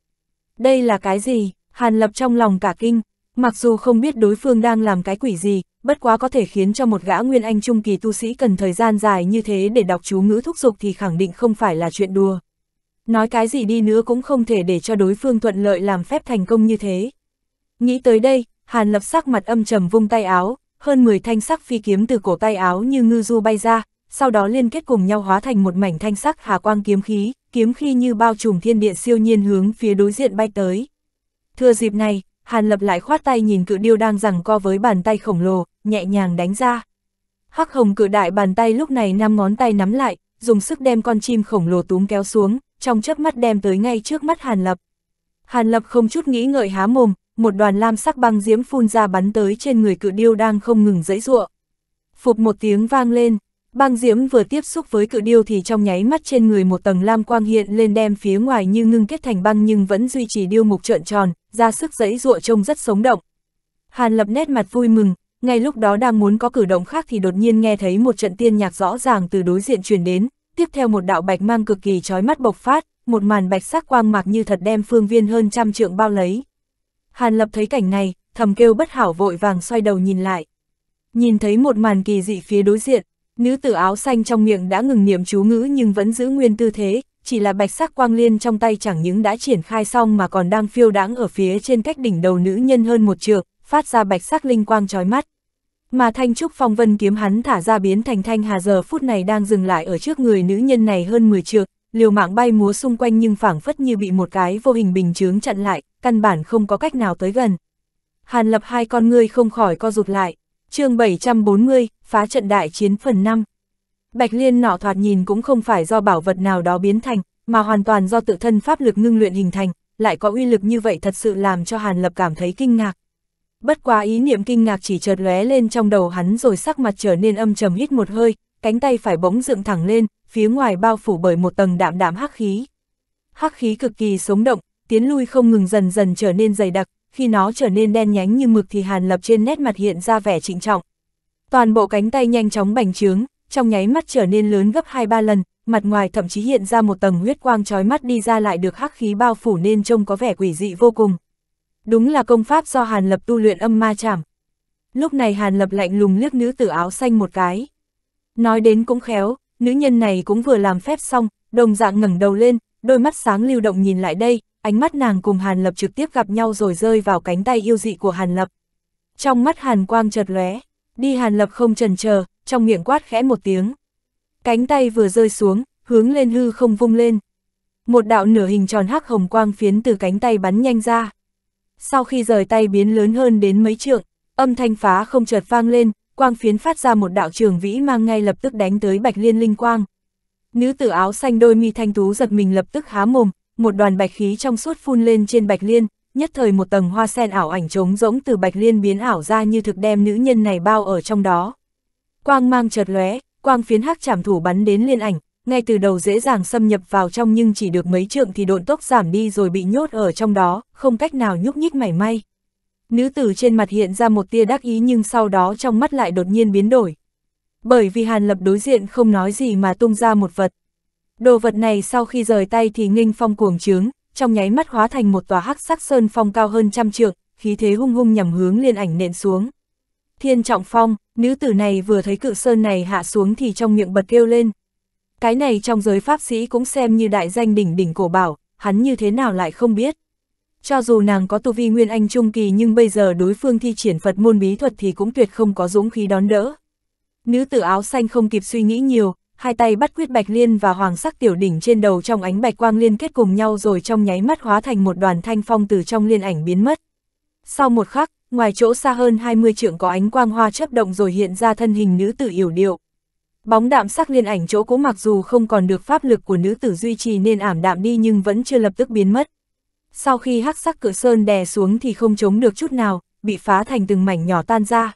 Speaker 1: Đây là cái gì? Hàn Lập trong lòng cả kinh, mặc dù không biết đối phương đang làm cái quỷ gì, bất quá có thể khiến cho một gã nguyên anh trung kỳ tu sĩ cần thời gian dài như thế để đọc chú ngữ thúc dục thì khẳng định không phải là chuyện đùa. Nói cái gì đi nữa cũng không thể để cho đối phương thuận lợi làm phép thành công như thế. Nghĩ tới đây, Hàn Lập sắc mặt âm trầm vung tay áo, hơn 10 thanh sắc phi kiếm từ cổ tay áo như ngư du bay ra, sau đó liên kết cùng nhau hóa thành một mảnh thanh sắc hà quang kiếm khí, kiếm khi như bao trùm thiên địa siêu nhiên hướng phía đối diện bay tới. Thừa dịp này, Hàn Lập lại khoát tay nhìn cự điêu đang rằng co với bàn tay khổng lồ, nhẹ nhàng đánh ra. Hắc hồng cự đại bàn tay lúc này năm ngón tay nắm lại, dùng sức đem con chim khổng lồ túm kéo xuống, trong chớp mắt đem tới ngay trước mắt Hàn Lập. Hàn Lập không chút nghĩ ngợi há mồm, một đoàn lam sắc băng diễm phun ra bắn tới trên người cự điêu đang không ngừng dãy ruộng. Phục một tiếng vang lên, băng diễm vừa tiếp xúc với cự điêu thì trong nháy mắt trên người một tầng lam quang hiện lên đem phía ngoài như ngưng kết thành băng nhưng vẫn duy trì điêu mục trợn tròn, ra sức dãy ruộng trông rất sống động. Hàn Lập nét mặt vui mừng, ngay lúc đó đang muốn có cử động khác thì đột nhiên nghe thấy một trận tiên nhạc rõ ràng từ đối diện truyền đến, tiếp theo một đạo bạch mang cực kỳ chói mắt bộc phát, một màn bạch sắc quang mạc như thật đem phương viên hơn trăm trượng bao lấy. Hàn Lập thấy cảnh này, thầm kêu bất hảo vội vàng xoay đầu nhìn lại. Nhìn thấy một màn kỳ dị phía đối diện, nữ tử áo xanh trong miệng đã ngừng niệm chú ngữ nhưng vẫn giữ nguyên tư thế, chỉ là bạch sắc quang liên trong tay chẳng những đã triển khai xong mà còn đang phiêu đáng ở phía trên cách đỉnh đầu nữ nhân hơn một trượng, phát ra bạch sắc linh quang chói mắt. Mà thanh trúc phong vân kiếm hắn thả ra biến thành thanh hà giờ phút này đang dừng lại ở trước người nữ nhân này hơn 10 trượng, liều mạng bay múa xung quanh nhưng phảng phất như bị một cái vô hình bình chướng chặn lại, căn bản không có cách nào tới gần. Hàn lập hai con ngươi không khỏi co rụt lại, chương 740, phá trận đại chiến phần 5. Bạch liên nọ thoạt nhìn cũng không phải do bảo vật nào đó biến thành, mà hoàn toàn do tự thân pháp lực ngưng luyện hình thành, lại có uy lực như vậy thật sự làm cho Hàn lập cảm thấy kinh ngạc bất quá ý niệm kinh ngạc chỉ chợt lóe lên trong đầu hắn rồi sắc mặt trở nên âm trầm hít một hơi, cánh tay phải bỗng dựng thẳng lên, phía ngoài bao phủ bởi một tầng đạm đạm hắc khí. Hắc khí cực kỳ sống động, tiến lui không ngừng dần dần trở nên dày đặc, khi nó trở nên đen nhánh như mực thì Hàn Lập trên nét mặt hiện ra vẻ trịnh trọng. Toàn bộ cánh tay nhanh chóng bành trướng, trong nháy mắt trở nên lớn gấp 2-3 lần, mặt ngoài thậm chí hiện ra một tầng huyết quang chói mắt đi ra lại được hắc khí bao phủ nên trông có vẻ quỷ dị vô cùng đúng là công pháp do Hàn Lập tu luyện âm ma chảm. Lúc này Hàn Lập lạnh lùng liếc nữ tử áo xanh một cái. Nói đến cũng khéo, nữ nhân này cũng vừa làm phép xong, đồng dạng ngẩng đầu lên, đôi mắt sáng lưu động nhìn lại đây, ánh mắt nàng cùng Hàn Lập trực tiếp gặp nhau rồi rơi vào cánh tay yêu dị của Hàn Lập. Trong mắt Hàn Quang chợt lóe, đi Hàn Lập không chần chờ, trong miệng quát khẽ một tiếng. Cánh tay vừa rơi xuống, hướng lên hư không vung lên. Một đạo nửa hình tròn hắc hồng quang phiến từ cánh tay bắn nhanh ra sau khi rời tay biến lớn hơn đến mấy trượng, âm thanh phá không chợt vang lên, quang phiến phát ra một đạo trường vĩ mang ngay lập tức đánh tới Bạch Liên Linh Quang. Nữ tử áo xanh đôi mi thanh tú giật mình lập tức há mồm, một đoàn bạch khí trong suốt phun lên trên Bạch Liên, nhất thời một tầng hoa sen ảo ảnh trống rỗng từ Bạch Liên biến ảo ra như thực đem nữ nhân này bao ở trong đó. Quang mang chợt lóe, quang phiến hắc chảm thủ bắn đến liên ảnh, ngay từ đầu dễ dàng xâm nhập vào trong nhưng chỉ được mấy trượng thì độn tốc giảm đi rồi bị nhốt ở trong đó, không cách nào nhúc nhích mảy may. Nữ tử trên mặt hiện ra một tia đắc ý nhưng sau đó trong mắt lại đột nhiên biến đổi. Bởi vì Hàn Lập đối diện không nói gì mà tung ra một vật. Đồ vật này sau khi rời tay thì nghinh phong cuồng trướng, trong nháy mắt hóa thành một tòa hắc sắc sơn phong cao hơn trăm trượng, khí thế hung hung nhằm hướng liên ảnh nện xuống. Thiên trọng phong, nữ tử này vừa thấy cự sơn này hạ xuống thì trong miệng bật kêu lên, cái này trong giới pháp sĩ cũng xem như đại danh đỉnh đỉnh cổ bảo, hắn như thế nào lại không biết. Cho dù nàng có tu vi nguyên anh trung kỳ nhưng bây giờ đối phương thi triển Phật môn bí thuật thì cũng tuyệt không có dũng khí đón đỡ. Nữ tử áo xanh không kịp suy nghĩ nhiều, hai tay bắt quyết bạch liên và hoàng sắc tiểu đỉnh trên đầu trong ánh bạch quang liên kết cùng nhau rồi trong nháy mắt hóa thành một đoàn thanh phong từ trong liên ảnh biến mất. Sau một khắc, ngoài chỗ xa hơn 20 trượng có ánh quang hoa chấp động rồi hiện ra thân hình nữ tử yểu điệu. Bóng đạm sắc liên ảnh chỗ cũ mặc dù không còn được pháp lực của nữ tử duy trì nên ảm đạm đi nhưng vẫn chưa lập tức biến mất. Sau khi hắc sắc cửa sơn đè xuống thì không chống được chút nào, bị phá thành từng mảnh nhỏ tan ra.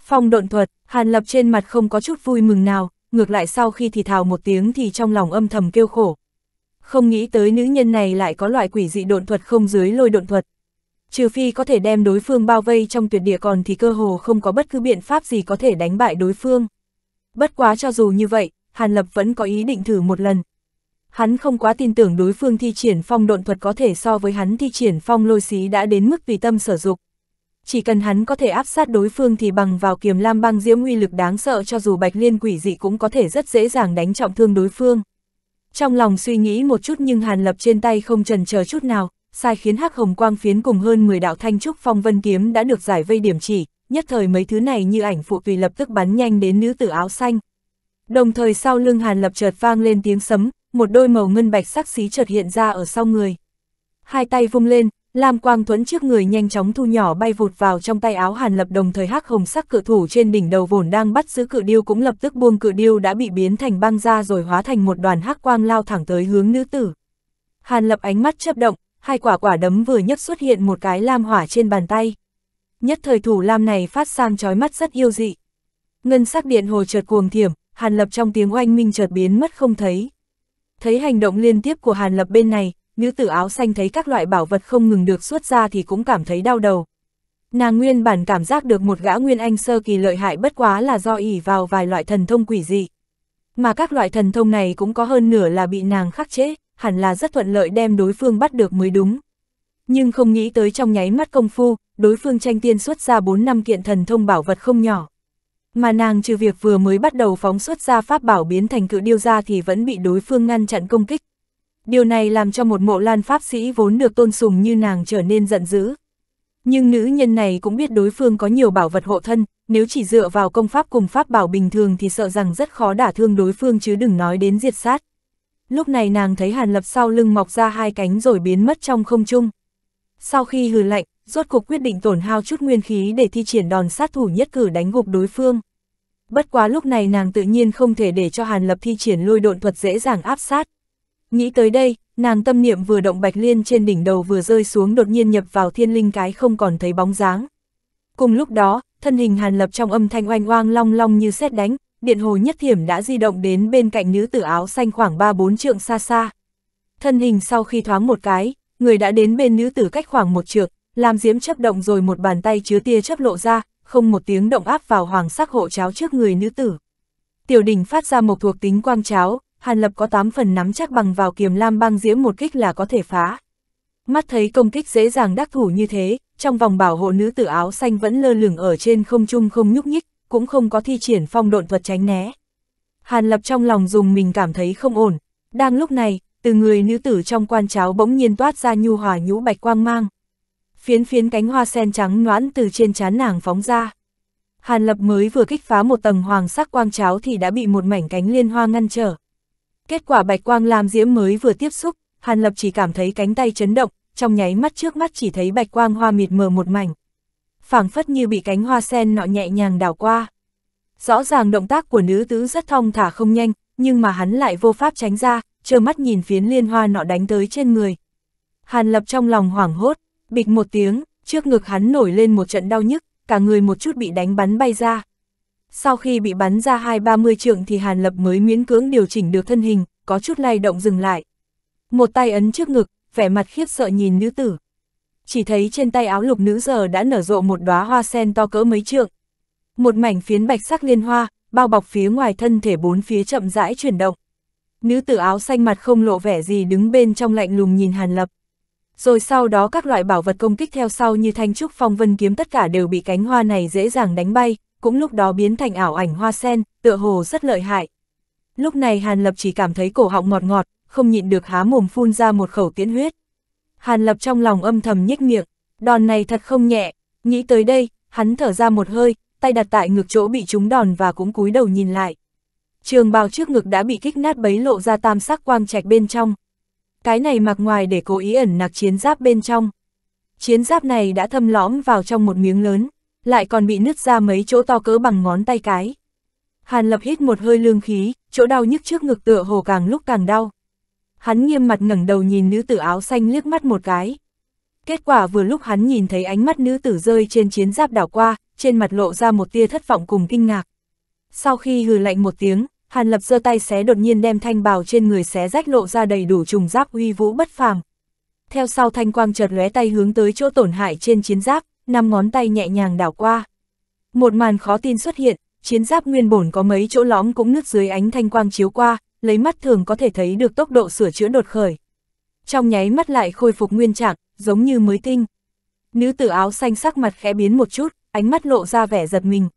Speaker 1: Phong độn thuật, Hàn Lập trên mặt không có chút vui mừng nào, ngược lại sau khi thì thào một tiếng thì trong lòng âm thầm kêu khổ. Không nghĩ tới nữ nhân này lại có loại quỷ dị độn thuật không dưới lôi độn thuật. Trừ phi có thể đem đối phương bao vây trong tuyệt địa còn thì cơ hồ không có bất cứ biện pháp gì có thể đánh bại đối phương. Bất quá cho dù như vậy, Hàn Lập vẫn có ý định thử một lần. Hắn không quá tin tưởng đối phương thi triển phong độn thuật có thể so với hắn thi triển phong lôi xí đã đến mức vì tâm sở dục. Chỉ cần hắn có thể áp sát đối phương thì bằng vào kiềm lam băng diễm uy lực đáng sợ cho dù bạch liên quỷ dị cũng có thể rất dễ dàng đánh trọng thương đối phương. Trong lòng suy nghĩ một chút nhưng Hàn Lập trên tay không trần chờ chút nào, sai khiến hắc hồng quang phiến cùng hơn 10 đạo thanh trúc phong vân kiếm đã được giải vây điểm chỉ, nhất thời mấy thứ này như ảnh phụ tùy lập tức bắn nhanh đến nữ tử áo xanh. Đồng thời sau lưng Hàn Lập chợt vang lên tiếng sấm, một đôi màu ngân bạch sắc xí chợt hiện ra ở sau người. Hai tay vung lên, Lam Quang Thuẫn trước người nhanh chóng thu nhỏ bay vụt vào trong tay áo Hàn Lập đồng thời hắc hồng sắc cự thủ trên đỉnh đầu vồn đang bắt giữ cự điêu cũng lập tức buông cự điêu đã bị biến thành băng ra rồi hóa thành một đoàn hắc quang lao thẳng tới hướng nữ tử. Hàn Lập ánh mắt chớp động, hai quả quả đấm vừa nhấc xuất hiện một cái lam hỏa trên bàn tay nhất thời thủ lam này phát sang trói mắt rất yêu dị. Ngân sắc điện hồ chợt cuồng thiểm, Hàn Lập trong tiếng oanh minh chợt biến mất không thấy. Thấy hành động liên tiếp của Hàn Lập bên này, nữ tử áo xanh thấy các loại bảo vật không ngừng được xuất ra thì cũng cảm thấy đau đầu. Nàng nguyên bản cảm giác được một gã nguyên anh sơ kỳ lợi hại bất quá là do ỉ vào vài loại thần thông quỷ dị. Mà các loại thần thông này cũng có hơn nửa là bị nàng khắc chế, hẳn là rất thuận lợi đem đối phương bắt được mới đúng. Nhưng không nghĩ tới trong nháy mắt công phu, đối phương tranh tiên xuất ra 4 năm kiện thần thông bảo vật không nhỏ. Mà nàng trừ việc vừa mới bắt đầu phóng xuất ra pháp bảo biến thành cự điêu ra thì vẫn bị đối phương ngăn chặn công kích. Điều này làm cho một mộ lan pháp sĩ vốn được tôn sùng như nàng trở nên giận dữ. Nhưng nữ nhân này cũng biết đối phương có nhiều bảo vật hộ thân, nếu chỉ dựa vào công pháp cùng pháp bảo bình thường thì sợ rằng rất khó đả thương đối phương chứ đừng nói đến diệt sát. Lúc này nàng thấy Hàn Lập sau lưng mọc ra hai cánh rồi biến mất trong không trung. Sau khi hừ lạnh, rốt cuộc quyết định tổn hao chút nguyên khí để thi triển đòn sát thủ nhất cử đánh gục đối phương. Bất quá lúc này nàng tự nhiên không thể để cho Hàn Lập thi triển lôi độn thuật dễ dàng áp sát. Nghĩ tới đây, nàng tâm niệm vừa động bạch liên trên đỉnh đầu vừa rơi xuống đột nhiên nhập vào thiên linh cái không còn thấy bóng dáng. Cùng lúc đó, thân hình Hàn Lập trong âm thanh oanh oang long long như xét đánh, điện hồ nhất thiểm đã di động đến bên cạnh nữ tử áo xanh khoảng 3-4 trượng xa xa. Thân hình sau khi thoáng một cái, người đã đến bên nữ tử cách khoảng một trượng, làm diễm chấp động rồi một bàn tay chứa tia chấp lộ ra, không một tiếng động áp vào hoàng sắc hộ cháo trước người nữ tử. Tiểu đỉnh phát ra một thuộc tính quang cháo, Hàn Lập có tám phần nắm chắc bằng vào kiềm lam băng diễm một kích là có thể phá. Mắt thấy công kích dễ dàng đắc thủ như thế, trong vòng bảo hộ nữ tử áo xanh vẫn lơ lửng ở trên không trung không nhúc nhích, cũng không có thi triển phong độn thuật tránh né. Hàn Lập trong lòng dùng mình cảm thấy không ổn. Đang lúc này, từ người nữ tử trong quan cháo bỗng nhiên toát ra nhu hòa nhũ bạch quang mang. Phiến phiến cánh hoa sen trắng noãn từ trên trán nàng phóng ra. Hàn Lập mới vừa kích phá một tầng hoàng sắc quang cháo thì đã bị một mảnh cánh liên hoa ngăn trở. Kết quả bạch quang làm diễm mới vừa tiếp xúc, Hàn Lập chỉ cảm thấy cánh tay chấn động, trong nháy mắt trước mắt chỉ thấy bạch quang hoa mịt mờ một mảnh. phảng phất như bị cánh hoa sen nọ nhẹ nhàng đảo qua. Rõ ràng động tác của nữ tứ rất thong thả không nhanh, nhưng mà hắn lại vô pháp tránh ra, trơ mắt nhìn phiến liên hoa nọ đánh tới trên người. Hàn Lập trong lòng hoảng hốt, bịch một tiếng, trước ngực hắn nổi lên một trận đau nhức, cả người một chút bị đánh bắn bay ra. Sau khi bị bắn ra hai ba mươi trượng thì Hàn Lập mới miễn cưỡng điều chỉnh được thân hình, có chút lay động dừng lại. Một tay ấn trước ngực, vẻ mặt khiếp sợ nhìn nữ tử. Chỉ thấy trên tay áo lục nữ giờ đã nở rộ một đóa hoa sen to cỡ mấy trượng. Một mảnh phiến bạch sắc liên hoa, bao bọc phía ngoài thân thể bốn phía chậm rãi chuyển động. Nữ tử áo xanh mặt không lộ vẻ gì đứng bên trong lạnh lùng nhìn Hàn Lập. Rồi sau đó các loại bảo vật công kích theo sau như thanh trúc phong vân kiếm tất cả đều bị cánh hoa này dễ dàng đánh bay, cũng lúc đó biến thành ảo ảnh hoa sen, tựa hồ rất lợi hại. Lúc này Hàn Lập chỉ cảm thấy cổ họng ngọt ngọt, không nhịn được há mồm phun ra một khẩu tiễn huyết. Hàn Lập trong lòng âm thầm nhếch miệng, đòn này thật không nhẹ, nghĩ tới đây, hắn thở ra một hơi, tay đặt tại ngực chỗ bị trúng đòn và cũng cúi đầu nhìn lại. Trường bào trước ngực đã bị kích nát bấy lộ ra tam sắc quang trạch bên trong. Cái này mặc ngoài để cố ý ẩn nặc chiến giáp bên trong. Chiến giáp này đã thâm lõm vào trong một miếng lớn, lại còn bị nứt ra mấy chỗ to cỡ bằng ngón tay cái. Hàn lập hít một hơi lương khí, chỗ đau nhức trước ngực tựa hồ càng lúc càng đau. Hắn nghiêm mặt ngẩng đầu nhìn nữ tử áo xanh liếc mắt một cái. Kết quả vừa lúc hắn nhìn thấy ánh mắt nữ tử rơi trên chiến giáp đảo qua, trên mặt lộ ra một tia thất vọng cùng kinh ngạc. Sau khi hừ lạnh một tiếng, Hàn Lập giơ tay xé đột nhiên đem thanh bào trên người xé rách lộ ra đầy đủ trùng giáp uy vũ bất phàm. Theo sau thanh quang chợt lóe tay hướng tới chỗ tổn hại trên chiến giáp, năm ngón tay nhẹ nhàng đảo qua. Một màn khó tin xuất hiện, chiến giáp nguyên bổn có mấy chỗ lõm cũng nứt dưới ánh thanh quang chiếu qua, lấy mắt thường có thể thấy được tốc độ sửa chữa đột khởi trong nháy mắt lại khôi phục nguyên trạng, giống như mới tinh. Nữ tử áo xanh sắc mặt khẽ biến một chút, ánh mắt lộ ra vẻ giật mình.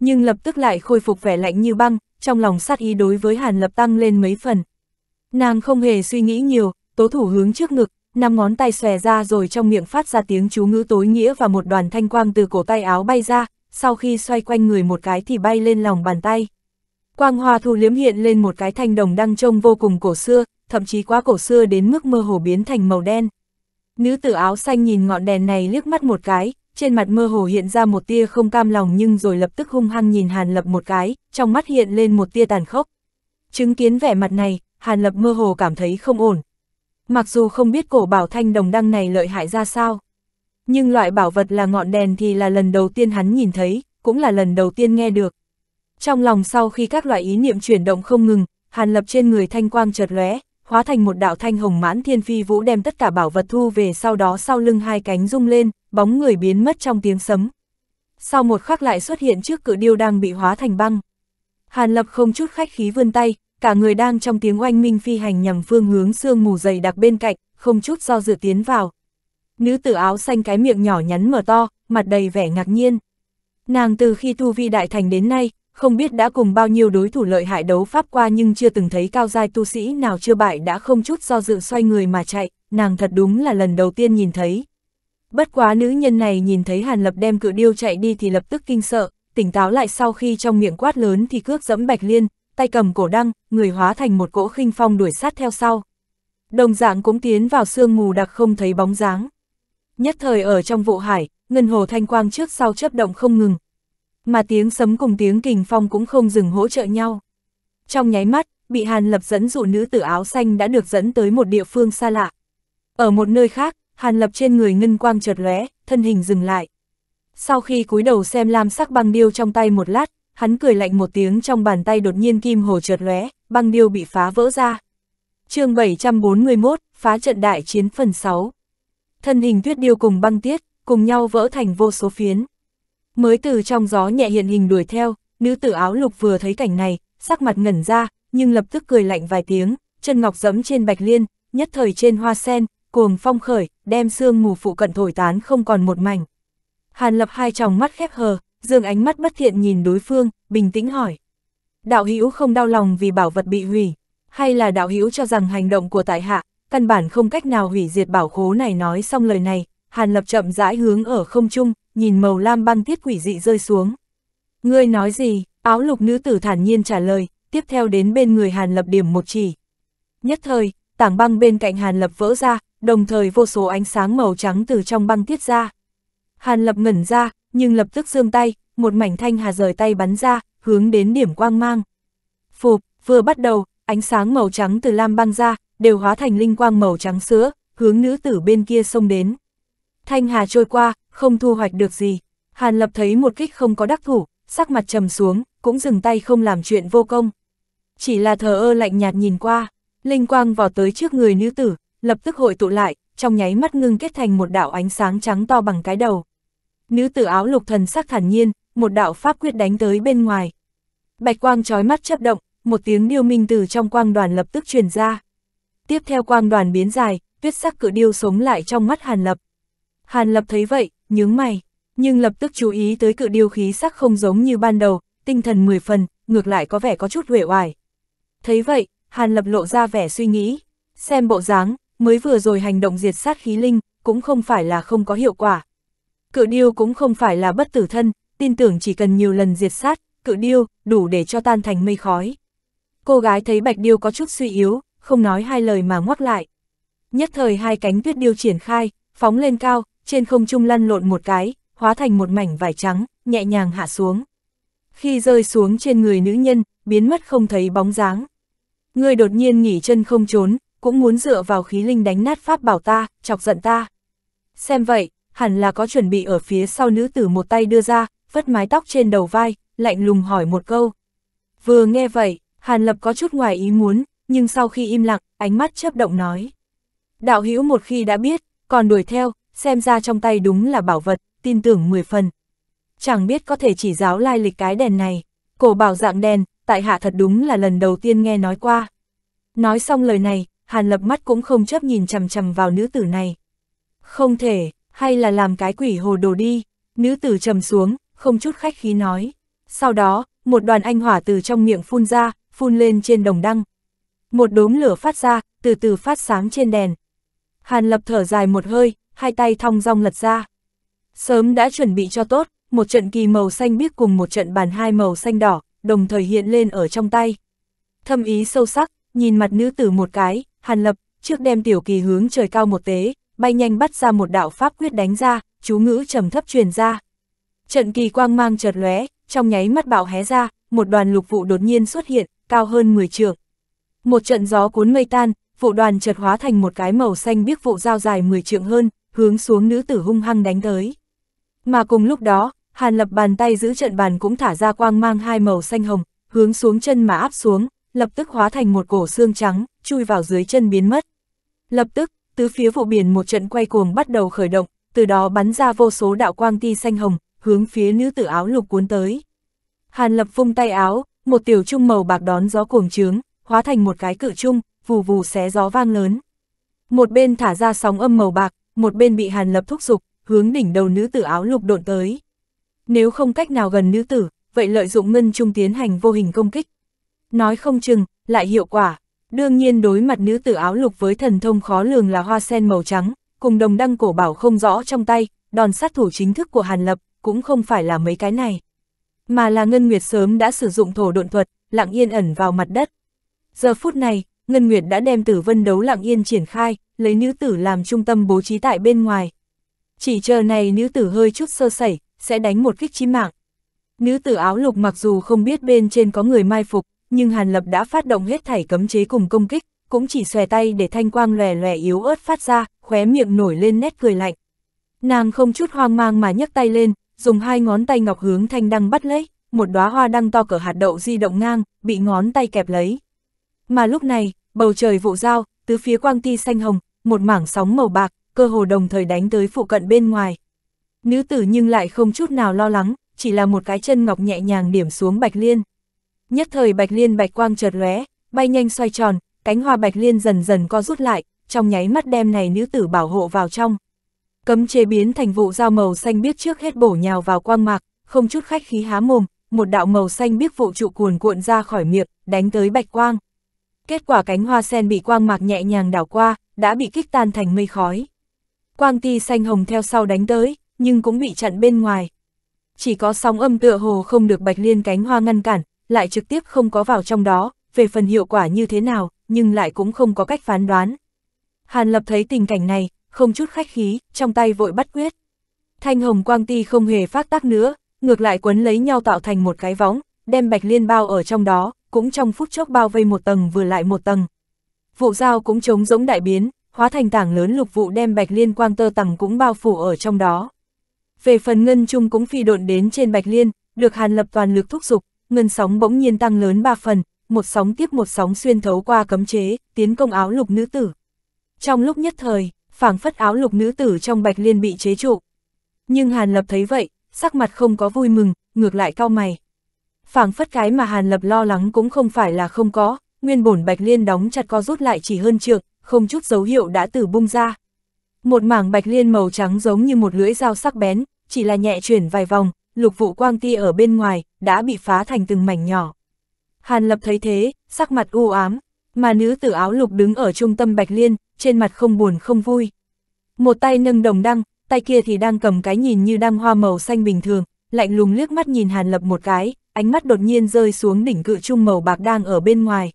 Speaker 1: Nhưng lập tức lại khôi phục vẻ lạnh như băng, trong lòng sát ý đối với Hàn Lập tăng lên mấy phần. Nàng không hề suy nghĩ nhiều, tố thủ hướng trước ngực, năm ngón tay xòe ra rồi trong miệng phát ra tiếng chú ngữ tối nghĩa và một đoàn thanh quang từ cổ tay áo bay ra, sau khi xoay quanh người một cái thì bay lên lòng bàn tay. Quang hòa thu liếm hiện lên một cái thanh đồng đăng trông vô cùng cổ xưa, thậm chí quá cổ xưa đến mức mơ hồ biến thành màu đen. Nữ tử áo xanh nhìn ngọn đèn này liếc mắt một cái, trên mặt mơ hồ hiện ra một tia không cam lòng nhưng rồi lập tức hung hăng nhìn Hàn Lập một cái, trong mắt hiện lên một tia tàn khốc. Chứng kiến vẻ mặt này, Hàn Lập mơ hồ cảm thấy không ổn. Mặc dù không biết cổ bảo thanh đồng đăng này lợi hại ra sao, nhưng loại bảo vật là ngọn đèn thì là lần đầu tiên hắn nhìn thấy, cũng là lần đầu tiên nghe được. Trong lòng sau khi các loại ý niệm chuyển động không ngừng, Hàn Lập trên người thanh quang chợt lóe, hóa thành một đạo thanh hồng mãn thiên phi vũ đem tất cả bảo vật thu về sau đó sau lưng hai cánh rung lên, bóng người biến mất trong tiếng sấm. Sau một khắc lại xuất hiện trước cự điêu đang bị hóa thành băng. Hàn Lập không chút khách khí vươn tay, cả người đang trong tiếng oanh minh phi hành nhằm phương hướng sương mù dày đặc bên cạnh, không chút do dự tiến vào. Nữ tử áo xanh cái miệng nhỏ nhắn mở to, mặt đầy vẻ ngạc nhiên. Nàng từ khi tu vi đại thành đến nay, không biết đã cùng bao nhiêu đối thủ lợi hại đấu pháp qua nhưng chưa từng thấy cao giai tu sĩ nào chưa bại đã không chút do dự xoay người mà chạy, nàng thật đúng là lần đầu tiên nhìn thấy. Bất quá nữ nhân này nhìn thấy Hàn Lập đem cự điêu chạy đi thì lập tức kinh sợ, tỉnh táo lại sau khi trong miệng quát lớn thì cước dẫm bạch liên, tay cầm cổ đăng, người hóa thành một cỗ khinh phong đuổi sát theo sau. Đồng dạng cũng tiến vào sương mù đặc không thấy bóng dáng. Nhất thời ở trong vụ hải, ngân hồ thanh quang trước sau chấp động không ngừng, mà tiếng sấm cùng tiếng kình phong cũng không dừng hỗ trợ nhau. Trong nháy mắt, bị Hàn Lập dẫn dụ nữ tử áo xanh đã được dẫn tới một địa phương xa lạ. Ở một nơi khác, Hàn Lập trên người ngân quang chợt lóe, thân hình dừng lại. Sau khi cúi đầu xem lam sắc băng điêu trong tay một lát, hắn cười lạnh một tiếng trong bàn tay đột nhiên kim hồ chợt lóe, băng điêu bị phá vỡ ra. chương 741, phá trận đại chiến phần 6. Thân hình tuyết điêu cùng băng tiết, cùng nhau vỡ thành vô số phiến mới từ trong gió nhẹ hiện hình đuổi theo, nữ tử áo lục vừa thấy cảnh này, sắc mặt ngẩn ra, nhưng lập tức cười lạnh vài tiếng, chân ngọc giẫm trên bạch liên, nhất thời trên hoa sen, cuồng phong khởi, đem sương mù phụ cận thổi tán không còn một mảnh. Hàn lập hai tròng mắt khép hờ, dương ánh mắt bất thiện nhìn đối phương, bình tĩnh hỏi. Đạo hữu không đau lòng vì bảo vật bị hủy, hay là đạo hữu cho rằng hành động của tại hạ, căn bản không cách nào hủy diệt bảo khố này nói xong lời này, Hàn lập chậm rãi hướng ở không trung, nhìn màu lam băng thiết quỷ dị rơi xuống. Ngươi nói gì? Áo lục nữ tử thản nhiên trả lời, tiếp theo đến bên người Hàn Lập điểm một chỉ. Nhất thời, tảng băng bên cạnh Hàn Lập vỡ ra, đồng thời vô số ánh sáng màu trắng từ trong băng tiết ra. Hàn Lập ngẩn ra, nhưng lập tức giương tay, một mảnh thanh hà rời tay bắn ra, hướng đến điểm quang mang. Phục, vừa bắt đầu, ánh sáng màu trắng từ lam băng ra, đều hóa thành linh quang màu trắng sữa, hướng nữ tử bên kia xông đến. Thanh hà trôi qua, không thu hoạch được gì. Hàn Lập thấy một kích không có đắc thủ, sắc mặt trầm xuống, cũng dừng tay không làm chuyện vô công. Chỉ là thờ ơ lạnh nhạt nhìn qua, linh quang vào tới trước người nữ tử, lập tức hội tụ lại, trong nháy mắt ngưng kết thành một đạo ánh sáng trắng to bằng cái đầu. Nữ tử áo lục thần sắc thản nhiên, một đạo pháp quyết đánh tới bên ngoài. Bạch quang trói mắt chớp động, một tiếng điêu minh từ trong quang đoàn lập tức truyền ra. Tiếp theo quang đoàn biến dài, tuyết sắc cự điêu sống lại trong mắt Hàn Lập. Hàn Lập thấy vậy, nhướng mày, nhưng lập tức chú ý tới cự điêu khí sắc không giống như ban đầu, tinh thần mười phần, ngược lại có vẻ có chút huệ oải. Thấy vậy, Hàn Lập lộ ra vẻ suy nghĩ, xem bộ dáng, mới vừa rồi hành động diệt sát khí linh, cũng không phải là không có hiệu quả. Cự điêu cũng không phải là bất tử thân, tin tưởng chỉ cần nhiều lần diệt sát, cự điêu, đủ để cho tan thành mây khói. Cô gái thấy bạch điêu có chút suy yếu, không nói hai lời mà ngoắc lại. Nhất thời hai cánh tuyết điêu triển khai, phóng lên cao, trên không trung lăn lộn một cái, hóa thành một mảnh vải trắng, nhẹ nhàng hạ xuống. Khi rơi xuống trên người nữ nhân, biến mất không thấy bóng dáng. Người đột nhiên nghỉ chân không trốn, cũng muốn dựa vào khí linh đánh nát pháp bảo ta, chọc giận ta. Xem vậy, hẳn là có chuẩn bị ở phía sau nữ tử một tay đưa ra, vất mái tóc trên đầu vai, lạnh lùng hỏi một câu. Vừa nghe vậy, Hàn Lập có chút ngoài ý muốn, nhưng sau khi im lặng, ánh mắt chớp động nói. Đạo hữu một khi đã biết, còn đuổi theo, xem ra trong tay đúng là bảo vật, tin tưởng 10 phần. Chẳng biết có thể chỉ giáo lai lịch cái đèn này, cổ bảo dạng đèn, tại hạ thật đúng là lần đầu tiên nghe nói qua. Nói xong lời này, Hàn lập mắt cũng không chấp nhìn chầm chầm vào nữ tử này. Không thể, hay là làm cái quỷ hồ đồ đi, nữ tử trầm xuống, không chút khách khí nói. Sau đó, một đoàn anh hỏa từ trong miệng phun ra, phun lên trên đồng đăng. Một đốm lửa phát ra, từ từ phát sáng trên đèn. Hàn lập thở dài một hơi, hai tay thong dong lật ra. Sớm đã chuẩn bị cho tốt, một trận kỳ màu xanh biếc cùng một trận bàn hai màu xanh đỏ, đồng thời hiện lên ở trong tay. Thâm ý sâu sắc, nhìn mặt nữ tử một cái, hàn lập, trước đem tiểu kỳ hướng trời cao một tế, bay nhanh bắt ra một đạo pháp quyết đánh ra, chú ngữ trầm thấp truyền ra. Trận kỳ quang mang chợt lóe, trong nháy mắt bạo hé ra, một đoàn lục vụ đột nhiên xuất hiện, cao hơn 10 trượng. Một trận gió cuốn mây tan, vụ đoàn chợt hóa thành một cái màu xanh biếc vụ dao dài 10 trượng hơn, hướng xuống nữ tử hung hăng đánh tới. Mà cùng lúc đó, Hàn Lập bàn tay giữ trận bàn cũng thả ra quang mang hai màu xanh hồng, hướng xuống chân mà áp xuống, lập tức hóa thành một cổ xương trắng, chui vào dưới chân biến mất. Lập tức, tứ phía vụ biển một trận quay cuồng bắt đầu khởi động, từ đó bắn ra vô số đạo quang ti xanh hồng, hướng phía nữ tử áo lục cuốn tới. Hàn Lập vung tay áo, một tiểu trung màu bạc đón gió cuồng trướng, hóa thành một cái cự trung, vù vù xé gió vang lớn. Một bên thả ra sóng âm màu bạc, một bên bị Hàn Lập thúc giục, hướng đỉnh đầu nữ tử áo lục độn tới. Nếu không cách nào gần nữ tử, vậy lợi dụng ngân trung tiến hành vô hình công kích. Nói không chừng, lại hiệu quả. Đương nhiên đối mặt nữ tử áo lục với thần thông khó lường là hoa sen màu trắng, cùng đồng đăng cổ bảo không rõ trong tay, đòn sát thủ chính thức của Hàn Lập cũng không phải là mấy cái này. Mà là Ngân Nguyệt sớm đã sử dụng thổ độn thuật, lặng yên ẩn vào mặt đất. Giờ phút này, Ngân Nguyệt đã đem tử vân đấu lặng yên triển khai, lấy nữ tử làm trung tâm bố trí tại bên ngoài. Chỉ chờ này nữ tử hơi chút sơ sẩy, sẽ đánh một kích chí mạng. Nữ tử áo lục mặc dù không biết bên trên có người mai phục, nhưng Hàn Lập đã phát động hết thảy cấm chế cùng công kích, cũng chỉ xòe tay để thanh quang lòe lòe yếu ớt phát ra, khóe miệng nổi lên nét cười lạnh. Nàng không chút hoang mang mà nhấc tay lên, dùng hai ngón tay ngọc hướng thanh đăng bắt lấy, một đóa hoa đăng to cỡ hạt đậu di động ngang, bị ngón tay kẹp lấy. Mà lúc này, bầu trời vụ dao, tứ phía quang ti xanh hồng, một mảng sóng màu bạc, cơ hồ đồng thời đánh tới phụ cận bên ngoài. Nữ tử nhưng lại không chút nào lo lắng, chỉ là một cái chân ngọc nhẹ nhàng điểm xuống Bạch Liên. Nhất thời Bạch Liên bạch quang chợt lóe, bay nhanh xoay tròn, cánh hoa Bạch Liên dần dần co rút lại, trong nháy mắt đem này nữ tử bảo hộ vào trong. Cấm chế biến thành vụ dao màu xanh biết trước hết bổ nhào vào quang mạc, không chút khách khí há mồm, một đạo màu xanh biết vụ trụ cuồn cuộn ra khỏi miệng, đánh tới Bạch Quang kết quả cánh hoa sen bị quang mạc nhẹ nhàng đảo qua, đã bị kích tan thành mây khói. Quang ti xanh hồng theo sau đánh tới, nhưng cũng bị chặn bên ngoài. Chỉ có sóng âm tựa hồ không được bạch liên cánh hoa ngăn cản, lại trực tiếp không có vào trong đó, về phần hiệu quả như thế nào, nhưng lại cũng không có cách phán đoán. Hàn Lập thấy tình cảnh này, không chút khách khí, trong tay vội bắt quyết. Thanh hồng quang ti không hề phát tác nữa, ngược lại quấn lấy nhau tạo thành một cái võng, đem bạch liên bao ở trong đó, cũng trong phút chốc bao vây một tầng vừa lại một tầng. Vụ dao cũng chống giống đại biến, hóa thành tảng lớn lục vụ đem bạch liên quang tơ tầng cũng bao phủ ở trong đó. Về phần ngân trung cũng phi độn đến trên bạch liên, được hàn lập toàn lực thúc giục, ngân sóng bỗng nhiên tăng lớn ba phần, một sóng tiếp một sóng xuyên thấu qua cấm chế, tiến công áo lục nữ tử. Trong lúc nhất thời, phảng phất áo lục nữ tử trong bạch liên bị chế trụ. Nhưng Hàn Lập thấy vậy, sắc mặt không có vui mừng, ngược lại cao mày phảng phất cái mà Hàn Lập lo lắng cũng không phải là không có, nguyên bổn Bạch Liên đóng chặt co rút lại chỉ hơn trượng, không chút dấu hiệu đã từ bung ra. Một mảng Bạch Liên màu trắng giống như một lưỡi dao sắc bén, chỉ là nhẹ chuyển vài vòng, lục vụ quang ti ở bên ngoài, đã bị phá thành từng mảnh nhỏ. Hàn Lập thấy thế, sắc mặt u ám, mà nữ tử áo lục đứng ở trung tâm Bạch Liên, trên mặt không buồn không vui. Một tay nâng đồng đăng, tay kia thì đang cầm cái nhìn như đăng hoa màu xanh bình thường, lạnh lùng liếc mắt nhìn Hàn Lập một cái, ánh mắt đột nhiên rơi xuống đỉnh cự trung màu bạc đang ở bên ngoài.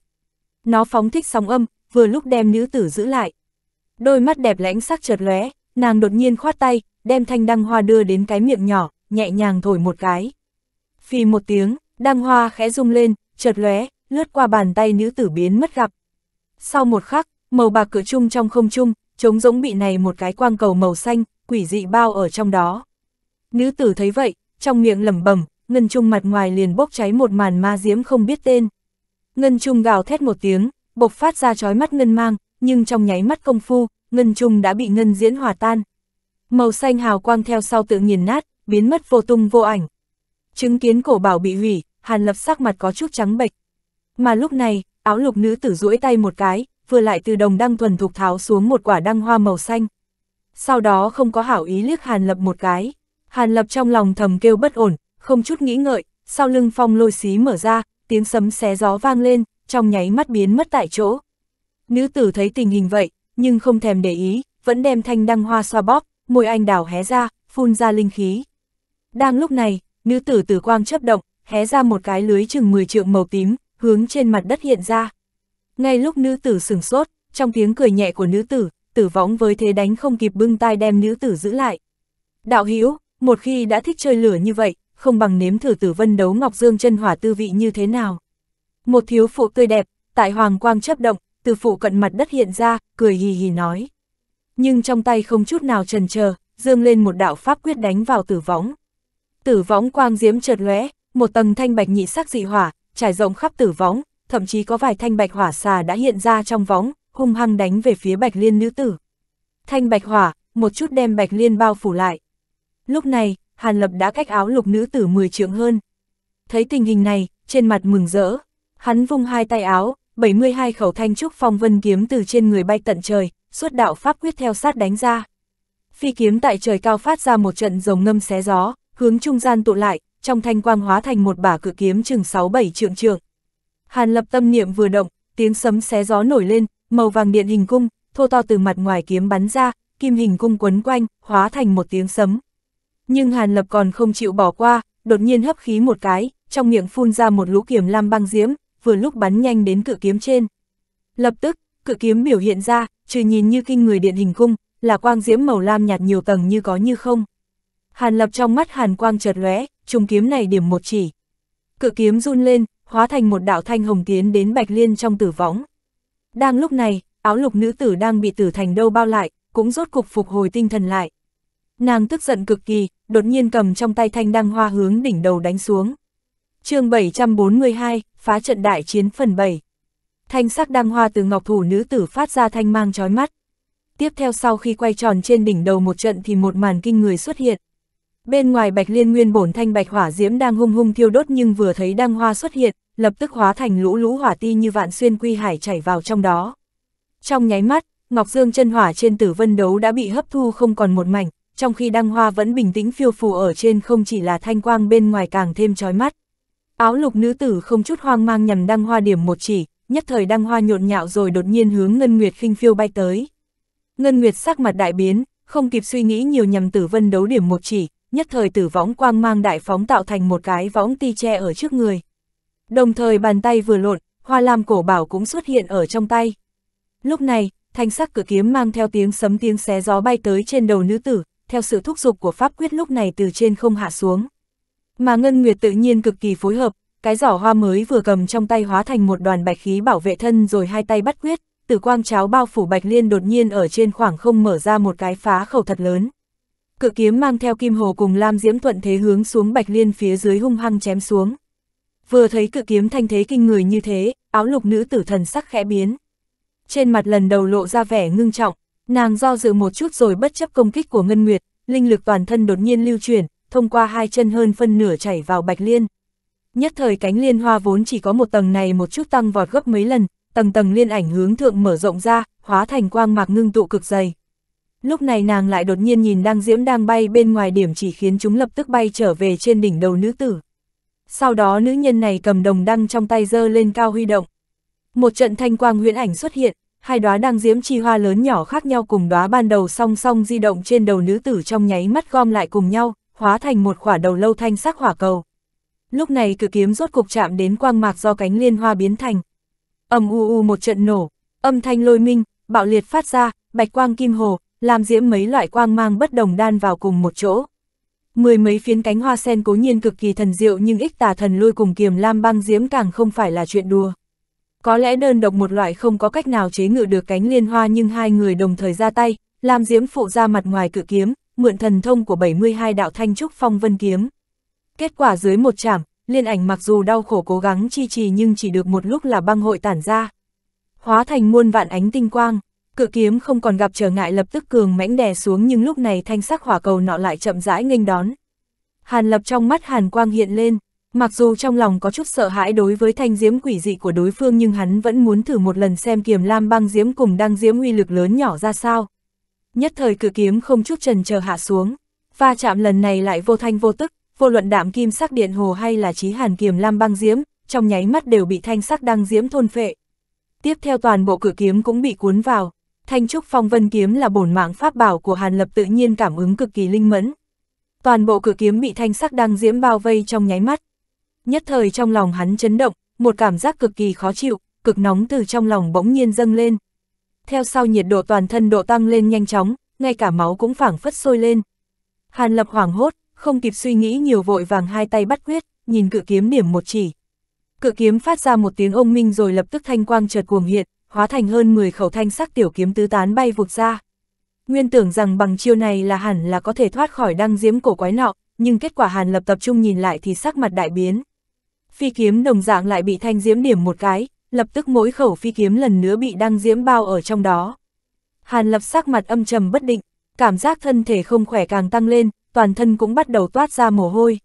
Speaker 1: Nó phóng thích sóng âm, vừa lúc đem nữ tử giữ lại. Đôi mắt đẹp lãnh sắc chợt lóe, nàng đột nhiên khoát tay, đem thanh đăng hoa đưa đến cái miệng nhỏ, nhẹ nhàng thổi một cái. Phì một tiếng, đăng hoa khẽ rung lên, chợt lóe, lướt qua bàn tay nữ tử biến mất gặp. Sau một khắc, màu bạc cửa trung trong không trung, trống rỗng bị này một cái quang cầu màu xanh, quỷ dị bao ở trong đó. Nữ tử thấy vậy, trong miệng lẩm bẩm, Ngân Trung mặt ngoài liền bốc cháy một màn ma diễm không biết tên. Ngân Trung gào thét một tiếng, bộc phát ra chói mắt ngân mang, nhưng trong nháy mắt công phu, ngân Trung đã bị ngân diễn hòa tan. Màu xanh hào quang theo sau tự nghiền nát, biến mất vô tung vô ảnh. Chứng kiến cổ bảo bị hủy, Hàn Lập sắc mặt có chút trắng bệch. Mà lúc này, áo lục nữ tử duỗi tay một cái, vừa lại từ đồng đăng thuần thục tháo xuống một quả đăng hoa màu xanh. Sau đó không có hảo ý liếc Hàn Lập một cái. Hàn Lập trong lòng thầm kêu bất ổn, không chút nghĩ ngợi, sau lưng phong lôi xí mở ra, tiếng sấm xé gió vang lên, trong nháy mắt biến mất tại chỗ. Nữ tử thấy tình hình vậy, nhưng không thèm để ý, vẫn đem thanh đăng hoa xoa bóp, môi anh đào hé ra, phun ra linh khí. Đang lúc này, nữ tử tử quang chấp động, hé ra một cái lưới chừng 10 triệu màu tím, hướng trên mặt đất hiện ra. Ngay lúc nữ tử sửng sốt, trong tiếng cười nhẹ của nữ tử, tử võng với thế đánh không kịp bưng tay đem nữ tử giữ lại. Đạo hiếu, một khi đã thích chơi lửa như vậy, không bằng nếm thử tử vân đấu ngọc dương chân hỏa tư vị như thế nào. Một thiếu phụ tươi đẹp, tại hoàng quang chấp động, từ phụ cận mặt đất hiện ra, cười hì hì nói. Nhưng trong tay không chút nào trần chờ dương lên một đạo pháp quyết đánh vào tử võng. Tử võng quang diếm chợt lóe, một tầng thanh bạch nhị sắc dị hỏa, trải rộng khắp tử võng, thậm chí có vài thanh bạch hỏa xà đã hiện ra trong võng, hung hăng đánh về phía bạch liên nữ tử. Thanh bạch hỏa, một chút đem bạch liên bao phủ lại. Lúc này, Hàn Lập đã cách áo lục nữ tử 10 trượng hơn. Thấy tình hình này, trên mặt mừng rỡ, hắn vung hai tay áo, 72 khẩu thanh trúc phong vân kiếm từ trên người bay tận trời, suốt đạo pháp quyết theo sát đánh ra. Phi kiếm tại trời cao phát ra một trận rồng ngâm xé gió, hướng trung gian tụ lại, trong thanh quang hóa thành một bả cự kiếm chừng 6-7 trượng trượng. Hàn lập tâm niệm vừa động, tiếng sấm xé gió nổi lên, màu vàng điện hình cung, thô to từ mặt ngoài kiếm bắn ra, kim hình cung quấn quanh, hóa thành một tiếng sấm nhưng Hàn Lập còn không chịu bỏ qua, đột nhiên hấp khí một cái, trong miệng phun ra một lũ kiếm lam băng diễm, vừa lúc bắn nhanh đến cự kiếm trên. Lập tức, cự kiếm biểu hiện ra, trừ nhìn như kinh người điện hình cung, là quang diễm màu lam nhạt nhiều tầng như có như không. Hàn Lập trong mắt Hàn quang chợt lóe, trùng kiếm này điểm một chỉ. Cự kiếm run lên, hóa thành một đạo thanh hồng tiến đến Bạch Liên trong tử võng. Đang lúc này, áo lục nữ tử đang bị tử thành đâu bao lại, cũng rốt cục phục hồi tinh thần lại nàng tức giận cực kỳ, đột nhiên cầm trong tay thanh đăng hoa hướng đỉnh đầu đánh xuống. chương 742, phá trận đại chiến phần 7. Thanh sắc đăng hoa từ ngọc thủ nữ tử phát ra thanh mang chói mắt. Tiếp theo sau khi quay tròn trên đỉnh đầu một trận thì một màn kinh người xuất hiện. Bên ngoài bạch liên nguyên bổn thanh bạch hỏa diễm đang hung hung thiêu đốt nhưng vừa thấy đăng hoa xuất hiện, lập tức hóa thành lũ lũ hỏa ti như vạn xuyên quy hải chảy vào trong đó. Trong nháy mắt, Ngọc Dương chân hỏa trên tử vân đấu đã bị hấp thu không còn một mảnh, trong khi đăng hoa vẫn bình tĩnh phiêu phù ở trên không chỉ là thanh quang bên ngoài càng thêm chói mắt. Áo lục nữ tử không chút hoang mang nhằm đăng hoa điểm một chỉ, nhất thời đăng hoa nhộn nhạo rồi đột nhiên hướng Ngân Nguyệt khinh phiêu bay tới. Ngân Nguyệt sắc mặt đại biến, không kịp suy nghĩ nhiều nhằm tử vân đấu điểm một chỉ, nhất thời tử võng quang mang đại phóng tạo thành một cái võng ti che ở trước người. Đồng thời bàn tay vừa lộn, hoa lam cổ bảo cũng xuất hiện ở trong tay. Lúc này, thanh sắc cửa kiếm mang theo tiếng sấm tiếng xé gió bay tới trên đầu nữ tử, theo sự thúc giục của pháp quyết lúc này từ trên không hạ xuống. Mà Ngân Nguyệt tự nhiên cực kỳ phối hợp, cái giỏ hoa mới vừa cầm trong tay hóa thành một đoàn bạch khí bảo vệ thân rồi hai tay bắt quyết, tử quang cháo bao phủ bạch liên đột nhiên ở trên khoảng không mở ra một cái phá khẩu thật lớn. Cự kiếm mang theo kim hồ cùng Lam Diễm Thuận thế hướng xuống bạch liên phía dưới hung hăng chém xuống. Vừa thấy cự kiếm thanh thế kinh người như thế, áo lục nữ tử thần sắc khẽ biến. Trên mặt lần đầu lộ ra vẻ ngưng trọng, Nàng do dự một chút rồi bất chấp công kích của Ngân Nguyệt, linh lực toàn thân đột nhiên lưu chuyển, thông qua hai chân hơn phân nửa chảy vào Bạch Liên. Nhất thời cánh liên hoa vốn chỉ có một tầng này một chút tăng vọt gấp mấy lần, tầng tầng liên ảnh hướng thượng mở rộng ra, hóa thành quang mạc ngưng tụ cực dày. Lúc này nàng lại đột nhiên nhìn đang diễm đang bay bên ngoài điểm chỉ khiến chúng lập tức bay trở về trên đỉnh đầu nữ tử. Sau đó nữ nhân này cầm đồng đăng trong tay giơ lên cao huy động. Một trận thanh quang huyễn ảnh xuất hiện, hai đóa đang diễm chi hoa lớn nhỏ khác nhau cùng đóa ban đầu song song di động trên đầu nữ tử trong nháy mắt gom lại cùng nhau, hóa thành một quả đầu lâu thanh sắc hỏa cầu. Lúc này cử kiếm rốt cục chạm đến quang mạc do cánh liên hoa biến thành. Ầm u u một trận nổ, âm thanh lôi minh, bạo liệt phát ra, bạch quang kim hồ, làm diễm mấy loại quang mang bất đồng đan vào cùng một chỗ. Mười mấy phiến cánh hoa sen cố nhiên cực kỳ thần diệu nhưng ích tà thần lôi cùng kiềm lam băng diễm càng không phải là chuyện đùa. Có lẽ đơn độc một loại không có cách nào chế ngự được cánh liên hoa nhưng hai người đồng thời ra tay, làm diễm phụ ra mặt ngoài cự kiếm, mượn thần thông của 72 đạo thanh trúc phong vân kiếm. Kết quả dưới một chạm liên ảnh mặc dù đau khổ cố gắng chi trì nhưng chỉ được một lúc là băng hội tản ra. Hóa thành muôn vạn ánh tinh quang, cự kiếm không còn gặp trở ngại lập tức cường mãnh đè xuống nhưng lúc này thanh sắc hỏa cầu nọ lại chậm rãi nghênh đón. Hàn lập trong mắt hàn quang hiện lên, Mặc dù trong lòng có chút sợ hãi đối với thanh diễm quỷ dị của đối phương nhưng hắn vẫn muốn thử một lần xem kiềm lam băng diễm cùng đăng diễm uy lực lớn nhỏ ra sao. Nhất thời cử kiếm không chút trần chờ hạ xuống, va chạm lần này lại vô thanh vô tức, vô luận đạm kim sắc điện hồ hay là trí hàn kiềm lam băng diễm, trong nháy mắt đều bị thanh sắc đăng diễm thôn phệ. Tiếp theo toàn bộ cử kiếm cũng bị cuốn vào, thanh trúc phong vân kiếm là bổn mạng pháp bảo của Hàn Lập tự nhiên cảm ứng cực kỳ linh mẫn. Toàn bộ cử kiếm bị thanh sắc đăng diễm bao vây trong nháy mắt, nhất thời trong lòng hắn chấn động, một cảm giác cực kỳ khó chịu, cực nóng từ trong lòng bỗng nhiên dâng lên. Theo sau nhiệt độ toàn thân độ tăng lên nhanh chóng, ngay cả máu cũng phảng phất sôi lên. Hàn Lập hoảng hốt, không kịp suy nghĩ nhiều vội vàng hai tay bắt quyết, nhìn cự kiếm điểm một chỉ. Cự kiếm phát ra một tiếng ông minh rồi lập tức thanh quang chợt cuồng hiện, hóa thành hơn 10 khẩu thanh sắc tiểu kiếm tứ tán bay vụt ra. Nguyên tưởng rằng bằng chiêu này là hẳn là có thể thoát khỏi đăng diếm cổ quái nọ, nhưng kết quả Hàn Lập tập trung nhìn lại thì sắc mặt đại biến phi kiếm đồng dạng lại bị thanh diễm điểm một cái, lập tức mỗi khẩu phi kiếm lần nữa bị đăng diễm bao ở trong đó. Hàn lập sắc mặt âm trầm bất định, cảm giác thân thể không khỏe càng tăng lên, toàn thân cũng bắt đầu toát ra mồ hôi.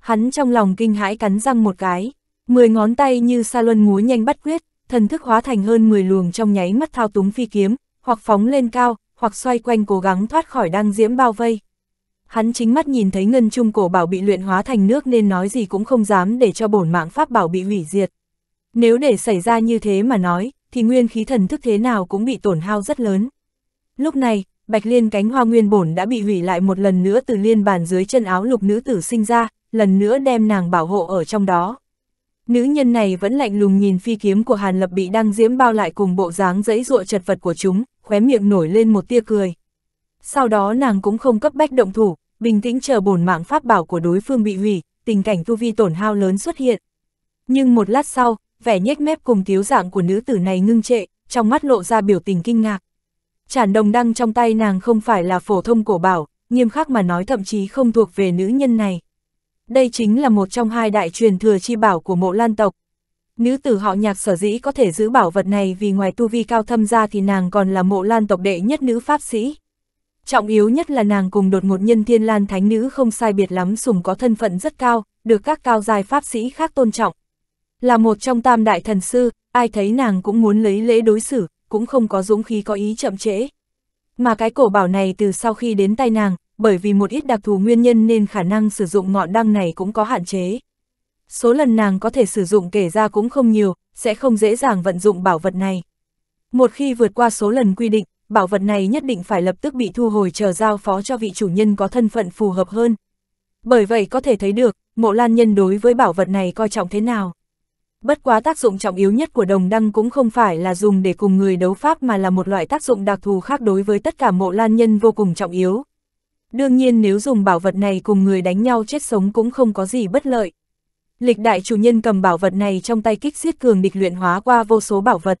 Speaker 1: Hắn trong lòng kinh hãi cắn răng một cái, mười ngón tay như sa luân múa nhanh bắt quyết, thần thức hóa thành hơn 10 luồng trong nháy mắt thao túng phi kiếm, hoặc phóng lên cao, hoặc xoay quanh cố gắng thoát khỏi đăng diễm bao vây hắn chính mắt nhìn thấy ngân trung cổ bảo bị luyện hóa thành nước nên nói gì cũng không dám để cho bổn mạng pháp bảo bị hủy diệt. Nếu để xảy ra như thế mà nói, thì nguyên khí thần thức thế nào cũng bị tổn hao rất lớn. Lúc này, Bạch Liên cánh hoa nguyên bổn đã bị hủy lại một lần nữa từ liên bàn dưới chân áo lục nữ tử sinh ra, lần nữa đem nàng bảo hộ ở trong đó. Nữ nhân này vẫn lạnh lùng nhìn phi kiếm của Hàn Lập bị đăng diễm bao lại cùng bộ dáng dẫy dụa chật vật của chúng, khóe miệng nổi lên một tia cười. Sau đó nàng cũng không cấp bách động thủ, bình tĩnh chờ bổn mạng pháp bảo của đối phương bị hủy, tình cảnh tu vi tổn hao lớn xuất hiện. Nhưng một lát sau, vẻ nhếch mép cùng thiếu dạng của nữ tử này ngưng trệ, trong mắt lộ ra biểu tình kinh ngạc. Chản đồng đăng trong tay nàng không phải là phổ thông cổ bảo, nghiêm khắc mà nói thậm chí không thuộc về nữ nhân này. Đây chính là một trong hai đại truyền thừa chi bảo của mộ lan tộc. Nữ tử họ nhạc sở dĩ có thể giữ bảo vật này vì ngoài tu vi cao thâm ra thì nàng còn là mộ lan tộc đệ nhất nữ pháp sĩ. Trọng yếu nhất là nàng cùng đột ngột nhân thiên lan thánh nữ không sai biệt lắm sùng có thân phận rất cao, được các cao giai pháp sĩ khác tôn trọng. Là một trong tam đại thần sư, ai thấy nàng cũng muốn lấy lễ đối xử, cũng không có dũng khí có ý chậm trễ. Mà cái cổ bảo này từ sau khi đến tay nàng, bởi vì một ít đặc thù nguyên nhân nên khả năng sử dụng ngọn đăng này cũng có hạn chế. Số lần nàng có thể sử dụng kể ra cũng không nhiều, sẽ không dễ dàng vận dụng bảo vật này. Một khi vượt qua số lần quy định, bảo vật này nhất định phải lập tức bị thu hồi chờ giao phó cho vị chủ nhân có thân phận phù hợp hơn. Bởi vậy có thể thấy được, mộ lan nhân đối với bảo vật này coi trọng thế nào. Bất quá tác dụng trọng yếu nhất của đồng đăng cũng không phải là dùng để cùng người đấu pháp mà là một loại tác dụng đặc thù khác đối với tất cả mộ lan nhân vô cùng trọng yếu. Đương nhiên nếu dùng bảo vật này cùng người đánh nhau chết sống cũng không có gì bất lợi. Lịch đại chủ nhân cầm bảo vật này trong tay kích giết cường địch luyện hóa qua vô số bảo vật,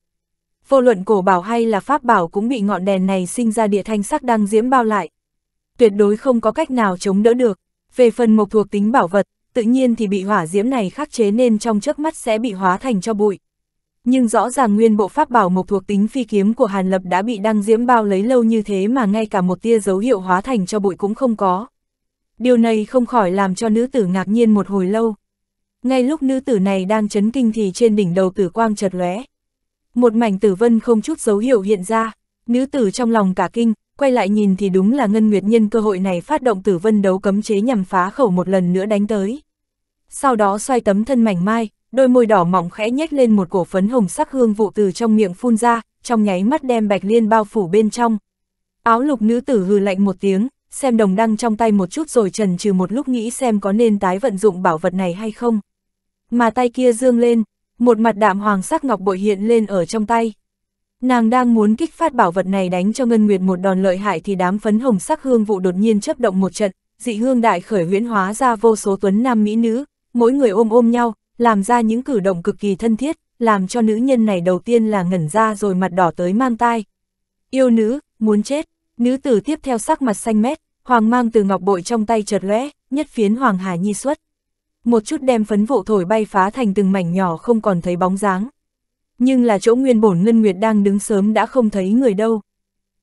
Speaker 1: vô luận cổ bảo hay là pháp bảo cũng bị ngọn đèn này sinh ra địa thanh sắc đang diễm bao lại. Tuyệt đối không có cách nào chống đỡ được, về phần mộc thuộc tính bảo vật, tự nhiên thì bị hỏa diễm này khắc chế nên trong trước mắt sẽ bị hóa thành cho bụi. Nhưng rõ ràng nguyên bộ pháp bảo mộc thuộc tính phi kiếm của Hàn Lập đã bị đăng diễm bao lấy lâu như thế mà ngay cả một tia dấu hiệu hóa thành cho bụi cũng không có. Điều này không khỏi làm cho nữ tử ngạc nhiên một hồi lâu. Ngay lúc nữ tử này đang chấn kinh thì trên đỉnh đầu tử quang chợt lóe, một mảnh tử vân không chút dấu hiệu hiện ra, nữ tử trong lòng cả kinh, quay lại nhìn thì đúng là Ngân Nguyệt nhân cơ hội này phát động tử vân đấu cấm chế nhằm phá khẩu một lần nữa đánh tới. Sau đó xoay tấm thân mảnh mai, đôi môi đỏ mỏng khẽ nhếch lên một cổ phấn hồng sắc hương vụ từ trong miệng phun ra, trong nháy mắt đem Bạch Liên bao phủ bên trong. Áo lục nữ tử hừ lạnh một tiếng, xem đồng đăng trong tay một chút rồi trần trừ một lúc nghĩ xem có nên tái vận dụng bảo vật này hay không. Mà tay kia dương lên, một mặt đạm hoàng sắc ngọc bội hiện lên ở trong tay. Nàng đang muốn kích phát bảo vật này đánh cho Ngân Nguyệt một đòn lợi hại thì đám phấn hồng sắc hương vụ đột nhiên chấp động một trận, dị hương đại khởi huyễn hóa ra vô số tuấn nam mỹ nữ, mỗi người ôm ôm nhau, làm ra những cử động cực kỳ thân thiết, làm cho nữ nhân này đầu tiên là ngẩn ra rồi mặt đỏ tới mang tai. Yêu nữ, muốn chết, nữ tử tiếp theo sắc mặt xanh mét, hoàng mang từ ngọc bội trong tay chợt lóe, nhất phiến hoàng hà nhi xuất, một chút đem phấn vụ thổi bay phá thành từng mảnh nhỏ không còn thấy bóng dáng. Nhưng là chỗ nguyên bổn Ngân Nguyệt đang đứng sớm đã không thấy người đâu.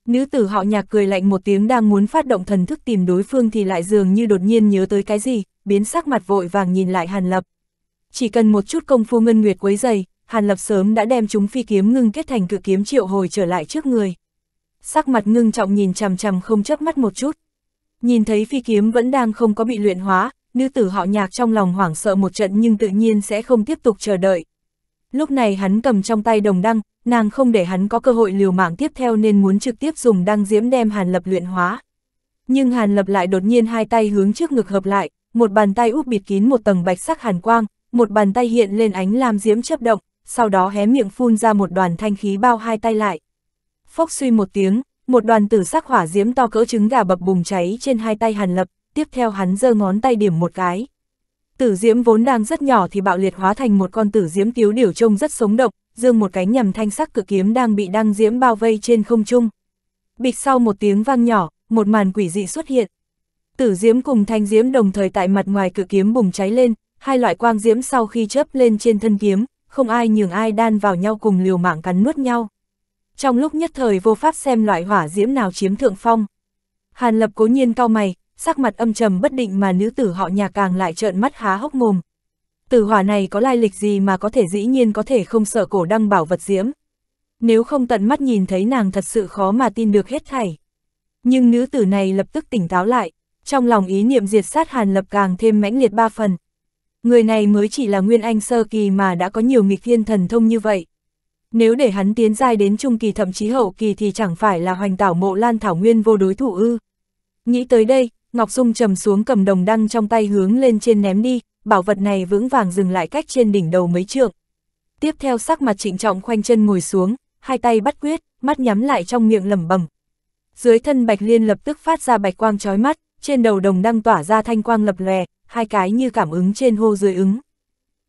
Speaker 1: Nữ tử họ nhạc cười lạnh một tiếng đang muốn phát động thần thức tìm đối phương thì lại dường như đột nhiên nhớ tới cái gì, biến sắc mặt vội vàng nhìn lại Hàn Lập. Chỉ cần một chút công phu Ngân Nguyệt quấy dày, Hàn Lập sớm đã đem chúng phi kiếm ngưng kết thành cự kiếm triệu hồi trở lại trước người. Sắc mặt ngưng trọng nhìn chằm chằm không chớp mắt một chút. Nhìn thấy phi kiếm vẫn đang không có bị luyện hóa, nữ tử họ nhạc trong lòng hoảng sợ một trận nhưng tự nhiên sẽ không tiếp tục chờ đợi. Lúc này hắn cầm trong tay đồng đăng, nàng không để hắn có cơ hội liều mạng tiếp theo nên muốn trực tiếp dùng đăng diễm đem Hàn Lập luyện hóa. Nhưng Hàn Lập lại đột nhiên hai tay hướng trước ngực hợp lại, một bàn tay úp bịt kín một tầng bạch sắc hàn quang, một bàn tay hiện lên ánh lam diễm chấp động, sau đó hé miệng phun ra một đoàn thanh khí bao hai tay lại. Phốc suy một tiếng, một đoàn tử sắc hỏa diễm to cỡ trứng gà bập bùng cháy trên hai tay Hàn Lập, tiếp theo hắn giơ ngón tay điểm một cái. Tử diễm vốn đang rất nhỏ thì bạo liệt hóa thành một con tử diễm tiếu điểu trông rất sống động, dương một cánh nhằm thanh sắc cự kiếm đang bị đăng diễm bao vây trên không trung. Bịch sau một tiếng vang nhỏ, một màn quỷ dị xuất hiện. Tử diễm cùng thanh diễm đồng thời tại mặt ngoài cự kiếm bùng cháy lên, hai loại quang diễm sau khi chớp lên trên thân kiếm, không ai nhường ai đan vào nhau cùng liều mạng cắn nuốt nhau. Trong lúc nhất thời vô pháp xem loại hỏa diễm nào chiếm thượng phong. Hàn lập cố nhiên cao mày, sắc mặt âm trầm bất định mà nữ tử họ nhà càng lại trợn mắt há hốc mồm. Tử hỏa này có lai lịch gì mà có thể dĩ nhiên có thể không sợ cổ đăng bảo vật diễm. Nếu không tận mắt nhìn thấy nàng thật sự khó mà tin được hết thảy. Nhưng nữ tử này lập tức tỉnh táo lại, trong lòng ý niệm diệt sát hàn lập càng thêm mãnh liệt ba phần. Người này mới chỉ là nguyên anh sơ kỳ mà đã có nhiều nghịch thiên thần thông như vậy. Nếu để hắn tiến dài đến trung kỳ thậm chí hậu kỳ thì chẳng phải là hoành tảo mộ lan thảo nguyên vô đối thủ ư. Nghĩ tới đây, Ngọc Dung trầm xuống cầm đồng đăng trong tay hướng lên trên ném đi, bảo vật này vững vàng dừng lại cách trên đỉnh đầu mấy trượng. Tiếp theo sắc mặt trịnh trọng khoanh chân ngồi xuống, hai tay bắt quyết, mắt nhắm lại trong miệng lẩm bẩm. Dưới thân Bạch Liên lập tức phát ra bạch quang chói mắt, trên đầu đồng đăng tỏa ra thanh quang lập lòe, hai cái như cảm ứng trên hô dưới ứng.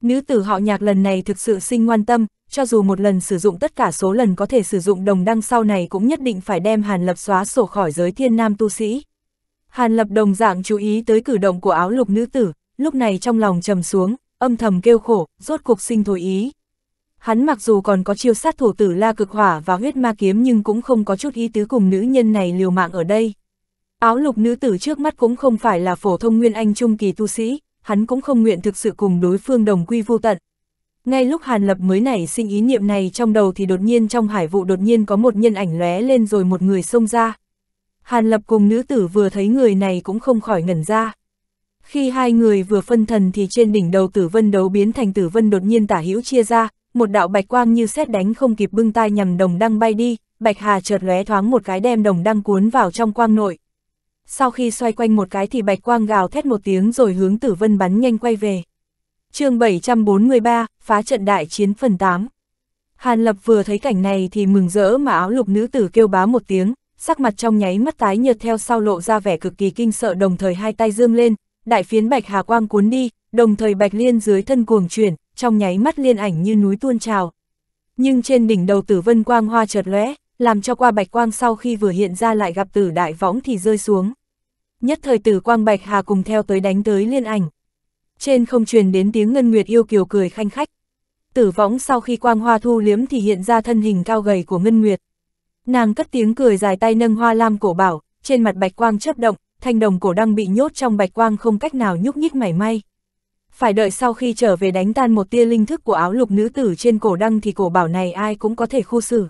Speaker 1: Nữ tử họ nhạc lần này thực sự sinh ngoan tâm, cho dù một lần sử dụng tất cả số lần có thể sử dụng đồng đăng sau này cũng nhất định phải đem Hàn Lập xóa sổ khỏi giới thiên nam tu sĩ. Hàn lập đồng dạng chú ý tới cử động của áo lục nữ tử, lúc này trong lòng trầm xuống, âm thầm kêu khổ, rốt cuộc sinh thổi ý. Hắn mặc dù còn có chiêu sát thủ tử la cực hỏa và huyết ma kiếm nhưng cũng không có chút ý tứ cùng nữ nhân này liều mạng ở đây. Áo lục nữ tử trước mắt cũng không phải là phổ thông nguyên anh trung kỳ tu sĩ, hắn cũng không nguyện thực sự cùng đối phương đồng quy vô tận. Ngay lúc Hàn Lập mới nảy sinh ý niệm này trong đầu thì đột nhiên trong hải vụ đột nhiên có một nhân ảnh lóe lên rồi một người xông ra. Hàn Lập cùng nữ tử vừa thấy người này cũng không khỏi ngẩn ra. Khi hai người vừa phân thần thì trên đỉnh đầu tử vân đấu biến thành tử vân đột nhiên tả hữu chia ra, một đạo bạch quang như xét đánh không kịp bưng tai nhằm đồng đăng bay đi, bạch hà chợt lóe thoáng một cái đem đồng đăng cuốn vào trong quang nội. Sau khi xoay quanh một cái thì bạch quang gào thét một tiếng rồi hướng tử vân bắn nhanh quay về. chương 743, phá trận đại chiến phần 8. Hàn Lập vừa thấy cảnh này thì mừng rỡ mà áo lục nữ tử kêu bá một tiếng, sắc mặt trong nháy mắt tái nhợt theo sau lộ ra vẻ cực kỳ kinh sợ đồng thời hai tay dương lên, đại phiến bạch hà quang cuốn đi, đồng thời bạch liên dưới thân cuồng chuyển, trong nháy mắt liên ảnh như núi tuôn trào. Nhưng trên đỉnh đầu tử vân quang hoa chợt lóe, làm cho qua bạch quang sau khi vừa hiện ra lại gặp tử đại võng thì rơi xuống. Nhất thời tử quang bạch hà cùng theo tới đánh tới liên ảnh. Trên không truyền đến tiếng ngân nguyệt yêu kiều cười khanh khách. Tử võng sau khi quang hoa thu liếm thì hiện ra thân hình cao gầy của ngân nguyệt, Nàng cất tiếng cười dài tay nâng hoa lam cổ bảo, trên mặt bạch quang chớp động, thanh đồng cổ đăng bị nhốt trong bạch quang không cách nào nhúc nhích mảy may. Phải đợi sau khi trở về đánh tan một tia linh thức của áo lục nữ tử trên cổ đăng thì cổ bảo này ai cũng có thể khu xử.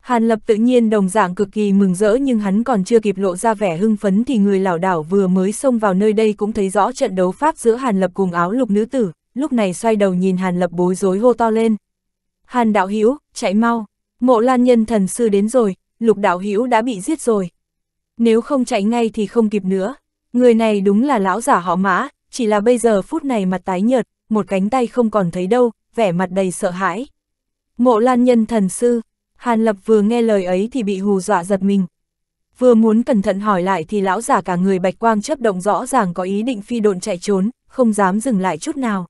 Speaker 1: Hàn Lập tự nhiên đồng dạng cực kỳ mừng rỡ nhưng hắn còn chưa kịp lộ ra vẻ hưng phấn thì người lão đảo vừa mới xông vào nơi đây cũng thấy rõ trận đấu pháp giữa Hàn Lập cùng áo lục nữ tử, lúc này xoay đầu nhìn Hàn Lập bối rối hô to lên. Hàn đạo hữu chạy mau. Mộ lan nhân thần sư đến rồi, lục đạo hữu đã bị giết rồi. Nếu không chạy ngay thì không kịp nữa. Người này đúng là lão giả họ mã, chỉ là bây giờ phút này mặt tái nhợt, một cánh tay không còn thấy đâu, vẻ mặt đầy sợ hãi. Mộ lan nhân thần sư, Hàn Lập vừa nghe lời ấy thì bị hù dọa giật mình. Vừa muốn cẩn thận hỏi lại thì lão giả cả người bạch quang chấp động rõ ràng có ý định phi độn chạy trốn, không dám dừng lại chút nào.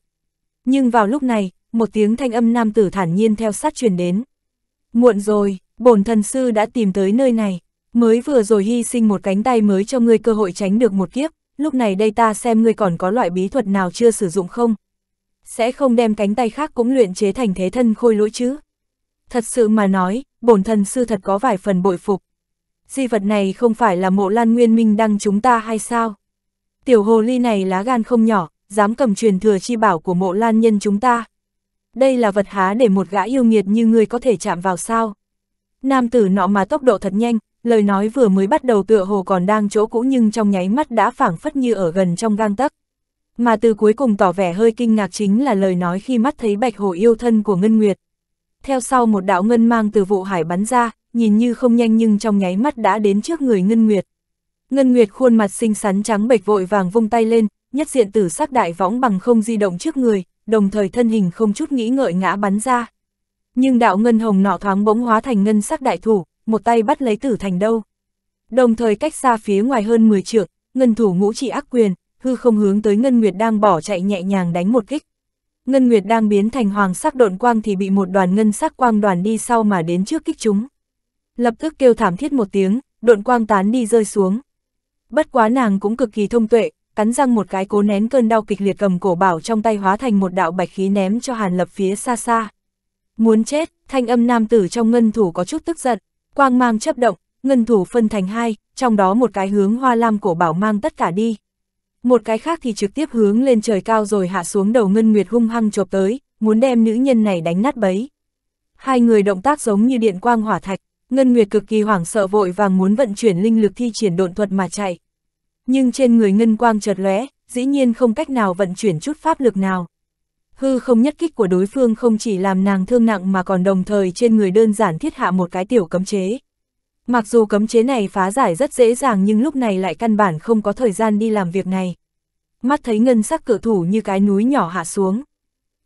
Speaker 1: Nhưng vào lúc này, một tiếng thanh âm nam tử thản nhiên theo sát truyền đến. Muộn rồi, bổn thần sư đã tìm tới nơi này, mới vừa rồi hy sinh một cánh tay mới cho ngươi cơ hội tránh được một kiếp, lúc này đây ta xem ngươi còn có loại bí thuật nào chưa sử dụng không. Sẽ không đem cánh tay khác cũng luyện chế thành thế thân khôi lỗi chứ. Thật sự mà nói, bổn thần sư thật có vài phần bội phục. Di vật này không phải là mộ lan nguyên minh đăng chúng ta hay sao? Tiểu hồ ly này lá gan không nhỏ, dám cầm truyền thừa chi bảo của mộ lan nhân chúng ta, đây là vật há để một gã yêu nghiệt như ngươi có thể chạm vào sao. Nam tử nọ mà tốc độ thật nhanh, lời nói vừa mới bắt đầu tựa hồ còn đang chỗ cũ nhưng trong nháy mắt đã phảng phất như ở gần trong gang tấc. Mà từ cuối cùng tỏ vẻ hơi kinh ngạc chính là lời nói khi mắt thấy bạch hồ yêu thân của Ngân Nguyệt. Theo sau một đạo ngân mang từ vụ hải bắn ra, nhìn như không nhanh nhưng trong nháy mắt đã đến trước người Ngân Nguyệt. Ngân Nguyệt khuôn mặt xinh xắn trắng bệch vội vàng vung tay lên, nhất diện tử sắc đại võng bằng không di động trước người, đồng thời thân hình không chút nghĩ ngợi ngã bắn ra. Nhưng đạo ngân hồng nọ thoáng bỗng hóa thành ngân sắc đại thủ, một tay bắt lấy tử thành đâu. Đồng thời cách xa phía ngoài hơn 10 trượng, ngân thủ ngũ chỉ ác quyền, hư không hướng tới ngân nguyệt đang bỏ chạy nhẹ nhàng đánh một kích. Ngân nguyệt đang biến thành hoàng sắc độn quang thì bị một đoàn ngân sắc quang đoàn đi sau mà đến trước kích chúng. Lập tức kêu thảm thiết một tiếng, độn quang tán đi rơi xuống. Bất quá nàng cũng cực kỳ thông tuệ, cắn răng một cái cố nén cơn đau kịch liệt cầm cổ bảo trong tay hóa thành một đạo bạch khí ném cho Hàn Lập phía xa xa. Muốn chết, thanh âm nam tử trong ngân thủ có chút tức giận, quang mang chấp động, ngân thủ phân thành hai, trong đó một cái hướng hoa lam cổ bảo mang tất cả đi. Một cái khác thì trực tiếp hướng lên trời cao rồi hạ xuống đầu ngân nguyệt hung hăng chộp tới, muốn đem nữ nhân này đánh nát bấy. Hai người động tác giống như điện quang hỏa thạch, ngân nguyệt cực kỳ hoảng sợ vội vàng muốn vận chuyển linh lực thi triển độn thuật mà chạy nhưng trên người ngân quang chợt lóe, dĩ nhiên không cách nào vận chuyển chút pháp lực nào. Hư không nhất kích của đối phương không chỉ làm nàng thương nặng mà còn đồng thời trên người đơn giản thiết hạ một cái tiểu cấm chế. Mặc dù cấm chế này phá giải rất dễ dàng nhưng lúc này lại căn bản không có thời gian đi làm việc này. Mắt thấy ngân sắc cử thủ như cái núi nhỏ hạ xuống.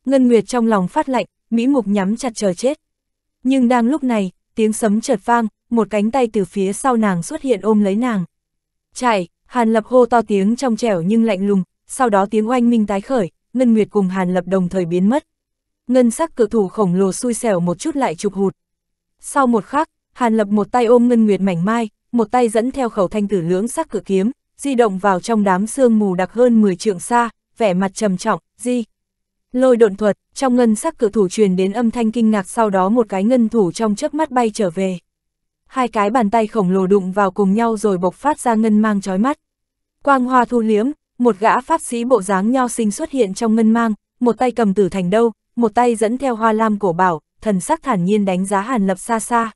Speaker 1: Ngân Nguyệt trong lòng phát lạnh, Mỹ Mục nhắm chặt chờ chết. Nhưng đang lúc này, tiếng sấm chợt vang, một cánh tay từ phía sau nàng xuất hiện ôm lấy nàng. Chạy, Hàn Lập hô to tiếng trong trẻo nhưng lạnh lùng, sau đó tiếng oanh minh tái khởi, Ngân Nguyệt cùng Hàn Lập đồng thời biến mất. Ngân sắc cự thủ khổng lồ xui xẻo một chút lại chụp hụt. Sau một khắc, Hàn Lập một tay ôm Ngân Nguyệt mảnh mai, một tay dẫn theo khẩu thanh tử lưỡng sắc cự kiếm, di động vào trong đám sương mù đặc hơn 10 trượng xa, vẻ mặt trầm trọng, di. Lôi độn thuật, trong ngân sắc cự thủ truyền đến âm thanh kinh ngạc sau đó một cái ngân thủ trong chớp mắt bay trở về hai cái bàn tay khổng lồ đụng vào cùng nhau rồi bộc phát ra ngân mang chói mắt. Quang hoa thu liếm, một gã pháp sĩ bộ dáng nho sinh xuất hiện trong ngân mang, một tay cầm tử thành đâu, một tay dẫn theo hoa lam cổ bảo, thần sắc thản nhiên đánh giá Hàn Lập xa xa.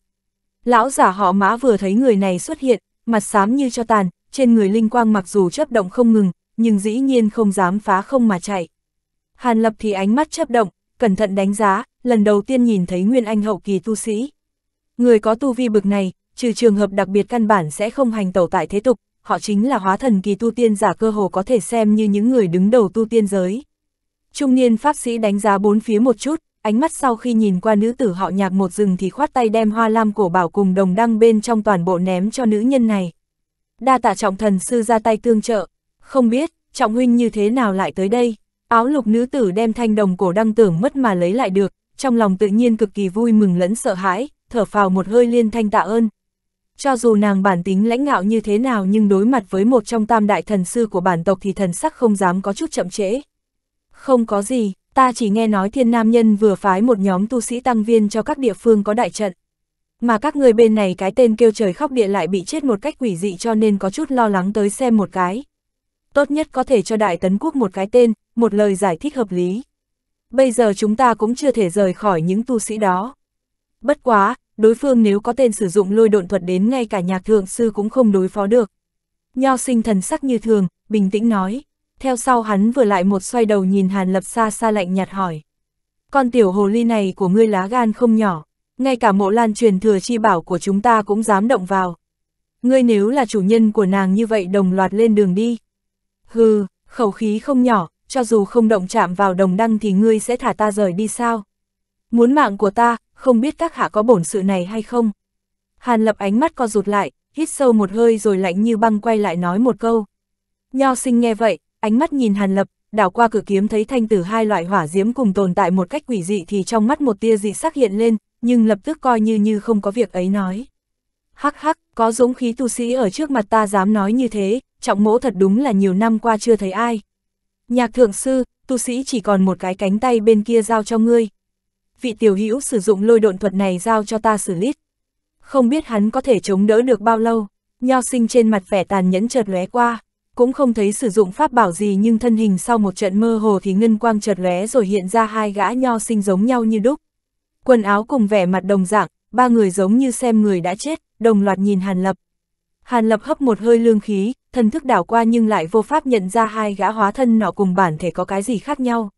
Speaker 1: Lão giả họ mã vừa thấy người này xuất hiện, mặt xám như cho tàn, trên người linh quang mặc dù chấp động không ngừng, nhưng dĩ nhiên không dám phá không mà chạy. Hàn Lập thì ánh mắt chấp động, cẩn thận đánh giá, lần đầu tiên nhìn thấy Nguyên Anh hậu kỳ tu sĩ. Người có tu vi bực này, trừ trường hợp đặc biệt căn bản sẽ không hành tẩu tại thế tục, họ chính là hóa thần kỳ tu tiên giả cơ hồ có thể xem như những người đứng đầu tu tiên giới. Trung niên pháp sĩ đánh giá bốn phía một chút, ánh mắt sau khi nhìn qua nữ tử họ nhạc một rừng thì khoát tay đem hoa lam cổ bảo cùng đồng đăng bên trong toàn bộ ném cho nữ nhân này. Đa tạ trọng thần sư ra tay tương trợ, không biết, trọng huynh như thế nào lại tới đây, áo lục nữ tử đem thanh đồng cổ đăng tưởng mất mà lấy lại được, trong lòng tự nhiên cực kỳ vui mừng lẫn sợ hãi, thở phào một hơi liên thanh tạ ơn. Cho dù nàng bản tính lãnh ngạo như thế nào nhưng đối mặt với một trong tam đại thần sư của bản tộc thì thần sắc không dám có chút chậm trễ. Không có gì, ta chỉ nghe nói thiên nam nhân vừa phái một nhóm tu sĩ tăng viên cho các địa phương có đại trận. Mà các người bên này cái tên kêu trời khóc địa lại bị chết một cách quỷ dị cho nên có chút lo lắng tới xem một cái. Tốt nhất có thể cho đại tấn quốc một cái tên, một lời giải thích hợp lý. Bây giờ chúng ta cũng chưa thể rời khỏi những tu sĩ đó. Bất quá, đối phương nếu có tên sử dụng lôi độn thuật đến ngay cả nhạc thượng sư cũng không đối phó được. Nho sinh thần sắc như thường, bình tĩnh nói. Theo sau hắn vừa lại một xoay đầu nhìn Hàn Lập xa xa lạnh nhạt hỏi. Con tiểu hồ ly này của ngươi lá gan không nhỏ, ngay cả mộ lan truyền thừa chi bảo của chúng ta cũng dám động vào. Ngươi nếu là chủ nhân của nàng như vậy đồng loạt lên đường đi. Hừ, khẩu khí không nhỏ, cho dù không động chạm vào đồng đăng thì ngươi sẽ thả ta rời đi sao? Muốn mạng của ta, không biết các hạ có bổn sự này hay không. Hàn lập ánh mắt co rụt lại, hít sâu một hơi rồi lạnh như băng quay lại nói một câu. Nho sinh nghe vậy, ánh mắt nhìn hàn lập, đảo qua cửa kiếm thấy thanh tử hai loại hỏa diễm cùng tồn tại một cách quỷ dị thì trong mắt một tia dị sắc hiện lên, nhưng lập tức coi như như không có việc ấy nói. Hắc hắc, có dũng khí tu sĩ ở trước mặt ta dám nói như thế, trọng mỗ thật đúng là nhiều năm qua chưa thấy ai. Nhạc thượng sư, tu sĩ chỉ còn một cái cánh tay bên kia giao cho ngươi vị tiểu hữu sử dụng lôi độn thuật này giao cho ta xử lít. Không biết hắn có thể chống đỡ được bao lâu, nho sinh trên mặt vẻ tàn nhẫn chợt lóe qua, cũng không thấy sử dụng pháp bảo gì nhưng thân hình sau một trận mơ hồ thì ngân quang chợt lóe rồi hiện ra hai gã nho sinh giống nhau như đúc. Quần áo cùng vẻ mặt đồng dạng, ba người giống như xem người đã chết, đồng loạt nhìn Hàn Lập. Hàn Lập hấp một hơi lương khí, thần thức đảo qua nhưng lại vô pháp nhận ra hai gã hóa thân nọ cùng bản thể có cái gì khác nhau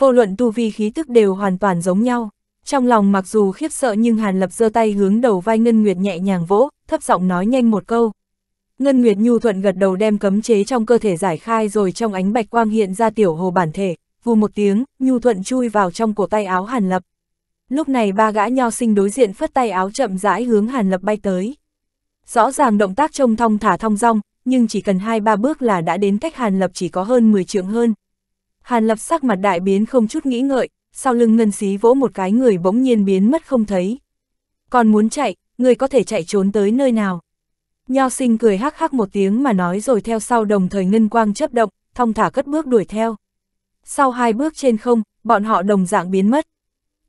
Speaker 1: vô luận tu vi khí tức đều hoàn toàn giống nhau. Trong lòng mặc dù khiếp sợ nhưng Hàn Lập giơ tay hướng đầu vai Ngân Nguyệt nhẹ nhàng vỗ, thấp giọng nói nhanh một câu. Ngân Nguyệt nhu thuận gật đầu đem cấm chế trong cơ thể giải khai rồi trong ánh bạch quang hiện ra tiểu hồ bản thể, vù một tiếng, nhu thuận chui vào trong cổ tay áo Hàn Lập. Lúc này ba gã nho sinh đối diện phất tay áo chậm rãi hướng Hàn Lập bay tới. Rõ ràng động tác trông thong thả thong dong, nhưng chỉ cần hai ba bước là đã đến cách Hàn Lập chỉ có hơn 10 trượng hơn, Hàn Lập sắc mặt đại biến không chút nghĩ ngợi, sau lưng ngân xí vỗ một cái người bỗng nhiên biến mất không thấy. Còn muốn chạy, người có thể chạy trốn tới nơi nào? Nho sinh cười hắc hắc một tiếng mà nói rồi theo sau đồng thời ngân quang chấp động, thong thả cất bước đuổi theo. Sau hai bước trên không, bọn họ đồng dạng biến mất.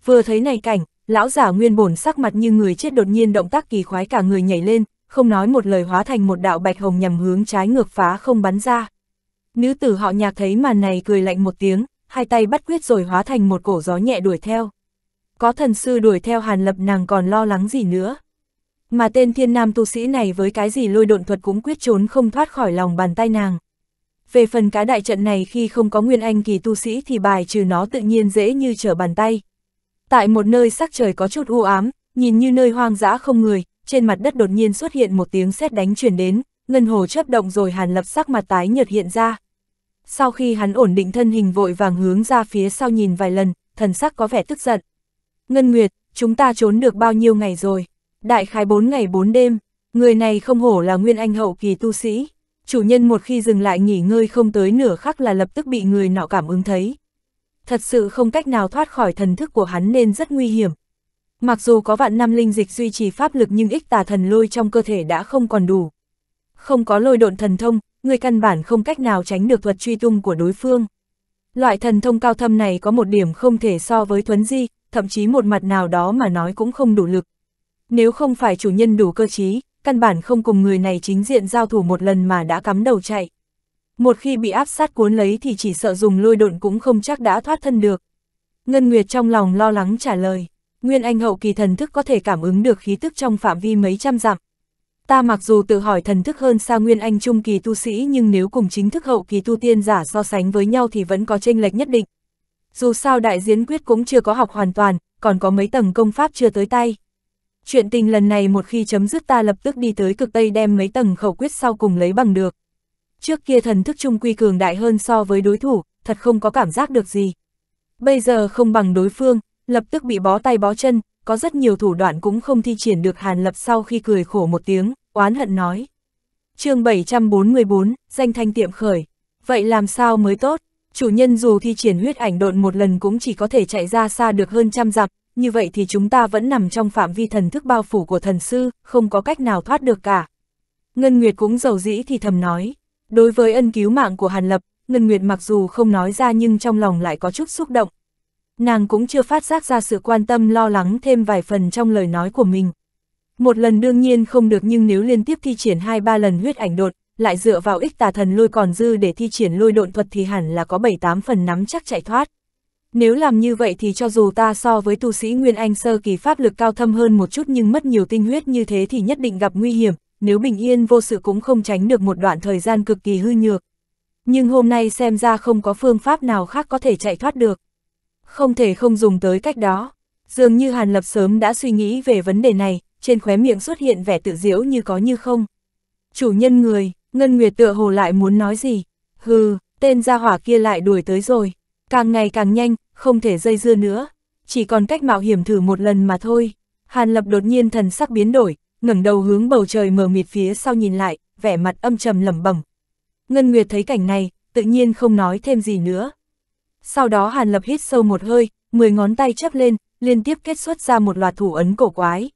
Speaker 1: Vừa thấy này cảnh, lão giả nguyên bổn sắc mặt như người chết đột nhiên động tác kỳ khoái cả người nhảy lên, không nói một lời hóa thành một đạo bạch hồng nhằm hướng trái ngược phá không bắn ra. Nữ tử họ nhạc thấy màn này cười lạnh một tiếng, hai tay bắt quyết rồi hóa thành một cổ gió nhẹ đuổi theo. Có thần sư đuổi theo hàn lập nàng còn lo lắng gì nữa. Mà tên thiên nam tu sĩ này với cái gì lôi độn thuật cũng quyết trốn không thoát khỏi lòng bàn tay nàng. Về phần cá đại trận này khi không có nguyên anh kỳ tu sĩ thì bài trừ nó tự nhiên dễ như trở bàn tay. Tại một nơi sắc trời có chút u ám, nhìn như nơi hoang dã không người, trên mặt đất đột nhiên xuất hiện một tiếng sét đánh truyền đến, ngân hồ chấp động rồi hàn lập sắc mặt tái nhợt hiện ra. Sau khi hắn ổn định thân hình vội vàng hướng ra phía sau nhìn vài lần, thần sắc có vẻ tức giận. Ngân Nguyệt, chúng ta trốn được bao nhiêu ngày rồi? Đại khái 4 ngày 4 đêm, người này không hổ là nguyên anh hậu kỳ tu sĩ. Chủ nhân một khi dừng lại nghỉ ngơi không tới nửa khắc là lập tức bị người nọ cảm ứng thấy. Thật sự không cách nào thoát khỏi thần thức của hắn nên rất nguy hiểm. Mặc dù có vạn năm linh dịch duy trì pháp lực nhưng ích tà thần lôi trong cơ thể đã không còn đủ không có lôi độn thần thông, người căn bản không cách nào tránh được thuật truy tung của đối phương. Loại thần thông cao thâm này có một điểm không thể so với thuấn di, thậm chí một mặt nào đó mà nói cũng không đủ lực. Nếu không phải chủ nhân đủ cơ trí, căn bản không cùng người này chính diện giao thủ một lần mà đã cắm đầu chạy. Một khi bị áp sát cuốn lấy thì chỉ sợ dùng lôi độn cũng không chắc đã thoát thân được. Ngân Nguyệt trong lòng lo lắng trả lời, Nguyên Anh hậu kỳ thần thức có thể cảm ứng được khí tức trong phạm vi mấy trăm dặm, Ta mặc dù tự hỏi thần thức hơn xa nguyên anh trung kỳ tu sĩ nhưng nếu cùng chính thức hậu kỳ tu tiên giả so sánh với nhau thì vẫn có tranh lệch nhất định. Dù sao đại diễn quyết cũng chưa có học hoàn toàn, còn có mấy tầng công pháp chưa tới tay. Chuyện tình lần này một khi chấm dứt ta lập tức đi tới cực Tây đem mấy tầng khẩu quyết sau cùng lấy bằng được. Trước kia thần thức trung quy cường đại hơn so với đối thủ, thật không có cảm giác được gì. Bây giờ không bằng đối phương, lập tức bị bó tay bó chân, có rất nhiều thủ đoạn cũng không thi triển được hàn lập sau khi cười khổ một tiếng oán hận nói. chương 744, danh thanh tiệm khởi. Vậy làm sao mới tốt? Chủ nhân dù thi triển huyết ảnh độn một lần cũng chỉ có thể chạy ra xa được hơn trăm dặm, như vậy thì chúng ta vẫn nằm trong phạm vi thần thức bao phủ của thần sư, không có cách nào thoát được cả. Ngân Nguyệt cũng giàu dĩ thì thầm nói. Đối với ân cứu mạng của Hàn Lập, Ngân Nguyệt mặc dù không nói ra nhưng trong lòng lại có chút xúc động. Nàng cũng chưa phát giác ra sự quan tâm lo lắng thêm vài phần trong lời nói của mình. Một lần đương nhiên không được nhưng nếu liên tiếp thi triển 2-3 lần huyết ảnh đột, lại dựa vào ích tà thần lôi còn dư để thi triển lôi độn thuật thì hẳn là có 7-8 phần nắm chắc chạy thoát. Nếu làm như vậy thì cho dù ta so với tu sĩ Nguyên Anh sơ kỳ pháp lực cao thâm hơn một chút nhưng mất nhiều tinh huyết như thế thì nhất định gặp nguy hiểm, nếu bình yên vô sự cũng không tránh được một đoạn thời gian cực kỳ hư nhược. Nhưng hôm nay xem ra không có phương pháp nào khác có thể chạy thoát được. Không thể không dùng tới cách đó. Dường như Hàn Lập sớm đã suy nghĩ về vấn đề này, trên khóe miệng xuất hiện vẻ tự diễu như có như không. Chủ nhân người, Ngân Nguyệt tựa hồ lại muốn nói gì? Hừ, tên gia hỏa kia lại đuổi tới rồi. Càng ngày càng nhanh, không thể dây dưa nữa. Chỉ còn cách mạo hiểm thử một lần mà thôi. Hàn Lập đột nhiên thần sắc biến đổi, ngẩng đầu hướng bầu trời mờ mịt phía sau nhìn lại, vẻ mặt âm trầm lẩm bẩm. Ngân Nguyệt thấy cảnh này, tự nhiên không nói thêm gì nữa. Sau đó Hàn Lập hít sâu một hơi, mười ngón tay chắp lên, liên tiếp kết xuất ra một loạt thủ ấn cổ quái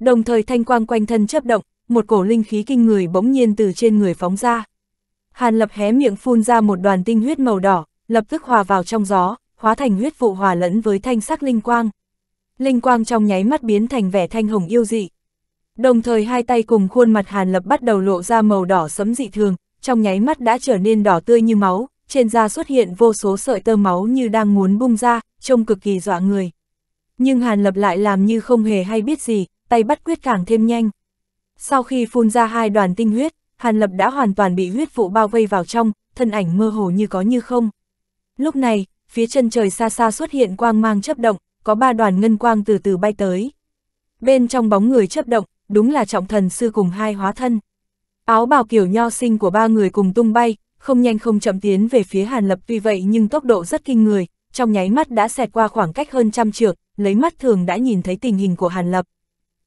Speaker 1: đồng thời thanh quang quanh thân chấp động, một cổ linh khí kinh người bỗng nhiên từ trên người phóng ra. Hàn lập hé miệng phun ra một đoàn tinh huyết màu đỏ, lập tức hòa vào trong gió, hóa thành huyết vụ hòa lẫn với thanh sắc linh quang. Linh quang trong nháy mắt biến thành vẻ thanh hồng yêu dị. Đồng thời hai tay cùng khuôn mặt Hàn Lập bắt đầu lộ ra màu đỏ sẫm dị thường, trong nháy mắt đã trở nên đỏ tươi như máu, trên da xuất hiện vô số sợi tơ máu như đang muốn bung ra, trông cực kỳ dọa người. Nhưng Hàn Lập lại làm như không hề hay biết gì, tay bắt quyết càng thêm nhanh. Sau khi phun ra hai đoàn tinh huyết, Hàn Lập đã hoàn toàn bị huyết vụ bao vây vào trong, thân ảnh mơ hồ như có như không. Lúc này, phía chân trời xa xa xuất hiện quang mang chấp động, có ba đoàn ngân quang từ từ bay tới. Bên trong bóng người chấp động, đúng là trọng thần sư cùng hai hóa thân. Áo bào kiểu nho sinh của ba người cùng tung bay, không nhanh không chậm tiến về phía Hàn Lập tuy vậy nhưng tốc độ rất kinh người, trong nháy mắt đã xẹt qua khoảng cách hơn trăm trượng, lấy mắt thường đã nhìn thấy tình hình của Hàn Lập.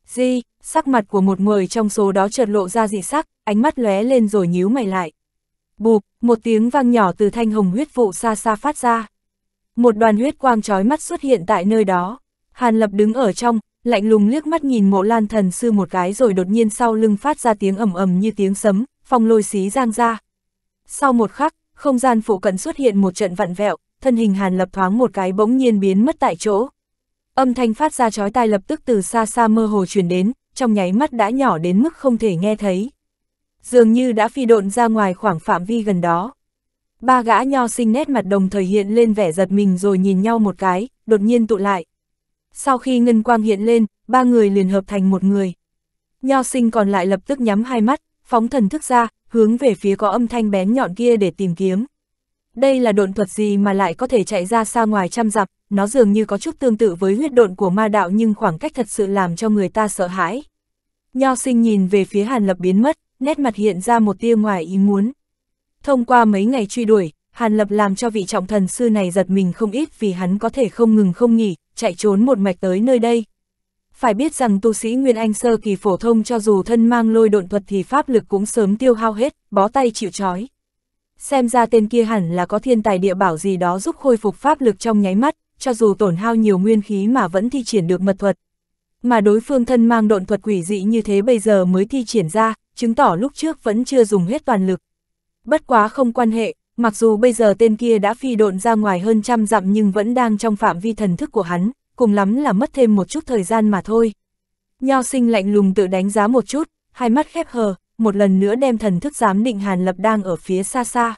Speaker 1: Di, sắc mặt của một người trong số đó chợt lộ ra dị sắc, ánh mắt lóe lên rồi nhíu mày lại. Bụp, một tiếng vang nhỏ từ thanh hồng huyết vụ xa xa phát ra. Một đoàn huyết quang trói mắt xuất hiện tại nơi đó. Hàn Lập đứng ở trong, lạnh lùng liếc mắt nhìn mộ lan thần sư một cái rồi đột nhiên sau lưng phát ra tiếng ầm ầm như tiếng sấm, phong lôi xí giang ra. Sau một khắc, không gian phụ cận xuất hiện một trận vặn vẹo, thân hình Hàn Lập thoáng một cái bỗng nhiên biến mất tại chỗ. Âm thanh phát ra chói tai lập tức từ xa xa mơ hồ truyền đến, trong nháy mắt đã nhỏ đến mức không thể nghe thấy. Dường như đã phi độn ra ngoài khoảng phạm vi gần đó. Ba gã nho sinh nét mặt đồng thời hiện lên vẻ giật mình rồi nhìn nhau một cái, đột nhiên tụ lại. Sau khi ngân quang hiện lên, ba người liền hợp thành một người. Nho sinh còn lại lập tức nhắm hai mắt, phóng thần thức ra, hướng về phía có âm thanh bén nhọn kia để tìm kiếm. Đây là độn thuật gì mà lại có thể chạy ra xa ngoài trăm dặm, nó dường như có chút tương tự với huyết độn của ma đạo nhưng khoảng cách thật sự làm cho người ta sợ hãi. Nho sinh nhìn về phía Hàn Lập biến mất, nét mặt hiện ra một tia ngoài ý muốn. Thông qua mấy ngày truy đuổi, Hàn Lập làm cho vị trọng thần sư này giật mình không ít vì hắn có thể không ngừng không nghỉ, chạy trốn một mạch tới nơi đây. Phải biết rằng tu sĩ Nguyên Anh Sơ kỳ phổ thông cho dù thân mang lôi độn thuật thì pháp lực cũng sớm tiêu hao hết, bó tay chịu chói xem ra tên kia hẳn là có thiên tài địa bảo gì đó giúp khôi phục pháp lực trong nháy mắt, cho dù tổn hao nhiều nguyên khí mà vẫn thi triển được mật thuật. Mà đối phương thân mang độn thuật quỷ dị như thế bây giờ mới thi triển ra, chứng tỏ lúc trước vẫn chưa dùng hết toàn lực. Bất quá không quan hệ, mặc dù bây giờ tên kia đã phi độn ra ngoài hơn trăm dặm nhưng vẫn đang trong phạm vi thần thức của hắn, cùng lắm là mất thêm một chút thời gian mà thôi. Nho sinh lạnh lùng tự đánh giá một chút, hai mắt khép hờ, một lần nữa đem thần thức giám định Hàn Lập đang ở phía xa xa.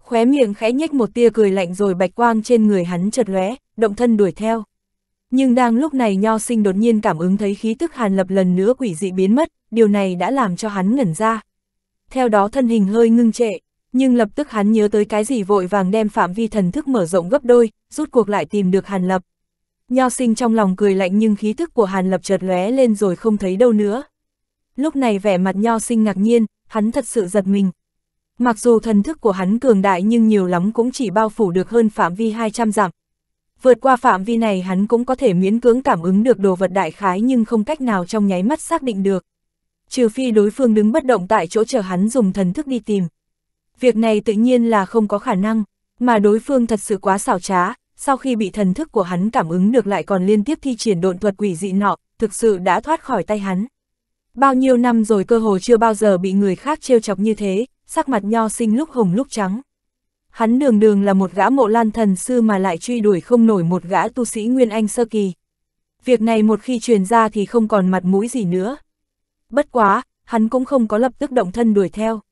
Speaker 1: Khóe miệng khẽ nhếch một tia cười lạnh rồi bạch quang trên người hắn chợt lóe, động thân đuổi theo. Nhưng đang lúc này Nho Sinh đột nhiên cảm ứng thấy khí tức Hàn Lập lần nữa quỷ dị biến mất, điều này đã làm cho hắn ngẩn ra. Theo đó thân hình hơi ngưng trệ, nhưng lập tức hắn nhớ tới cái gì vội vàng đem phạm vi thần thức mở rộng gấp đôi, rút cuộc lại tìm được Hàn Lập. Nho Sinh trong lòng cười lạnh nhưng khí tức của Hàn Lập chợt lóe lên rồi không thấy đâu nữa lúc này vẻ mặt nho sinh ngạc nhiên, hắn thật sự giật mình. Mặc dù thần thức của hắn cường đại nhưng nhiều lắm cũng chỉ bao phủ được hơn phạm vi 200 dặm. Vượt qua phạm vi này hắn cũng có thể miễn cưỡng cảm ứng được đồ vật đại khái nhưng không cách nào trong nháy mắt xác định được. Trừ phi đối phương đứng bất động tại chỗ chờ hắn dùng thần thức đi tìm. Việc này tự nhiên là không có khả năng, mà đối phương thật sự quá xảo trá, sau khi bị thần thức của hắn cảm ứng được lại còn liên tiếp thi triển độn thuật quỷ dị nọ, thực sự đã thoát khỏi tay hắn. Bao nhiêu năm rồi cơ hồ chưa bao giờ bị người khác trêu chọc như thế, sắc mặt nho sinh lúc hồng lúc trắng. Hắn đường đường là một gã mộ lan thần sư mà lại truy đuổi không nổi một gã tu sĩ Nguyên Anh sơ kỳ. Việc này một khi truyền ra thì không còn mặt mũi gì nữa. Bất quá, hắn cũng không có lập tức động thân đuổi theo.